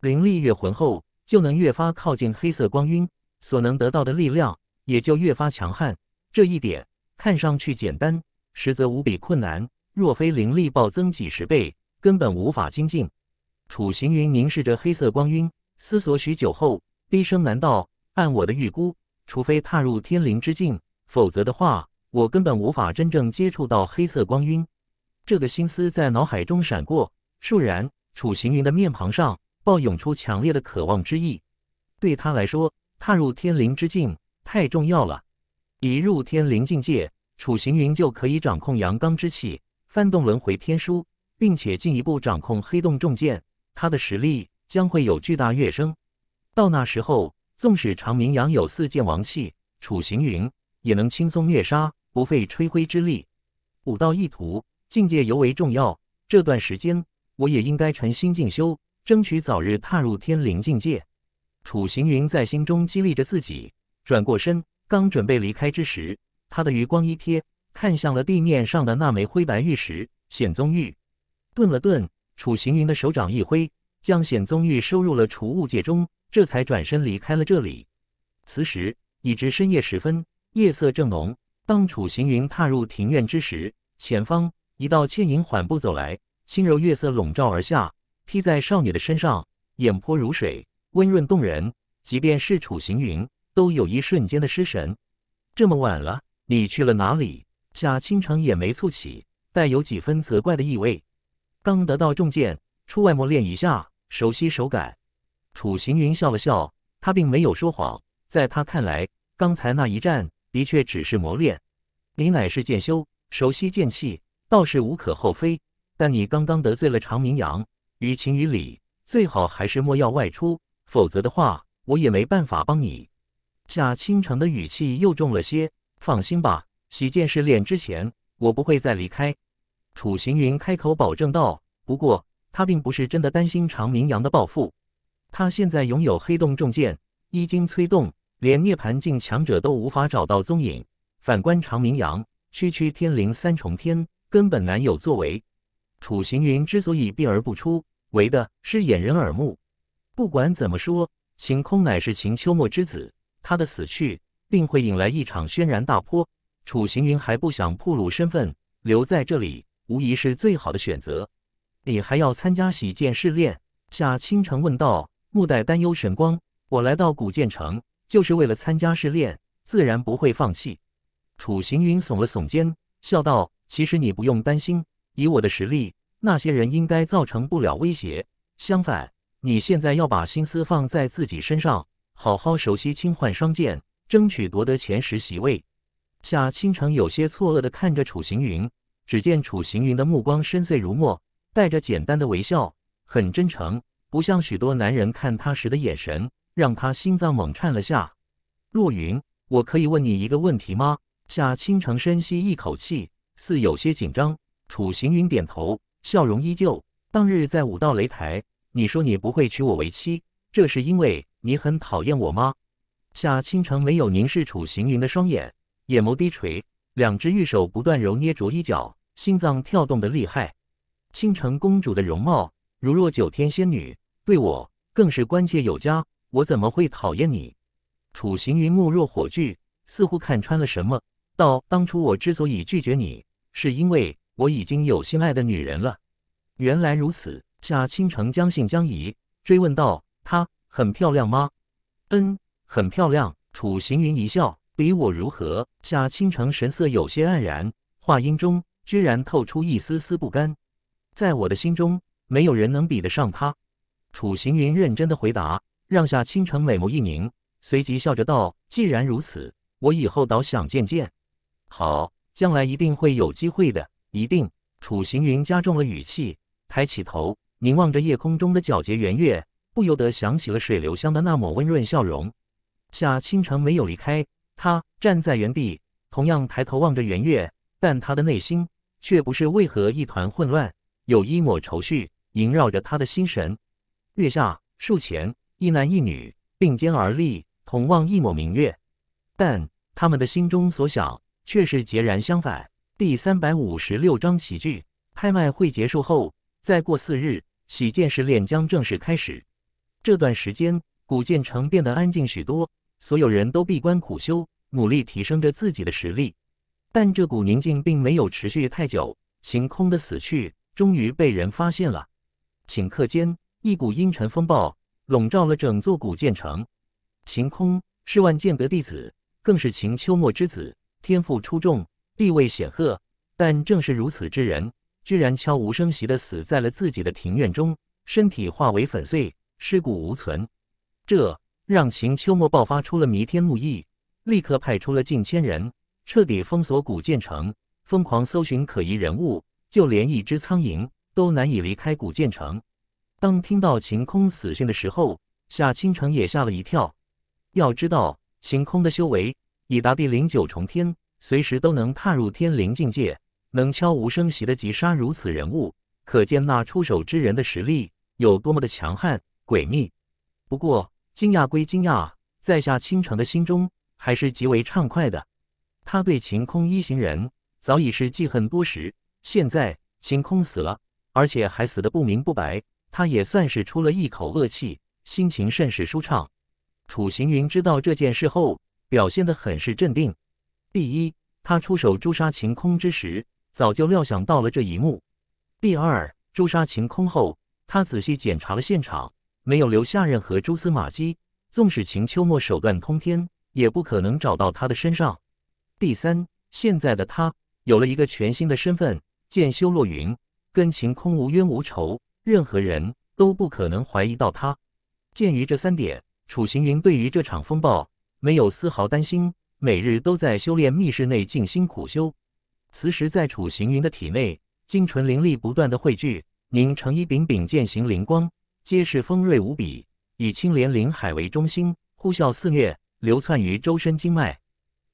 S1: 灵力越浑厚，就能越发靠近黑色光晕，所能得到的力量也就越发强悍。这一点看上去简单，实则无比困难。若非灵力暴增几十倍，根本无法精进。楚行云凝视着黑色光晕，思索许久后，低声喃道：“按我的预估，除非踏入天灵之境，否则的话，我根本无法真正接触到黑色光晕。”这个心思在脑海中闪过，倏然，楚行云的面庞上爆涌出强烈的渴望之意。对他来说，踏入天灵之境太重要了。一入天灵境界，楚行云就可以掌控阳刚之气，翻动轮回天书，并且进一步掌控黑洞重剑。他的实力将会有巨大跃升。到那时候，纵使长明阳有四件王气，楚行云也能轻松虐杀，不费吹灰之力。武道一途。境界尤为重要。这段时间，我也应该沉心进修，争取早日踏入天灵境界。楚行云在心中激励着自己，转过身，刚准备离开之时，他的余光一瞥，看向了地面上的那枚灰白玉石——显宗玉。顿了顿，楚行云的手掌一挥，将显宗玉收入了储物戒中，这才转身离开了这里。此时已至深夜时分，夜色正浓。当楚行云踏入庭院之时，前方。一道倩影缓步走来，轻柔月色笼罩而下，披在少女的身上，眼波如水，温润动人。即便是楚行云，都有一瞬间的失神。这么晚了，你去了哪里？贾清城眼眉蹙起，带有几分责怪的意味。刚得到重剑，出外磨练一下，熟悉手感。楚行云笑了笑，他并没有说谎。在他看来，刚才那一战的确只是磨练。你乃是剑修，熟悉剑气。倒是无可厚非，但你刚刚得罪了常明阳，于情于理，最好还是莫要外出，否则的话，我也没办法帮你。夏倾城的语气又重了些。放心吧，洗剑试炼之前，我不会再离开。楚行云开口保证道。不过，他并不是真的担心常明阳的报复，他现在拥有黑洞重剑，一经催动，连涅槃境强者都无法找到踪影。反观常明阳，区区天灵三重天。根本难有作为。楚行云之所以避而不出，为的是掩人耳目。不管怎么说，晴空乃是秦秋末之子，他的死去定会引来一场轩然大波。楚行云还不想暴露身份，留在这里无疑是最好的选择。你还要参加洗剑试炼？夏倾城问道。目带担忧神光，我来到古剑城就是为了参加试炼，自然不会放弃。楚行云耸了耸肩，笑道。其实你不用担心，以我的实力，那些人应该造成不了威胁。相反，你现在要把心思放在自己身上，好好熟悉轻幻双剑，争取夺得前十席位。夏倾城有些错愕地看着楚行云，只见楚行云的目光深邃如墨，带着简单的微笑，很真诚，不像许多男人看他时的眼神，让他心脏猛颤了下。陆云，我可以问你一个问题吗？夏倾城深吸一口气。似有些紧张，楚行云点头，笑容依旧。当日在武道擂台，你说你不会娶我为妻，这是因为你很讨厌我吗？夏倾城没有凝视楚行云的双眼，眼眸低垂，两只玉手不断揉捏着衣角，心脏跳动的厉害。倾城公主的容貌如若九天仙女，对我更是关切有加，我怎么会讨厌你？楚行云目若火炬，似乎看穿了什么，道：当初我之所以拒绝你。是因为我已经有心爱的女人了。原来如此，夏倾城将信将疑，追问道：“她很漂亮吗？”“嗯，很漂亮。”楚行云一笑，比我如何？夏倾城神色有些黯然，话音中居然透出一丝丝不甘。在我的心中，没有人能比得上她。楚行云认真的回答，让夏倾城美眸一凝，随即笑着道：“既然如此，我以后倒想见见。”“好。”将来一定会有机会的，一定。楚行云加重了语气，抬起头凝望着夜空中的皎洁圆月，不由得想起了水流香的那抹温润笑容。夏倾城没有离开，他站在原地，同样抬头望着圆月，但他的内心却不是为何一团混乱，有一抹愁绪萦绕着他的心神。月下树前，一男一女并肩而立，同望一抹明月，但他们的心中所想。却是截然相反。第三百五十六章喜剧。拍卖会结束后，再过四日，洗剑试炼将正式开始。这段时间，古剑城变得安静许多，所有人都闭关苦修，努力提升着自己的实力。但这股宁静并没有持续太久，晴空的死去终于被人发现了。顷刻间，一股阴沉风暴笼罩了整座古剑城。晴空是万剑阁弟子，更是秦秋末之子。天赋出众，地位显赫，但正是如此之人，居然悄无声息地死在了自己的庭院中，身体化为粉碎，尸骨无存。这让秦秋末爆发出了弥天怒意，立刻派出了近千人，彻底封锁古建城，疯狂搜寻可疑人物，就连一只苍蝇都难以离开古建城。当听到秦空死讯的时候，夏倾城也吓了一跳。要知道秦空的修为。抵达帝陵九重天，随时都能踏入天灵境界，能悄无声息的击杀如此人物，可见那出手之人的实力有多么的强悍诡秘。不过惊讶归惊讶，在下倾城的心中还是极为畅快的。他对晴空一行人早已是记恨多时，现在晴空死了，而且还死得不明不白，他也算是出了一口恶气，心情甚是舒畅。楚行云知道这件事后。表现得很是镇定。第一，他出手诛杀晴空之时，早就料想到了这一幕。第二，诛杀晴空后，他仔细检查了现场，没有留下任何蛛丝马迹。纵使秦秋末手段通天，也不可能找到他的身上。第三，现在的他有了一个全新的身份——剑修落云，跟晴空无冤无仇，任何人都不可能怀疑到他。鉴于这三点，楚行云对于这场风暴。没有丝毫担心，每日都在修炼密室内静心苦修。此时，在楚行云的体内，精纯灵力不断的汇聚，凝成一柄柄剑形灵光，皆是锋锐无比。以青莲灵海为中心，呼啸肆虐，流窜于周身经脉。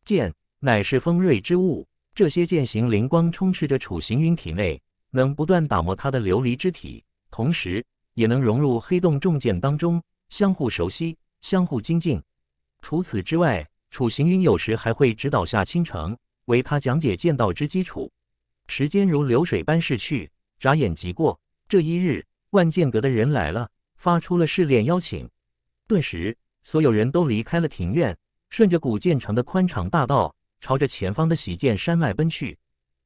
S1: 剑乃是锋锐之物，这些剑形灵光充斥着楚行云体内，能不断打磨他的琉璃之体，同时也能融入黑洞重剑当中，相互熟悉，相互精进。除此之外，楚行云有时还会指导夏倾城，为他讲解剑道之基础。时间如流水般逝去，眨眼即过。这一日，万剑阁的人来了，发出了试炼邀请。顿时，所有人都离开了庭院，顺着古剑城的宽敞大道，朝着前方的洗剑山脉奔去。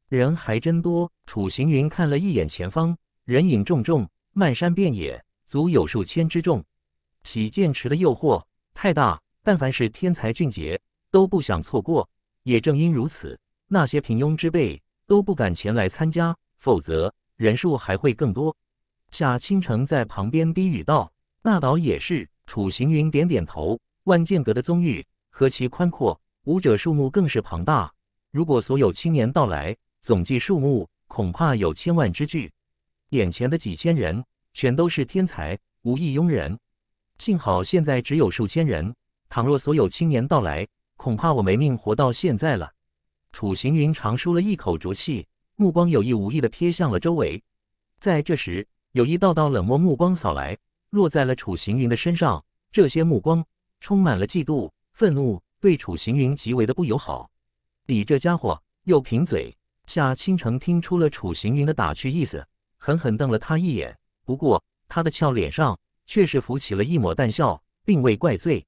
S1: 人还真多。楚行云看了一眼前方，人影重重，漫山遍野，足有数千之众。洗剑池的诱惑太大。但凡是天才俊杰，都不想错过。也正因如此，那些平庸之辈都不敢前来参加，否则人数还会更多。夏倾城在旁边低语道：“那倒也是。”楚行云点点头。万剑阁的宗域何其宽阔，武者数目更是庞大。如果所有青年到来，总计数目恐怕有千万之巨。眼前的几千人，全都是天才，无意庸人。幸好现在只有数千人。倘若所有青年到来，恐怕我没命活到现在了。楚行云长舒了一口浊气，目光有意无意地瞥向了周围。在这时，有一道道冷漠目光扫来，落在了楚行云的身上。这些目光充满了嫉妒、愤怒，对楚行云极为的不友好。你这家伙又贫嘴！夏倾城听出了楚行云的打趣意思，狠狠瞪了他一眼。不过，他的俏脸上却是浮起了一抹淡笑，并未怪罪。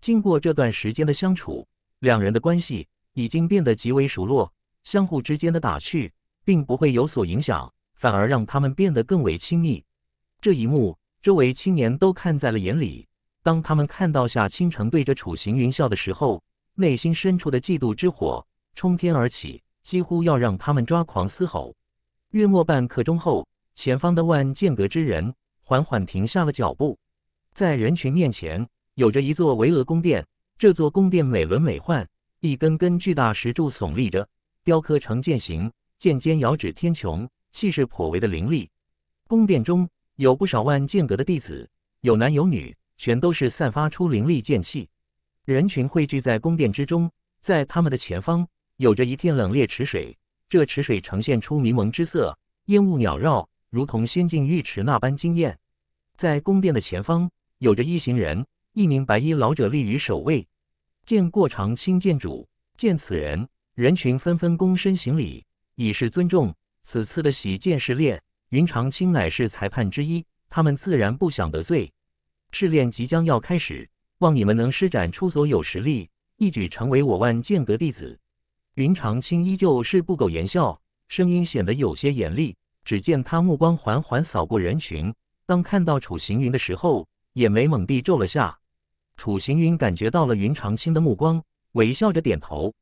S1: 经过这段时间的相处，两人的关系已经变得极为熟络，相互之间的打趣并不会有所影响，反而让他们变得更为亲密。这一幕，周围青年都看在了眼里。当他们看到夏倾城对着楚行云笑的时候，内心深处的嫉妒之火冲天而起，几乎要让他们抓狂嘶吼。月末半刻钟后，前方的万剑阁之人缓缓停下了脚步，在人群面前。有着一座巍峨宫殿，这座宫殿美轮美奂，一根根巨大石柱耸立着，雕刻成剑形，剑尖遥指天穹，气势颇为的凌厉。宫殿中有不少万剑阁的弟子，有男有女，全都是散发出凌厉剑气。人群汇聚在宫殿之中，在他们的前方有着一片冷冽池水，这池水呈现出迷蒙之色，烟雾缭绕，如同仙境浴池那般惊艳。在宫殿的前方有着一行人。一名白衣老者立于首位，见过长青剑主。见此人，人群纷纷躬身行礼，以示尊重。此次的喜剑试炼，云长青乃是裁判之一，他们自然不想得罪。试炼即将要开始，望你们能施展出所有实力，一举成为我万剑阁弟子。云长青依旧是不苟言笑，声音显得有些严厉。只见他目光缓缓扫过人群，当看到楚行云的时候。眼眉猛地皱了下，楚行云感觉到了云长青的目光，微笑着点头。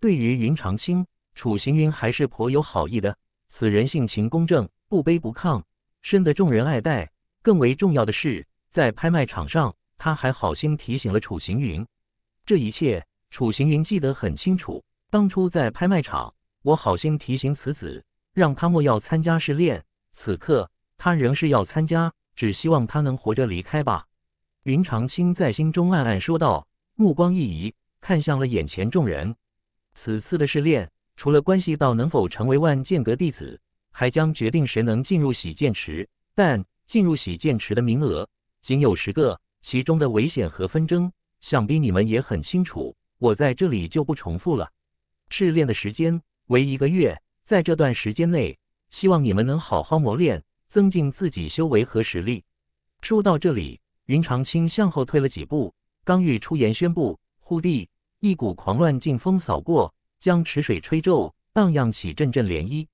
S1: 对于云长青，楚行云还是颇有好意的。此人性情公正，不卑不亢，深得众人爱戴。更为重要的是，在拍卖场上，他还好心提醒了楚行云。这一切，楚行云记得很清楚。当初在拍卖场，我好心提醒此子，让他莫要参加试炼。此刻，他仍是要参加。只希望他能活着离开吧，云长青在心中暗暗说道，目光一移，看向了眼前众人。此次的试炼，除了关系到能否成为万剑阁弟子，还将决定谁能进入洗剑池。但进入洗剑池的名额仅有十个，其中的危险和纷争，想必你们也很清楚，我在这里就不重复了。试炼的时间为一个月，在这段时间内，希望你们能好好磨练。增进自己修为和实力。说到这里，云长青向后退了几步，刚欲出言宣布，忽地一股狂乱劲风扫过，将池水吹皱，荡漾起阵阵涟漪。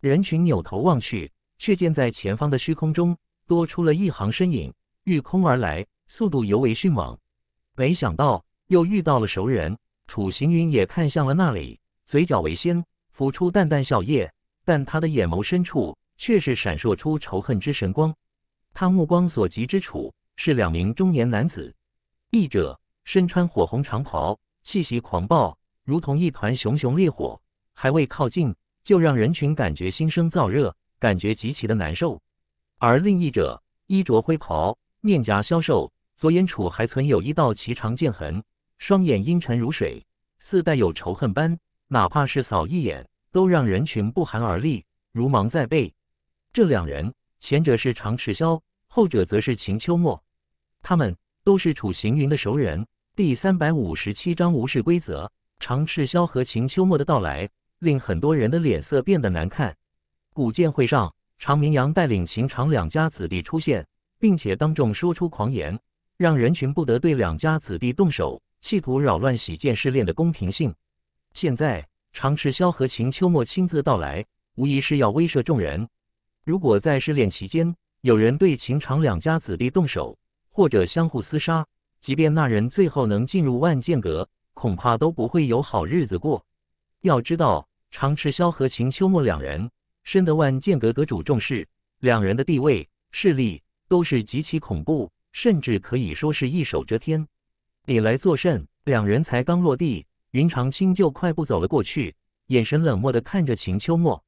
S1: 人群扭头望去，却见在前方的虚空中多出了一行身影，御空而来，速度尤为迅猛。没想到又遇到了熟人。楚行云也看向了那里，嘴角微掀，浮出淡淡笑靥，但他的眼眸深处。却是闪烁出仇恨之神光。他目光所及之处，是两名中年男子。一者身穿火红长袍，气息狂暴，如同一团熊熊烈火，还未靠近，就让人群感觉心生燥热，感觉极其的难受。而另一者衣着灰袍，面颊消瘦，左眼处还存有一道奇长剑痕，双眼阴沉如水，似带有仇恨般，哪怕是扫一眼，都让人群不寒而栗，如芒在背。这两人，前者是常赤霄，后者则是秦秋末，他们都是楚行云的熟人。第三百五十七章无视规则。常赤霄和秦秋末的到来，令很多人的脸色变得难看。古剑会上，常明阳带领秦常两家子弟出现，并且当众说出狂言，让人群不得对两家子弟动手，企图扰乱洗剑试炼的公平性。现在，常赤霄和秦秋末亲自到来，无疑是要威慑众人。如果在试炼期间有人对秦长两家子弟动手，或者相互厮杀，即便那人最后能进入万剑阁，恐怕都不会有好日子过。要知道，常赤霄和秦秋末两人深得万剑阁阁主重视，两人的地位势力都是极其恐怖，甚至可以说是一手遮天。你来作甚？两人才刚落地，云长青就快步走了过去，眼神冷漠地看着秦秋末。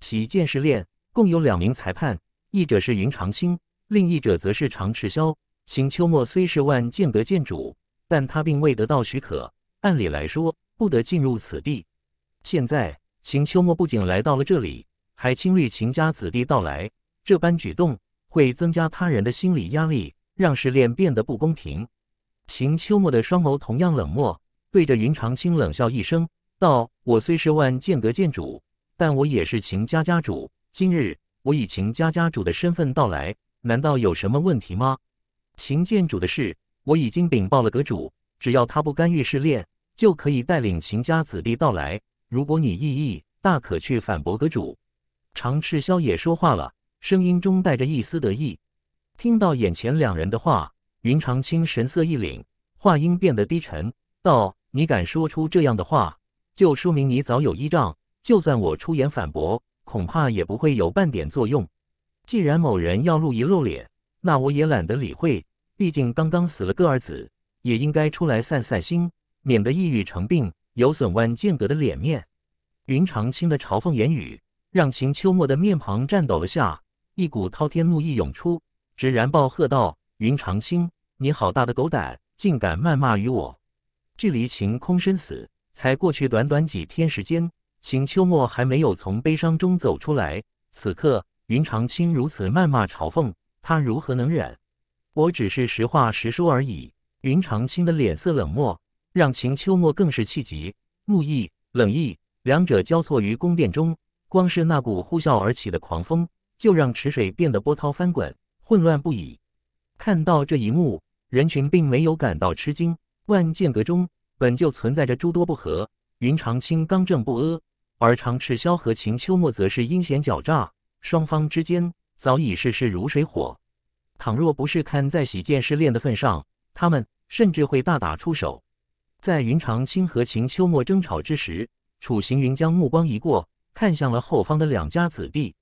S1: 起剑试炼。共有两名裁判，一者是云长卿，另一者则是常赤霄。秦秋末虽是万剑阁剑主，但他并未得到许可，按理来说不得进入此地。现在，秦秋末不仅来到了这里，还亲率秦家子弟到来，这般举动会增加他人的心理压力，让试炼变得不公平。秦秋末的双眸同样冷漠，对着云长卿冷笑一声道：“我虽是万剑阁剑主，但我也是秦家家主。”今日我以秦家家主的身份到来，难道有什么问题吗？秦剑主的事我已经禀报了阁主，只要他不干预试炼，就可以带领秦家子弟到来。如果你异议，大可去反驳阁主。常赤霄也说话了，声音中带着一丝得意。听到眼前两人的话，云长青神色一凛，话音变得低沉道：“你敢说出这样的话，就说明你早有依仗。就算我出言反驳。”恐怕也不会有半点作用。既然某人要露一露脸，那我也懒得理会。毕竟刚刚死了个儿子，也应该出来散散心，免得抑郁成病，有损万剑阁的脸面。云长青的嘲讽言语，让秦秋末的面庞颤抖了下，一股滔天怒意涌出，直然暴喝道：“云长青，你好大的狗胆，竟敢谩骂于我！距离秦空生死才过去短短几天时间。”秦秋末还没有从悲伤中走出来，此刻云长青如此谩骂嘲讽，他如何能忍？我只是实话实说而已。云长青的脸色冷漠，让秦秋末更是气急，怒意、冷意两者交错于宫殿中，光是那股呼啸而起的狂风，就让池水变得波涛翻滚，混乱不已。看到这一幕，人群并没有感到吃惊。万剑阁中本就存在着诸多不和，云长青刚正不阿。而常赤霄和秦秋莫则是阴险狡诈，双方之间早已世势如水火。倘若不是看在喜剑失恋的份上，他们甚至会大打出手。在云长卿和秦秋莫争吵之时，楚行云将目光移过，看向了后方的两家子弟。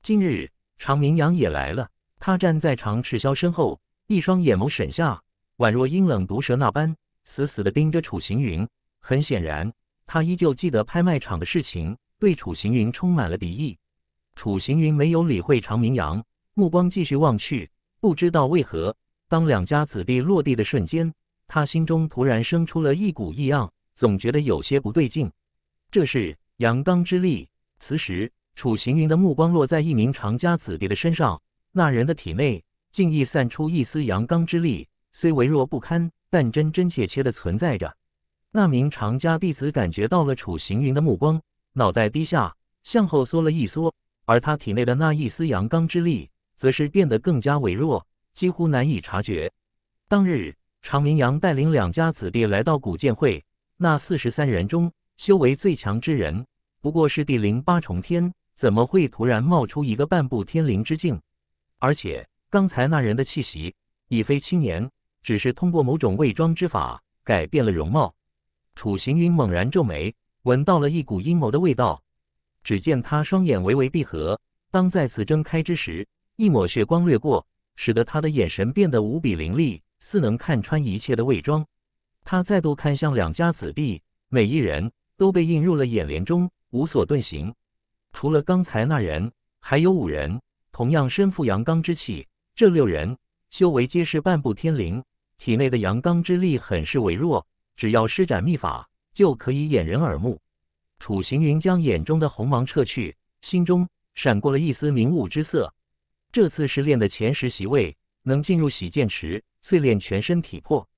S1: 今日，常明阳也来了。他站在常赤霄身后，一双眼眸沈下，宛若阴冷毒蛇那般，死死地盯着楚行云。很显然。他依旧记得拍卖场的事情，对楚行云充满了敌意。楚行云没有理会长明阳，目光继续望去。不知道为何，当两家子弟落地的瞬间，他心中突然生出了一股异样，总觉得有些不对劲。这是阳刚之力。此时，楚行云的目光落在一名常家子弟的身上，那人的体内竟亦散出一丝阳刚之力，虽微弱不堪，但真真切切的存在着。那名常家弟子感觉到了楚行云的目光，脑袋低下，向后缩了一缩，而他体内的那一丝阳刚之力，则是变得更加微弱，几乎难以察觉。当日，常明阳带领两家子弟来到古剑会，那四十三人中修为最强之人不过是帝陵八重天，怎么会突然冒出一个半步天灵之境？而且，刚才那人的气息已非青年，只是通过某种伪装之法改变了容貌。楚行云猛然皱眉，闻到了一股阴谋的味道。只见他双眼微微闭合，当再次睁开之时，一抹血光掠过，使得他的眼神变得无比凌厉，似能看穿一切的伪装。他再度看向两家子弟，每一人都被映入了眼帘中，无所遁形。除了刚才那人，还有五人，同样身负阳刚之气。这六人修为皆是半步天灵，体内的阳刚之力很是微弱。只要施展秘法，就可以掩人耳目。楚行云将眼中的红芒撤去，心中闪过了一丝明悟之色。这次试炼的前十席位，能进入洗剑池淬炼全身体魄，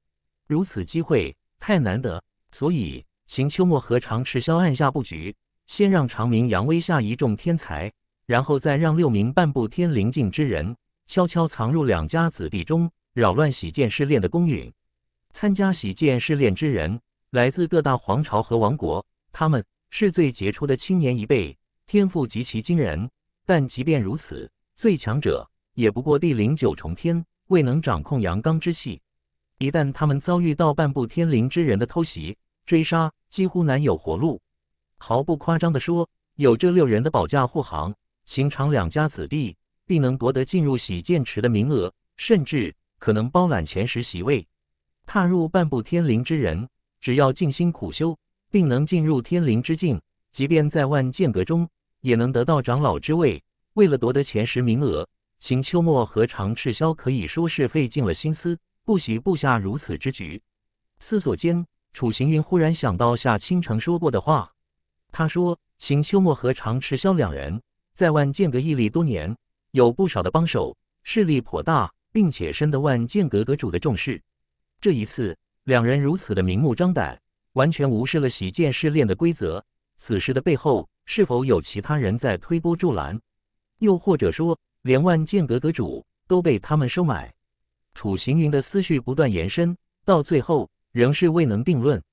S1: 如此机会太难得，所以行秋末和长赤霄按下布局，先让长明扬威下一众天才，然后再让六名半步天灵境之人悄悄藏入两家子弟中，扰乱洗剑试炼的公允。参加洗剑试炼之人来自各大皇朝和王国，他们是最杰出的青年一辈，天赋极其惊人。但即便如此，最强者也不过地灵九重天，未能掌控阳刚之气。一旦他们遭遇到半步天灵之人的偷袭追杀，几乎难有活路。毫不夸张的说，有这六人的保驾护航，刑常两家子弟必能夺得进入洗剑池的名额，甚至可能包揽前十席位。踏入半步天灵之人，只要静心苦修，并能进入天灵之境，即便在万剑阁中，也能得到长老之位。为了夺得前十名额，邢秋末和常赤霄可以说是费尽了心思，不惜布下如此之局。思索间，楚行云忽然想到夏倾城说过的话。他说：“邢秋末和常赤霄两人在万剑阁屹立多年，有不少的帮手，势力颇大，并且深得万剑阁阁主的重视。”这一次，两人如此的明目张胆，完全无视了喜剑试炼的规则。此时的背后，是否有其他人在推波助澜？又或者说，连万剑阁阁主都被他们收买？楚行云的思绪不断延伸，到最后仍是未能定论。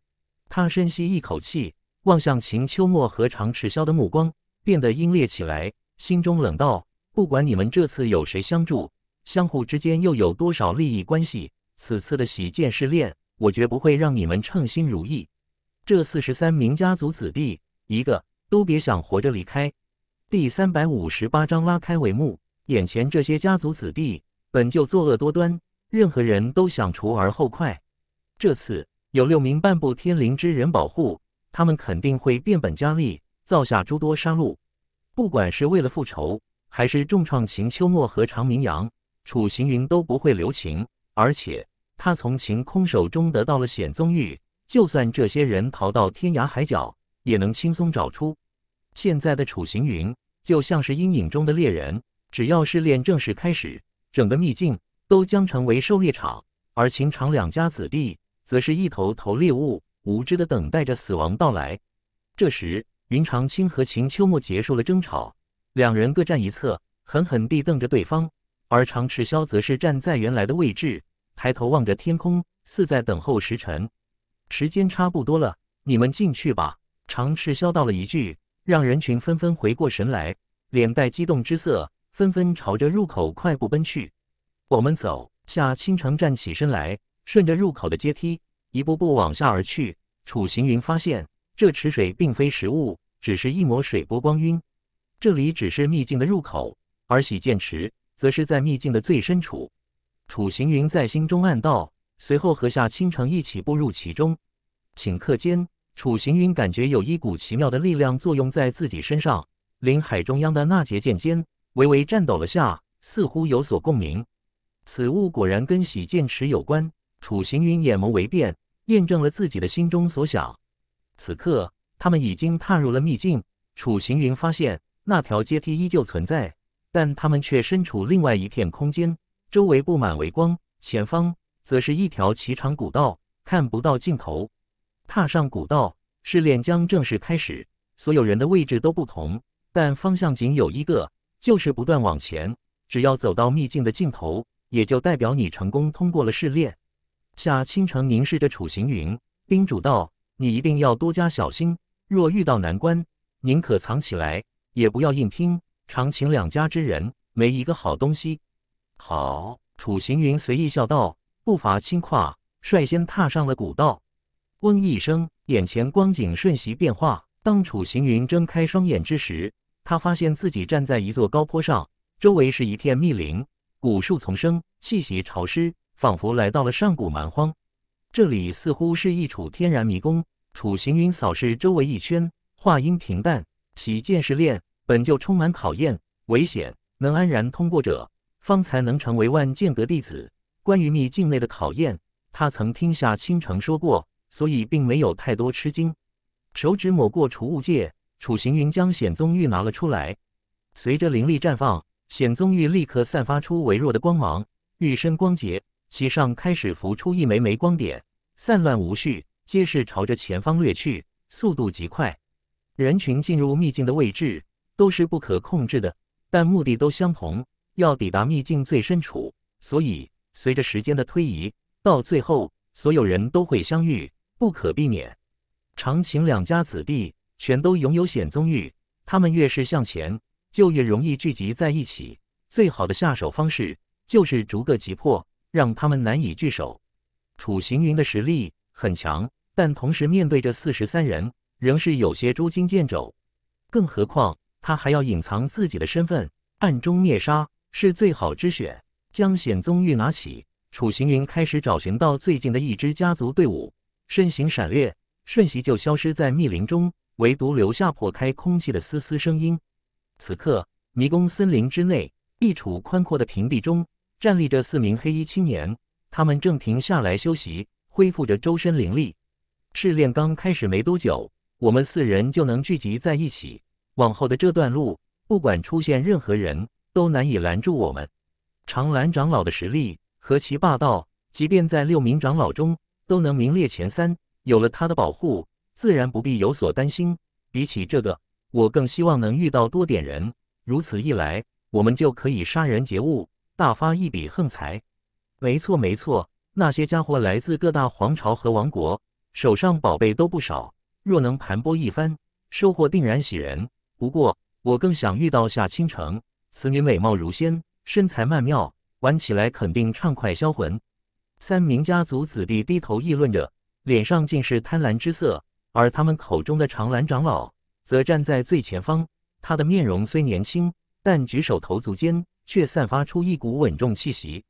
S1: 他深吸一口气，望向秦秋末和常赤霄的目光变得阴冽起来，心中冷道：“不管你们这次有谁相助，相互之间又有多少利益关系？”此次的洗剑试炼，我绝不会让你们称心如意。这四十三名家族子弟，一个都别想活着离开。第三百五十八章拉开帷幕，眼前这些家族子弟本就作恶多端，任何人都想除而后快。这次有六名半步天灵之人保护，他们肯定会变本加厉，造下诸多杀戮。不管是为了复仇，还是重创秦秋末和长明阳，楚行云都不会留情，而且。他从秦空手中得到了显宗玉，就算这些人逃到天涯海角，也能轻松找出。现在的楚行云就像是阴影中的猎人，只要试炼正式开始，整个秘境都将成为狩猎场，而秦长两家子弟则是一头头猎物，无知的等待着死亡到来。这时，云长青和秦秋木结束了争吵，两人各站一侧，狠狠地瞪着对方，而长赤霄则是站在原来的位置。抬头望着天空，似在等候时辰。时间差不多了，你们进去吧。长赤笑道了一句，让人群纷纷回过神来，脸带激动之色，纷纷朝着入口快步奔去。我们走。夏倾城站起身来，顺着入口的阶梯，一步步往下而去。楚行云发现，这池水并非食物，只是一抹水波光晕。这里只是秘境的入口，而洗剑池则是在秘境的最深处。楚行云在心中暗道，随后和夏倾城一起步入其中。顷刻间，楚行云感觉有一股奇妙的力量作用在自己身上，临海中央的那截剑尖微微颤抖了下，似乎有所共鸣。此物果然跟洗剑池有关。楚行云眼眸微变，验证了自己的心中所想。此刻，他们已经踏入了秘境。楚行云发现，那条阶梯依旧存在，但他们却身处另外一片空间。周围布满微光，前方则是一条崎长古道，看不到尽头。踏上古道，试炼将正式开始。所有人的位置都不同，但方向仅有一个，就是不断往前。只要走到秘境的尽头，也就代表你成功通过了试炼。夏倾城凝视着楚行云，叮嘱道：“你一定要多加小心，若遇到难关，宁可藏起来，也不要硬拼。长情两家之人，没一个好东西。”好，楚行云随意笑道，步伐轻快，率先踏上了古道。嗡一声，眼前光景瞬息变化。当楚行云睁开双眼之时，他发现自己站在一座高坡上，周围是一片密林，古树丛生，气息潮湿，仿佛来到了上古蛮荒。这里似乎是一处天然迷宫。楚行云扫视周围一圈，话音平淡：“其见识练本就充满考验危险，能安然通过者。”方才能成为万剑阁弟子。关于秘境内的考验，他曾听夏倾城说过，所以并没有太多吃惊。手指抹过储物戒，楚行云将显宗玉拿了出来。随着灵力绽放，显宗玉立刻散发出微弱的光芒，玉身光洁，其上开始浮出一枚枚光点，散乱无序，皆是朝着前方掠去，速度极快。人群进入秘境的位置都是不可控制的，但目的都相同。要抵达秘境最深处，所以随着时间的推移，到最后所有人都会相遇，不可避免。长情两家子弟全都拥有显宗玉，他们越是向前，就越容易聚集在一起。最好的下手方式就是逐个击破，让他们难以聚首。楚行云的实力很强，但同时面对着四十三人，仍是有些捉襟见肘。更何况他还要隐藏自己的身份，暗中灭杀。是最好之选。将险宗玉拿起，楚行云开始找寻到最近的一支家族队伍，身形闪掠，瞬息就消失在密林中，唯独留下破开空气的丝丝声音。此刻，迷宫森林之内，一处宽阔的平地中，站立着四名黑衣青年，他们正停下来休息，恢复着周身灵力。试炼刚开始没多久，我们四人就能聚集在一起。往后的这段路，不管出现任何人。都难以拦住我们。长蓝长老的实力何其霸道，即便在六名长老中都能名列前三。有了他的保护，自然不必有所担心。比起这个，我更希望能遇到多点人。如此一来，我们就可以杀人劫物，大发一笔横财。没错，没错，那些家伙来自各大皇朝和王国，手上宝贝都不少。若能盘剥一番，收获定然喜人。不过，我更想遇到夏倾城。此女美貌如仙，身材曼妙，玩起来肯定畅快销魂。三名家族子弟低头议论着，脸上尽是贪婪之色。而他们口中的长兰长老则站在最前方，他的面容虽年轻，但举手投足间却散发出一股稳重气息。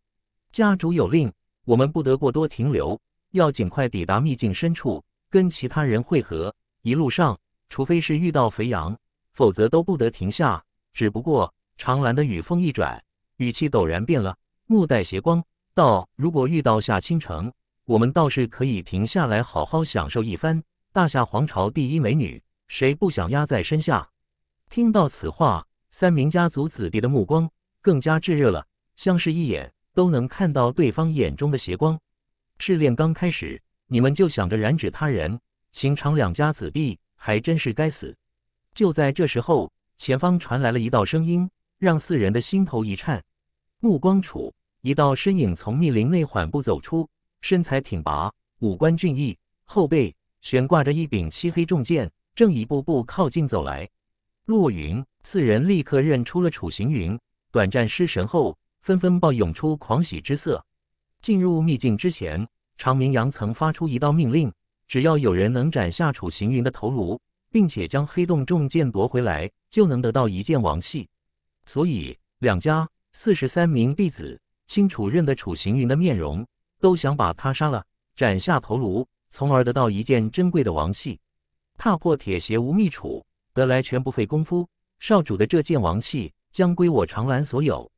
S1: 家主有令，我们不得过多停留，要尽快抵达秘境深处，跟其他人汇合。一路上，除非是遇到肥羊，否则都不得停下。只不过。长兰的语风一转，语气陡然变了，目带邪光，道：“如果遇到夏倾城，我们倒是可以停下来好好享受一番。大夏皇朝第一美女，谁不想压在身下？”听到此话，三名家族子弟的目光更加炙热了，相视一眼，都能看到对方眼中的邪光。试炼刚开始，你们就想着染指他人，秦长两家子弟还真是该死。就在这时候，前方传来了一道声音。让四人的心头一颤，目光处，一道身影从密林内缓步走出，身材挺拔，五官俊逸，后背悬挂着一柄漆黑重剑，正一步步靠近走来。落云四人立刻认出了楚行云，短暂失神后，纷纷抱涌出狂喜之色。进入秘境之前，长明阳曾发出一道命令：只要有人能斩下楚行云的头颅，并且将黑洞重剑夺回来，就能得到一件王器。所以，两家四十三名弟子清楚认得楚行云的面容，都想把他杀了，斩下头颅，从而得到一件珍贵的王器。踏破铁鞋无觅处，得来全不费工夫。少主的这件王器将归我长兰所有。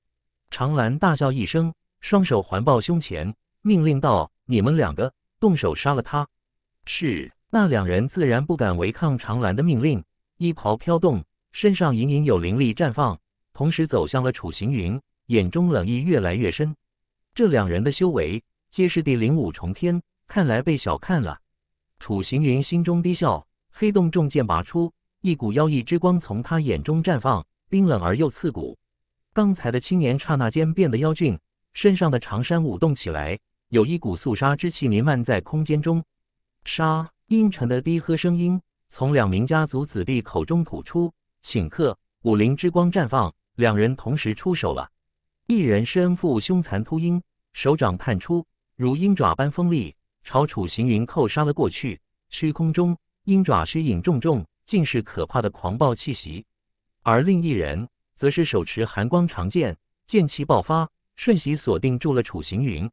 S1: 长兰大笑一声，双手环抱胸前，命令道：“你们两个动手杀了他！”是那两人自然不敢违抗长兰的命令，衣袍飘动，身上隐隐有灵力绽放。同时走向了楚行云，眼中冷意越来越深。这两人的修为皆是第零五重天，看来被小看了。楚行云心中低笑，黑洞重剑拔出，一股妖异之光从他眼中绽放，冰冷而又刺骨。刚才的青年刹那间变得妖俊，身上的长衫舞动起来，有一股肃杀之气弥漫在空间中。杀！阴沉的低喝声音从两名家族子弟口中吐出，顷刻，武林之光绽放。两人同时出手了，一人身负凶残秃鹰，手掌探出，如鹰爪般锋利，朝楚行云扣杀了过去。虚空中，鹰爪虚影重重，尽是可怕的狂暴气息。而另一人则是手持寒光长剑，剑气爆发，瞬息锁定住了楚行云。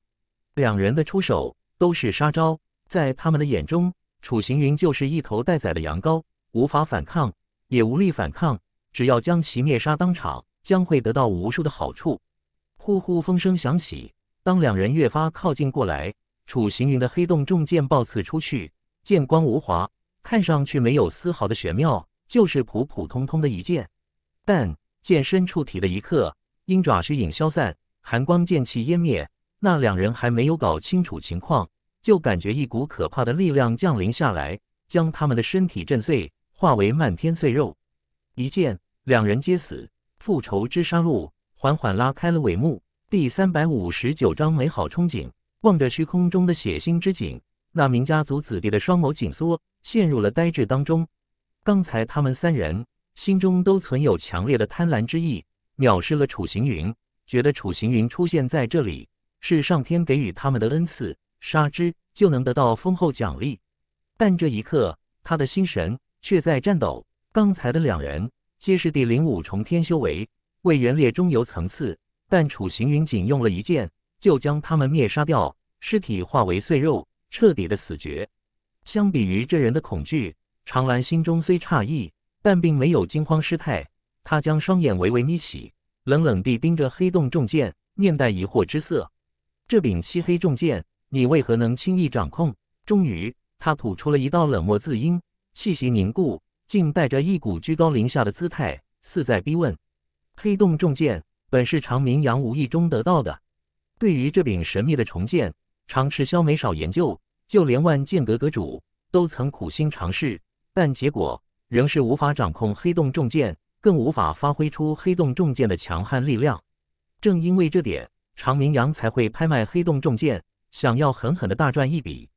S1: 两人的出手都是杀招，在他们的眼中，楚行云就是一头待宰的羊羔，无法反抗，也无力反抗，只要将其灭杀当场。将会得到无数的好处。呼呼，风声响起。当两人越发靠近过来，楚行云的黑洞重剑暴刺出去，剑光无华，看上去没有丝毫的玄妙，就是普普通通的一剑。但剑身触体的一刻，鹰爪虚影消散，寒光剑气湮灭。那两人还没有搞清楚情况，就感觉一股可怕的力量降临下来，将他们的身体震碎，化为漫天碎肉。一剑，两人皆死。复仇之杀戮缓缓拉开了帷幕。第三百五十九章美好憧憬。望着虚空中的血腥之景，那名家族子弟的双眸紧缩，陷入了呆滞当中。刚才他们三人心中都存有强烈的贪婪之意，藐视了楚行云，觉得楚行云出现在这里是上天给予他们的恩赐，杀之就能得到丰厚奖励。但这一刻，他的心神却在颤抖。刚才的两人。皆是第灵五重天修为，为元烈中游层次，但楚行云仅用了一剑就将他们灭杀掉，尸体化为碎肉，彻底的死绝。相比于这人的恐惧，长兰心中虽诧异，但并没有惊慌失态。他将双眼微微眯起，冷冷地盯着黑洞重剑，面带疑惑之色。这柄漆黑重剑，你为何能轻易掌控？终于，他吐出了一道冷漠字音，气息凝固。竟带着一股居高临下的姿态，似在逼问。黑洞重剑本是长明阳无意中得到的，对于这柄神秘的重剑，常赤霄没少研究，就连万剑阁阁主都曾苦心尝试，但结果仍是无法掌控黑洞重剑，更无法发挥出黑洞重剑的强悍力量。正因为这点，长明阳才会拍卖黑洞重剑，想要狠狠的大赚一笔。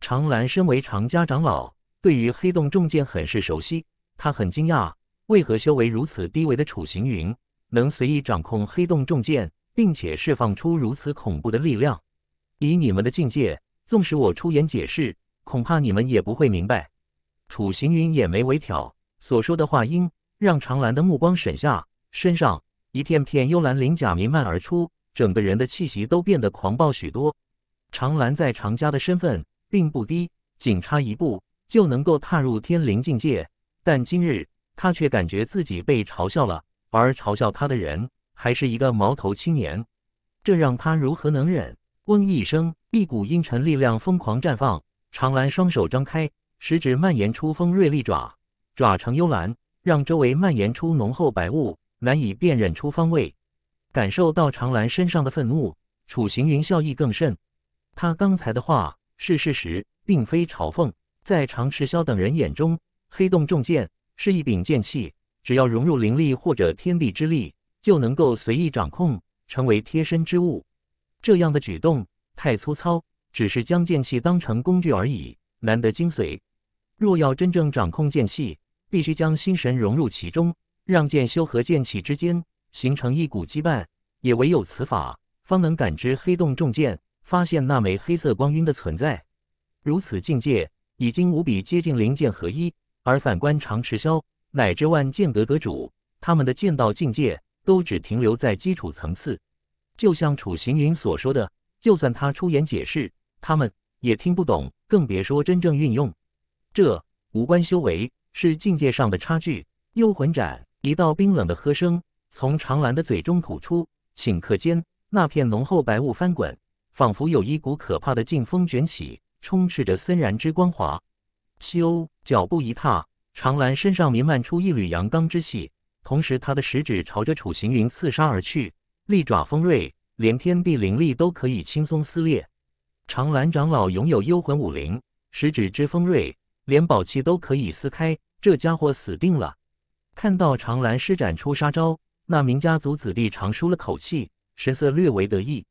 S1: 长兰身为长家长老。对于黑洞重剑很是熟悉，他很惊讶，为何修为如此低微的楚行云能随意掌控黑洞重剑，并且释放出如此恐怖的力量？以你们的境界，纵使我出言解释，恐怕你们也不会明白。楚行云眼眉微挑，所说的话音让长兰的目光闪下，身上一片片幽蓝鳞甲弥漫而出，整个人的气息都变得狂暴许多。长兰在长家的身份并不低，仅差一步。就能够踏入天灵境界，但今日他却感觉自己被嘲笑了，而嘲笑他的人还是一个毛头青年，这让他如何能忍？嗡一声，一股阴沉力量疯狂绽放，长蓝双手张开，食指蔓延出锋锐利爪，爪呈幽蓝，让周围蔓延出浓厚白雾，难以辨认出方位。感受到长蓝身上的愤怒，楚行云笑意更甚。他刚才的话是事实，并非嘲讽。在常迟霄等人眼中，黑洞重剑是一柄剑器，只要融入灵力或者天地之力，就能够随意掌控，成为贴身之物。这样的举动太粗糙，只是将剑器当成工具而已，难得精髓。若要真正掌控剑气，必须将心神融入其中，让剑修和剑气之间形成一股羁绊，也唯有此法，方能感知黑洞重剑，发现那枚黑色光晕的存在。如此境界。已经无比接近灵剑合一，而反观长持萧乃至万剑阁阁主，他们的剑道境界都只停留在基础层次。就像楚行云所说的，就算他出言解释，他们也听不懂，更别说真正运用。这无关修为，是境界上的差距。幽魂斩，一道冰冷的喝声从长澜的嘴中吐出，顷刻间，那片浓厚白雾翻滚，仿佛有一股可怕的劲风卷起。充斥着森然之光华，欧脚步一踏，长兰身上弥漫出一缕阳刚之气，同时他的食指朝着楚行云刺杀而去，利爪锋锐，连天地灵力都可以轻松撕裂。长兰长老拥有幽魂武灵，食指之锋锐，连宝器都可以撕开，这家伙死定了！看到长兰施展出杀招，那名家族子弟长舒了口气，神色略为得意。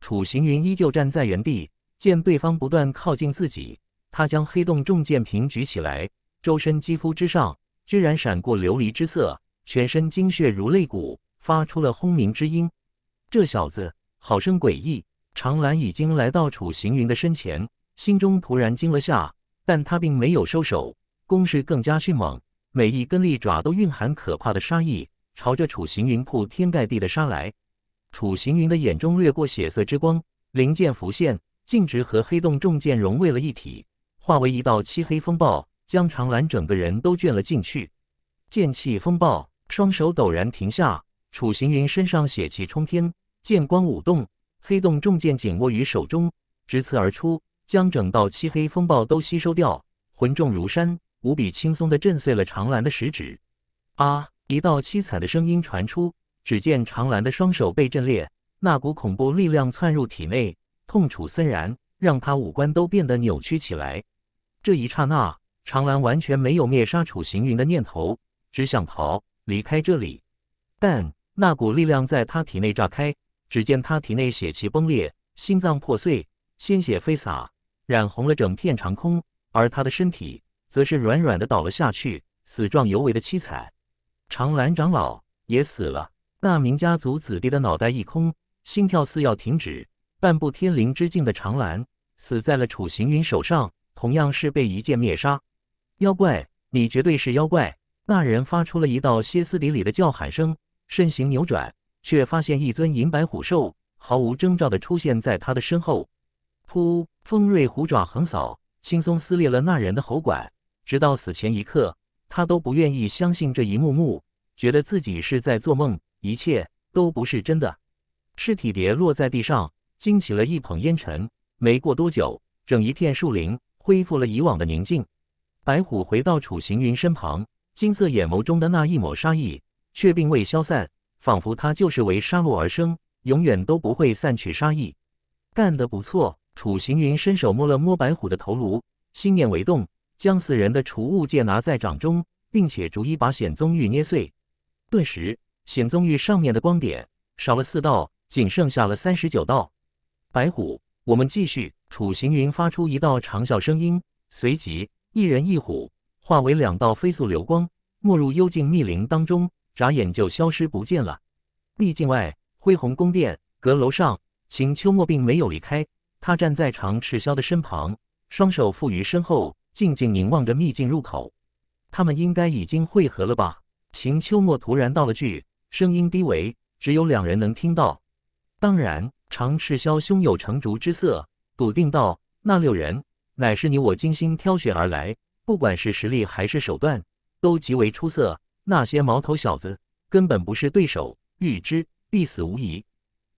S1: 楚行云依旧站在原地。见对方不断靠近自己，他将黑洞重剑平举起来，周身肌肤之上居然闪过琉璃之色，全身精血如肋骨，发出了轰鸣之音。这小子好生诡异！长兰已经来到楚行云的身前，心中突然惊了下，但他并没有收手，攻势更加迅猛，每一根利爪都蕴含可怕的杀意，朝着楚行云铺天盖地的杀来。楚行云的眼中掠过血色之光，灵剑浮现。径直和黑洞重剑融为了一体，化为一道漆黑风暴，将长兰整个人都卷了进去。剑气风暴，双手陡然停下。楚行云身上血气冲天，剑光舞动，黑洞重剑紧握于手中，直刺而出，将整道漆黑风暴都吸收掉。浑重如山，无比轻松地震碎了长兰的食指。啊！一道凄惨的声音传出，只见长兰的双手被震裂，那股恐怖力量窜入体内。痛楚森然，让他五官都变得扭曲起来。这一刹那，长兰完全没有灭杀楚行云的念头，只想逃，离开这里。但那股力量在他体内炸开，只见他体内血气崩裂，心脏破碎，鲜血飞洒，染红了整片长空。而他的身体则是软软的倒了下去，死状尤为的凄惨。长兰长老也死了，那名家族子弟的脑袋一空，心跳似要停止。半步天灵之境的长澜死在了楚行云手上，同样是被一剑灭杀。妖怪，你绝对是妖怪！那人发出了一道歇斯底里的叫喊声，身形扭转，却发现一尊银白虎兽毫无征兆地出现在他的身后。噗，锋锐虎爪横扫，轻松撕裂了那人的喉管。直到死前一刻，他都不愿意相信这一幕幕，觉得自己是在做梦，一切都不是真的。尸体跌落在地上。惊起了一捧烟尘，没过多久，整一片树林恢复了以往的宁静。白虎回到楚行云身旁，金色眼眸中的那一抹杀意却并未消散，仿佛它就是为杀戮而生，永远都不会散去杀意。干得不错，楚行云伸手摸了摸白虎的头颅，心念为动，将四人的储物戒拿在掌中，并且逐一把显宗玉捏碎。顿时，显宗玉上面的光点少了四道，仅剩下了三十九道。白虎，我们继续。楚行云发出一道长啸声音，随即一人一虎化为两道飞速流光，没入幽静密林当中，眨眼就消失不见了。秘境外，恢宏宫殿阁楼上，秦秋末并没有离开，他站在长赤霄的身旁，双手负于身后，静静凝望着秘境入口。他们应该已经汇合了吧？秦秋末突然道了句，声音低微，只有两人能听到。当然。常赤霄胸有成竹之色，笃定道：“那六人乃是你我精心挑选而来，不管是实力还是手段，都极为出色。那些毛头小子根本不是对手，遇之必死无疑。”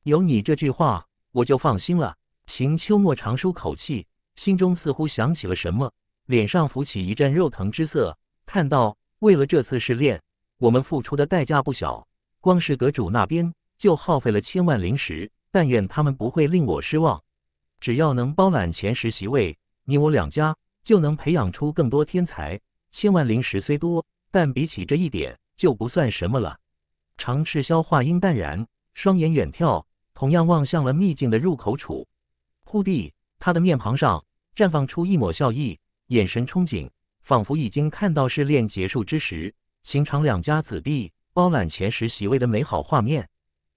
S1: 有你这句话，我就放心了。秦秋末长舒口气，心中似乎想起了什么，脸上浮起一阵肉疼之色，叹道：“为了这次试炼，我们付出的代价不小，光是阁主那边就耗费了千万灵石。”但愿他们不会令我失望。只要能包揽前十席位，你我两家就能培养出更多天才。千万灵石虽多，但比起这一点就不算什么了。长赤霄话音淡然，双眼远眺，同样望向了秘境的入口处。忽地，他的面庞上绽放出一抹笑意，眼神憧憬，仿佛已经看到试炼结束之时，寻常两家子弟包揽前十席位的美好画面。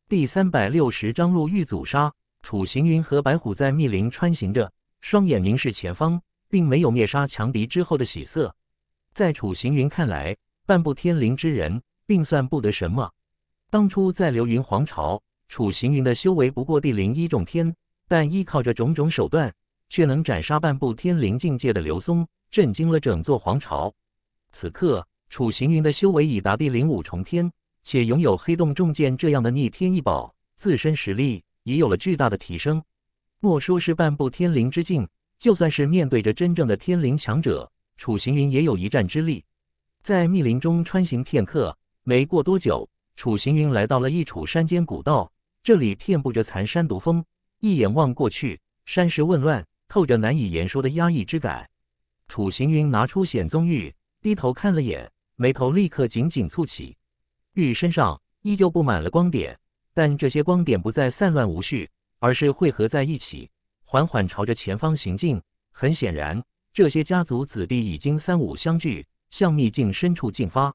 S1: 第三百六十章路遇阻杀。楚行云和白虎在密林穿行着，双眼凝视前方，并没有灭杀强敌之后的喜色。在楚行云看来，半步天灵之人并算不得什么。当初在流云皇朝，楚行云的修为不过地灵一重天，但依靠着种种手段，却能斩杀半步天灵境界的刘松，震惊了整座皇朝。此刻，楚行云的修为已达地灵五重天。且拥有黑洞重剑这样的逆天一宝，自身实力也有了巨大的提升。莫说是半步天灵之境，就算是面对着真正的天灵强者，楚行云也有一战之力。在密林中穿行片刻，没过多久，楚行云来到了一处山间古道。这里遍布着残山毒峰，一眼望过去，山石紊乱，透着难以言说的压抑之感。楚行云拿出显宗玉，低头看了眼，眉头立刻紧紧蹙起。玉身上依旧布满了光点，但这些光点不再散乱无序，而是汇合在一起，缓缓朝着前方行进。很显然，这些家族子弟已经三五相聚，向秘境深处进发。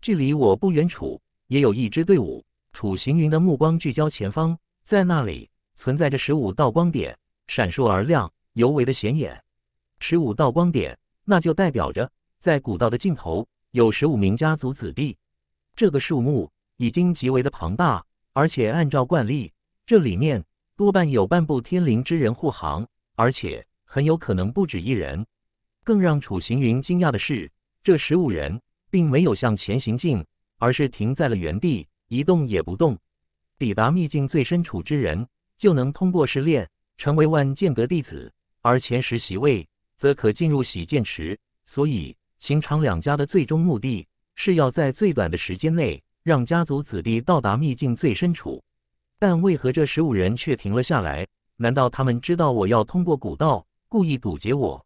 S1: 距离我不远处，也有一支队伍。楚行云的目光聚焦前方，在那里存在着十五道光点，闪烁而亮，尤为的显眼。十五道光点，那就代表着在古道的尽头有十五名家族子弟。这个数目已经极为的庞大，而且按照惯例，这里面多半有半步天灵之人护航，而且很有可能不止一人。更让楚行云惊讶的是，这十五人并没有向前行进，而是停在了原地，一动也不动。抵达秘境最深处之人，就能通过试炼，成为万剑阁弟子；而前十席位，则可进入洗剑池。所以，秦常两家的最终目的。是要在最短的时间内让家族子弟到达秘境最深处，但为何这十五人却停了下来？难道他们知道我要通过古道，故意堵截我？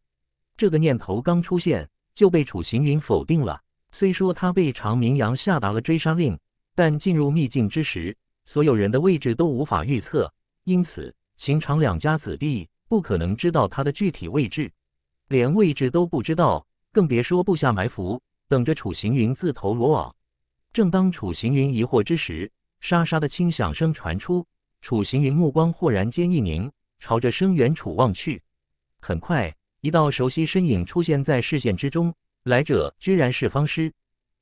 S1: 这个念头刚出现，就被楚行云否定了。虽说他被长明阳下达了追杀令，但进入秘境之时，所有人的位置都无法预测，因此秦常两家子弟不可能知道他的具体位置，连位置都不知道，更别说布下埋伏。等着楚行云自投罗网。正当楚行云疑惑之时，沙沙的轻响声传出。楚行云目光豁然间一凝，朝着声源处望去。很快，一道熟悉身影出现在视线之中。来者居然是方师。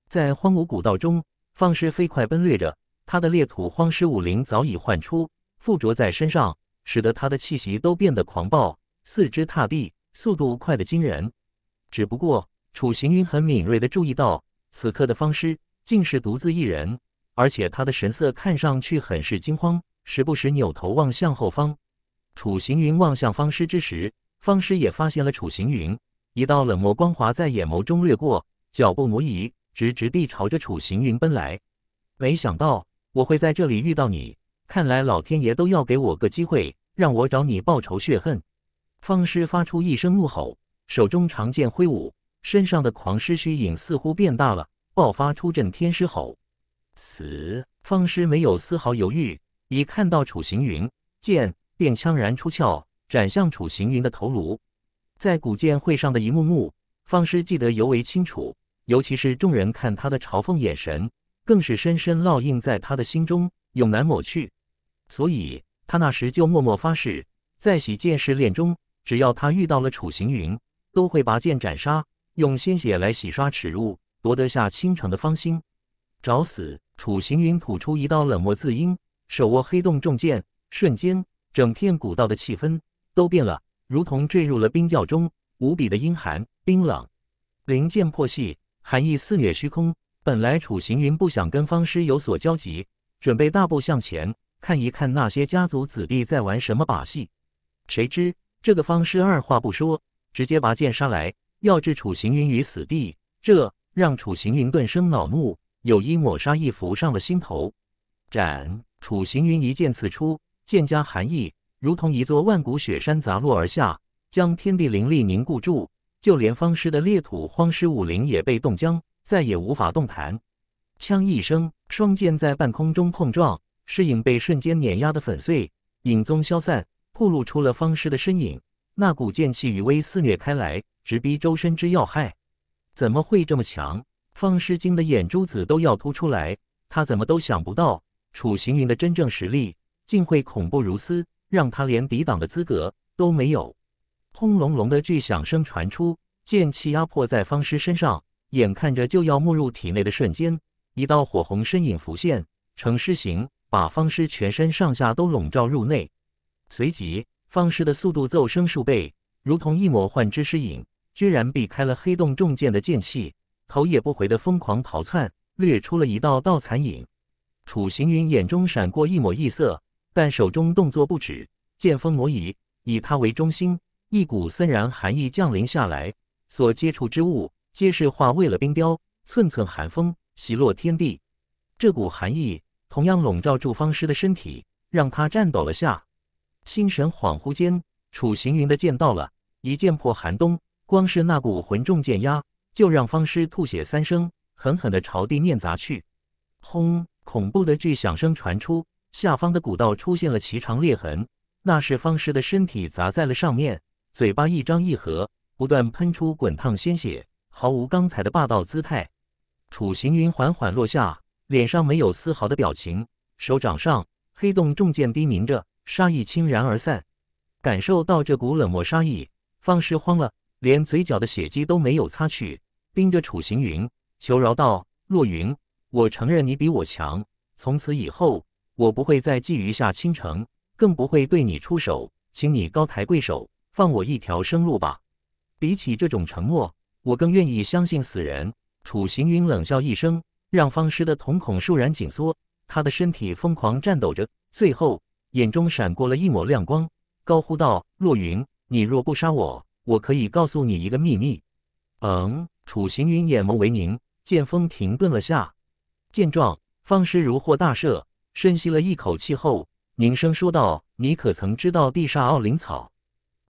S1: 在荒芜古道中，方师飞快奔掠着，他的猎土荒师武灵早已唤出，附着在身上，使得他的气息都变得狂暴，四肢踏地，速度快得惊人。只不过。楚行云很敏锐地注意到，此刻的方师竟是独自一人，而且他的神色看上去很是惊慌，时不时扭头望向后方。楚行云望向方师之时，方师也发现了楚行云，一道冷漠光华在眼眸中掠过，脚步挪移，直直地朝着楚行云奔来。没想到我会在这里遇到你，看来老天爷都要给我个机会，让我找你报仇雪恨。方师发出一声怒吼，手中长剑挥舞。身上的狂狮虚影似乎变大了，爆发出震天狮吼。死方师没有丝毫犹豫，一看到楚行云，剑便悄然出鞘，斩向楚行云的头颅。在古剑会上的一幕幕，方师记得尤为清楚，尤其是众人看他的嘲讽眼神，更是深深烙印在他的心中，永难抹去。所以，他那时就默默发誓，在洗剑试炼中，只要他遇到了楚行云，都会拔剑斩杀。用鲜血来洗刷耻辱，夺得下倾城的芳心，找死！楚行云吐出一道冷漠字音，手握黑洞重剑，瞬间，整片古道的气氛都变了，如同坠入了冰窖中，无比的阴寒冰冷。灵剑破隙，寒意肆虐虚空。本来楚行云不想跟方师有所交集，准备大步向前，看一看那些家族子弟在玩什么把戏。谁知这个方师二话不说，直接拔剑杀来。要置楚行云于死地，这让楚行云顿生恼怒，有一抹杀意浮上了心头。斩！楚行云一剑刺出，剑加寒意，如同一座万古雪山砸落而下，将天地灵力凝固住，就连方师的裂土荒师武灵也被冻僵，再也无法动弹。枪一声，双剑在半空中碰撞，身影被瞬间碾压得粉碎，影踪消散，暴露出了方师的身影。那股剑气余威肆虐开来，直逼周身之要害，怎么会这么强？方师惊得眼珠子都要凸出来，他怎么都想不到楚行云的真正实力竟会恐怖如斯，让他连抵挡的资格都没有。轰隆隆的巨响声传出，剑气压迫在方师身上，眼看着就要没入体内的瞬间，一道火红身影浮现，成尸形，把方师全身上下都笼罩入内，随即。方师的速度骤升数倍，如同一抹幻之身影，居然避开了黑洞重剑的剑气，头也不回地疯狂逃窜，掠出了一道道残影。楚行云眼中闪过一抹异色，但手中动作不止，剑锋挪移，以他为中心，一股森然寒意降临下来，所接触之物皆是化为了冰雕，寸寸寒风袭落天地。这股寒意同样笼罩住方师的身体，让他颤抖了下。心神恍惚间，楚行云的剑到了，一剑破寒冬。光是那股魂重剑压，就让方师吐血三声，狠狠地朝地面砸去。轰！恐怖的巨响声传出，下方的古道出现了奇长裂痕。那是方师的身体砸在了上面，嘴巴一张一合，不断喷出滚烫鲜血，毫无刚才的霸道姿态。楚行云缓缓落下，脸上没有丝毫的表情，手掌上黑洞重剑低鸣着。杀意轻然而散，感受到这股冷漠杀意，方师慌了，连嘴角的血迹都没有擦去，盯着楚行云求饶道：“洛云，我承认你比我强，从此以后我不会再觊觎夏倾城，更不会对你出手，请你高抬贵手，放我一条生路吧。”比起这种承诺，我更愿意相信死人。楚行云冷笑一声，让方师的瞳孔骤然紧缩，他的身体疯狂颤抖着，最后。眼中闪过了一抹亮光，高呼道：“若云，你若不杀我，我可以告诉你一个秘密。”嗯，楚行云眼眸微凝，剑锋停顿了下。见状，方师如获大赦，深吸了一口气后，凝声说道：“你可曾知道地煞奥灵草？”